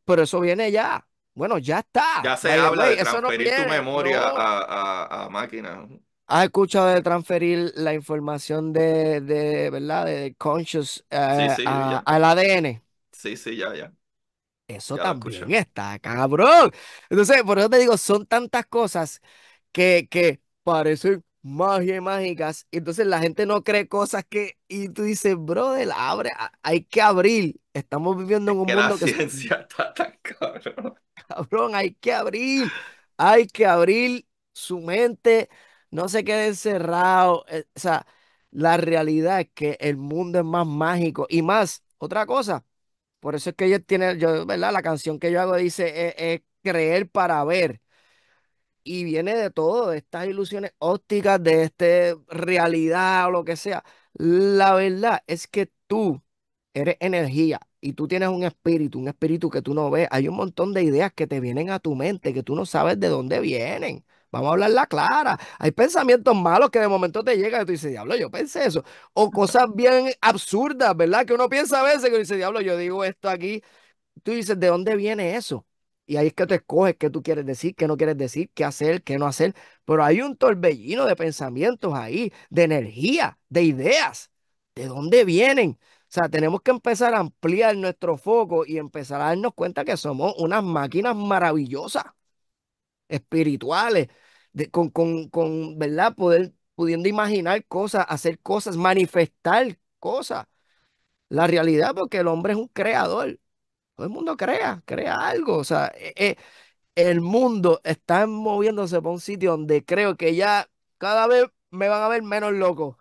pero eso viene ya. Bueno, ya está. Ya se habla de transferir tu memoria a, a, a máquinas. ¿Has escuchado de transferir la información de, de ¿verdad? De conscious eh, a, al ADN. Sí, sí, ya, ya. Eso también está, cabrón. Entonces, por eso te digo, son tantas cosas que, que parecen magia y mágicas. Y entonces la gente no cree cosas que. Y tú dices, brother, abre, hay que abrir. Estamos viviendo en un mundo que. ciencia está tan cabrón. Cabrón, hay que abrir. Hay que abrir su mente. No se quede encerrado. Eh, o sea, la realidad es que el mundo es más mágico. Y más, otra cosa. Por eso es que ellos tienen, yo, ¿verdad? La canción que yo hago dice, e, es creer para ver y viene de todo, de estas ilusiones ópticas, de este realidad o lo que sea. La verdad es que tú eres energía y tú tienes un espíritu, un espíritu que tú no ves. Hay un montón de ideas que te vienen a tu mente que tú no sabes de dónde vienen. Vamos a hablarla clara. Hay pensamientos malos que de momento te llegan y tú dices, diablo, yo pensé eso. O cosas bien absurdas, ¿verdad? Que uno piensa a veces que dice, diablo, yo digo esto aquí. Tú dices, ¿de dónde viene eso? Y ahí es que tú escoges qué tú quieres decir, qué no quieres decir, qué hacer, qué no hacer. Pero hay un torbellino de pensamientos ahí, de energía, de ideas. ¿De dónde vienen? O sea, tenemos que empezar a ampliar nuestro foco y empezar a darnos cuenta que somos unas máquinas maravillosas, espirituales, de, con, con, con, ¿verdad? Poder, pudiendo imaginar cosas, hacer cosas, manifestar cosas. La realidad, porque el hombre es un creador. Todo el mundo crea, crea algo. O sea, eh, eh, el mundo está moviéndose para un sitio donde creo que ya cada vez me van a ver menos locos.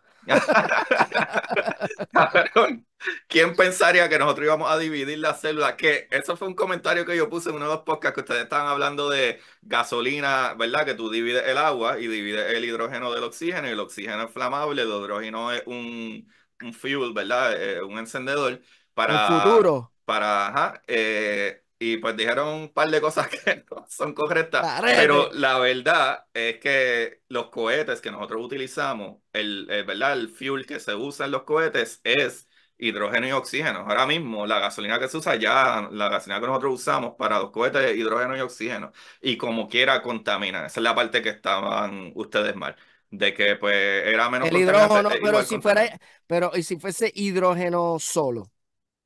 ¿Quién pensaría que nosotros íbamos a dividir la célula? Que eso fue un comentario que yo puse en uno de los podcasts que ustedes estaban hablando de gasolina, ¿verdad? Que tú divides el agua y divides el hidrógeno del oxígeno y el oxígeno es flamable, el hidrógeno es un, fuel, ¿verdad? Eh, un encendedor para... El futuro para, ajá, eh, y pues dijeron un par de cosas que no son correctas, pero la verdad es que los cohetes que nosotros utilizamos, eh, el, fuel que se usa en los cohetes es hidrógeno y oxígeno. Ahora mismo la gasolina que se usa ya, la gasolina que nosotros usamos para los cohetes es hidrógeno y oxígeno, y como quiera contamina. Esa es la parte que estaban ustedes mal de que pues era menos el hidrógeno, e pero si fuera pero y si fuese hidrógeno solo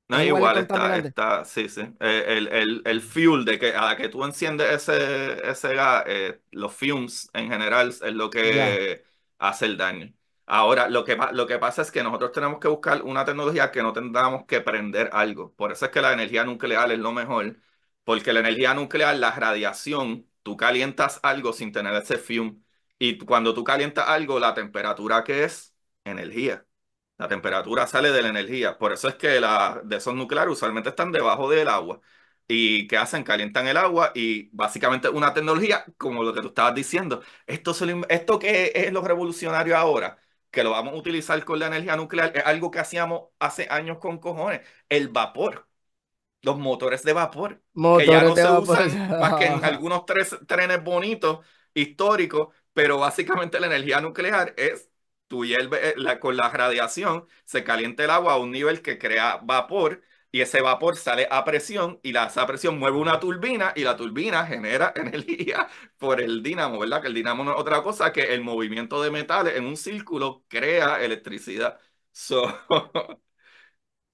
no, igual, está, está, sí, sí. Eh, el, el, el, fuel de que a la que tú enciendes ese, ese gas, eh, los fumes en general es lo que hace el daño. Ahora, lo que, lo que pasa es que nosotros tenemos que buscar una tecnología que no tengamos que prender algo. Por eso es que la energía nuclear es lo mejor, porque la energía nuclear, la radiación, tú calientas algo sin tener ese fume. Y cuando tú calientas algo, la temperatura que es energía. La temperatura sale de la energía. Por eso es que la, de esos nucleares usualmente están debajo del agua. ¿Y que hacen? Calientan el agua y básicamente una tecnología, como lo que tú estabas diciendo, esto, esto que es, lo revolucionario ahora, que lo vamos a utilizar con la energía nuclear, es algo que hacíamos hace años con cojones, el vapor los motores de vapor, motores que ya no se usan más que en algunos trenes bonitos, históricos, pero básicamente la energía nuclear es y el, eh, con la radiación se calienta el agua a un nivel que crea vapor y ese vapor sale a presión y la, esa presión mueve una turbina y la turbina genera energía por el dinamo, ¿verdad? Que el dinamo no es otra cosa que el movimiento de metales en un círculo crea electricidad. So,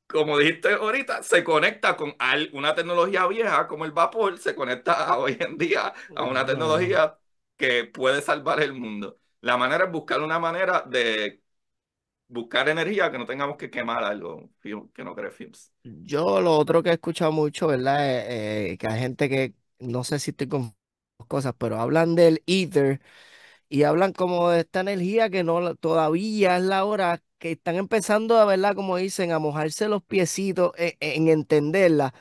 como dijiste ahorita, se conecta con una tecnología vieja como el vapor, se conecta hoy en día a una tecnología que puede salvar el mundo. La manera es buscar una manera de buscar energía que no tengamos que quemar algo que no cree films. Yo lo otro que he escuchado mucho, ¿verdad? Eh, eh, que hay gente que, no sé si estoy con cosas, pero hablan del ether y hablan como de esta energía que no todavía es la hora que están empezando a verla, como dicen, a mojarse los piecitos en, e, en, entenderla,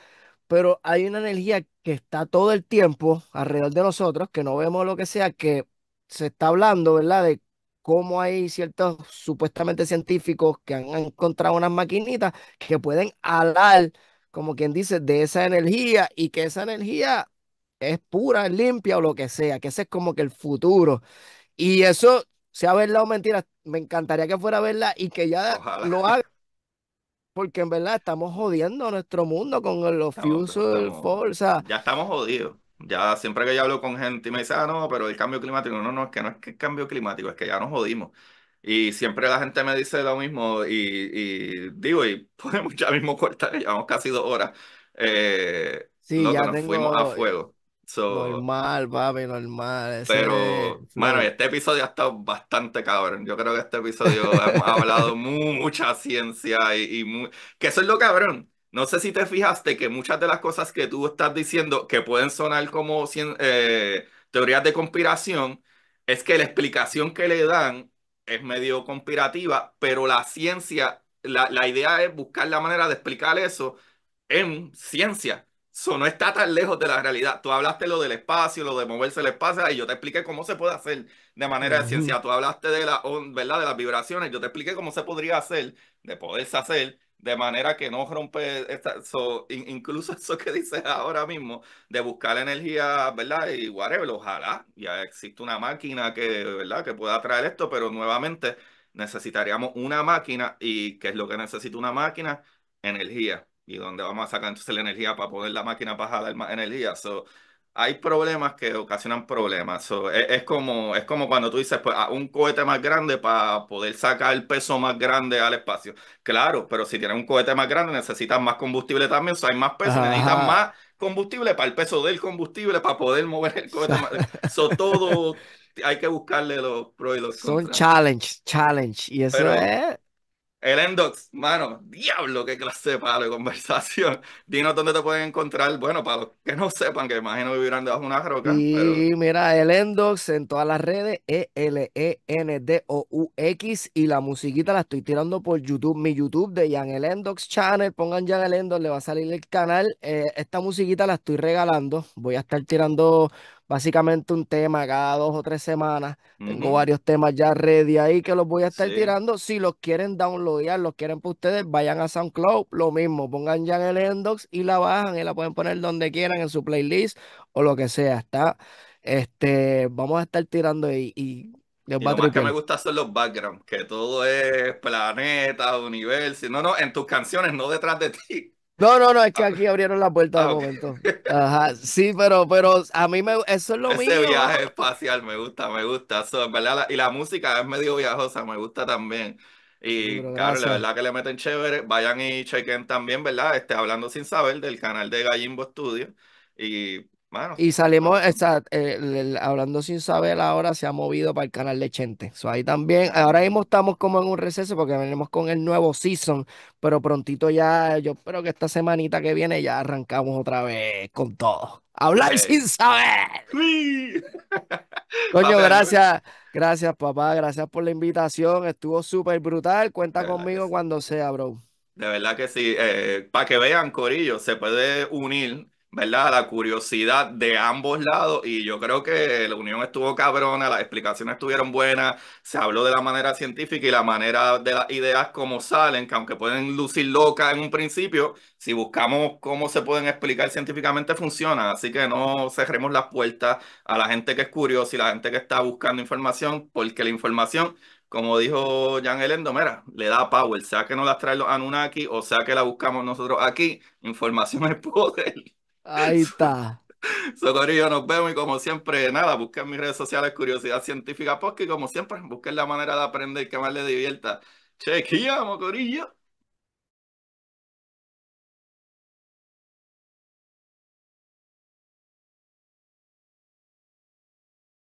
pero hay una energía que está todo el tiempo alrededor de nosotros, que no vemos lo que sea, que se está hablando, ¿verdad? De cómo hay ciertos supuestamente científicos que han encontrado unas maquinitas que pueden alar, como quien dice, de esa energía y que esa energía es pura, limpia o lo que sea, que ese es como que el futuro. Y eso, sea verdad o mentira, me encantaría que fuera verdad y que ya lo haga. Porque en verdad estamos jodiendo nuestro mundo con los fusos, de fuerza. ya estamos jodidos. Ya siempre que yo hablo con gente y me dice, ah, no, pero el cambio climático, no, no, es que no es que el cambio climático, es que ya nos jodimos. Y siempre la gente me dice lo mismo y, digo, y podemos pues ya mismo cortar, llevamos casi dos horas. Eh, sí, ya nos fuimos a fuego. So, normal, papi, normal. pero, bueno, este episodio ha estado bastante cabrón. Yo creo que este episodio hemos hablado mucha ciencia y, que eso es lo cabrón. No sé si te fijaste que muchas de las cosas que tú estás diciendo, que pueden sonar como eh, teorías de conspiración, es que la explicación que le dan es medio conspirativa, pero la ciencia, la, la idea es buscar la manera de explicar eso en ciencia. Eso no está tan lejos de la realidad. Tú hablaste lo del espacio, lo de moverse el espacio, y yo te expliqué cómo se puede hacer de manera de ciencia. Tú hablaste de, la, ¿verdad? de las vibraciones, yo te expliqué cómo se podría hacer, de poderse hacer de manera que no rompe, esta, incluso eso que dices ahora mismo, de buscar energía, ¿verdad? Y whatever, ojalá ya existe una máquina que, ¿verdad? Que pueda traer esto, pero nuevamente necesitaríamos una máquina y ¿qué es lo que necesita una máquina? Energía. ¿Y dónde vamos a sacar entonces la energía para poder la máquina para jalar más energía? So, hay problemas que ocasionan problemas. E, es, como, es como cuando tú dices, pues, un cohete más grande para poder sacar el peso más grande al espacio. Claro, pero si tienes un cohete más grande necesitas más combustible también, so, hay más peso, necesitas más combustible para el peso del combustible para poder mover el cohete más so, todo hay que buscarle los pros y los Son challenge, challenge. Y eso es el Endox, mano, diablo, qué clase de palo conversación. Dinos dónde te pueden encontrar. Bueno, para los que no sepan, que imagino vivirán debajo de una roca. Y mira, el Endox en todas las redes, E-L-E-N-D-O-U-X. Y la musiquita la estoy tirando por YouTube, mi YouTube de Jan el Endox Channel. Pongan Jan el Endox, le va a salir el canal. Eh, esta musiquita la estoy regalando. Voy a estar tirando básicamente un tema cada dos o tres semanas. Tengo varios temas ya ready ahí que los voy a estar tirando. Si los quieren downloadar, los quieren para ustedes, vayan a SoundCloud, lo mismo, pongan ya en el endox y la bajan y la pueden poner donde quieran en su playlist o lo que sea. Está, este, vamos a estar tirando y, y lo más que me gusta son los backgrounds, que todo es planeta, universo. No, no, en tus canciones, no detrás de ti. No, no, no, es que ah, aquí abrieron la puerta de momento. Ajá, sí, pero, pero a mí me, eso es lo mío. Ese viaje espacial me gusta, me gusta. y la música es medio viajosa, me gusta también. Y claro, la verdad que le meten chévere. Vayan y chequen también, ¿verdad? Este, hablando sin saber del canal de Gallimbo Studio. Y y salimos, esa, eh, hablando sin saber, ahora se ha movido para el canal de Chente. ahí también, ah. ahora mismo estamos como en un receso porque venimos con el nuevo season, pero prontito ya, yo espero que esta semanita que viene ya arrancamos otra vez con todo. Hablar eh. sin saber. Coño, gracias, gracias papá, gracias por la invitación, estuvo súper brutal, cuenta conmigo cuando sea, bro. De verdad que sí, eh, para que vean, Corillo, se puede unir ¿verdad? La curiosidad de ambos lados y yo creo que la unión estuvo cabrona, las explicaciones estuvieron buenas, se habló de la manera científica y la manera de las ideas como salen, que aunque pueden lucir locas en un principio, si buscamos cómo se pueden explicar científicamente funciona, así que no cerremos las puertas a la gente que es curiosa y la gente que está buscando información, porque la información como dijo Jan Elendo, mira, le da power, sea que no las trae los Anunnaki o sea que la buscamos nosotros aquí, información es poder. Ahí está. Socorillo, nos vemos y como siempre, nada, busquen mis redes sociales Curiosidad Científica Post, y como siempre, busquen la manera de aprender que más le divierta. Chequeamos, Corillo.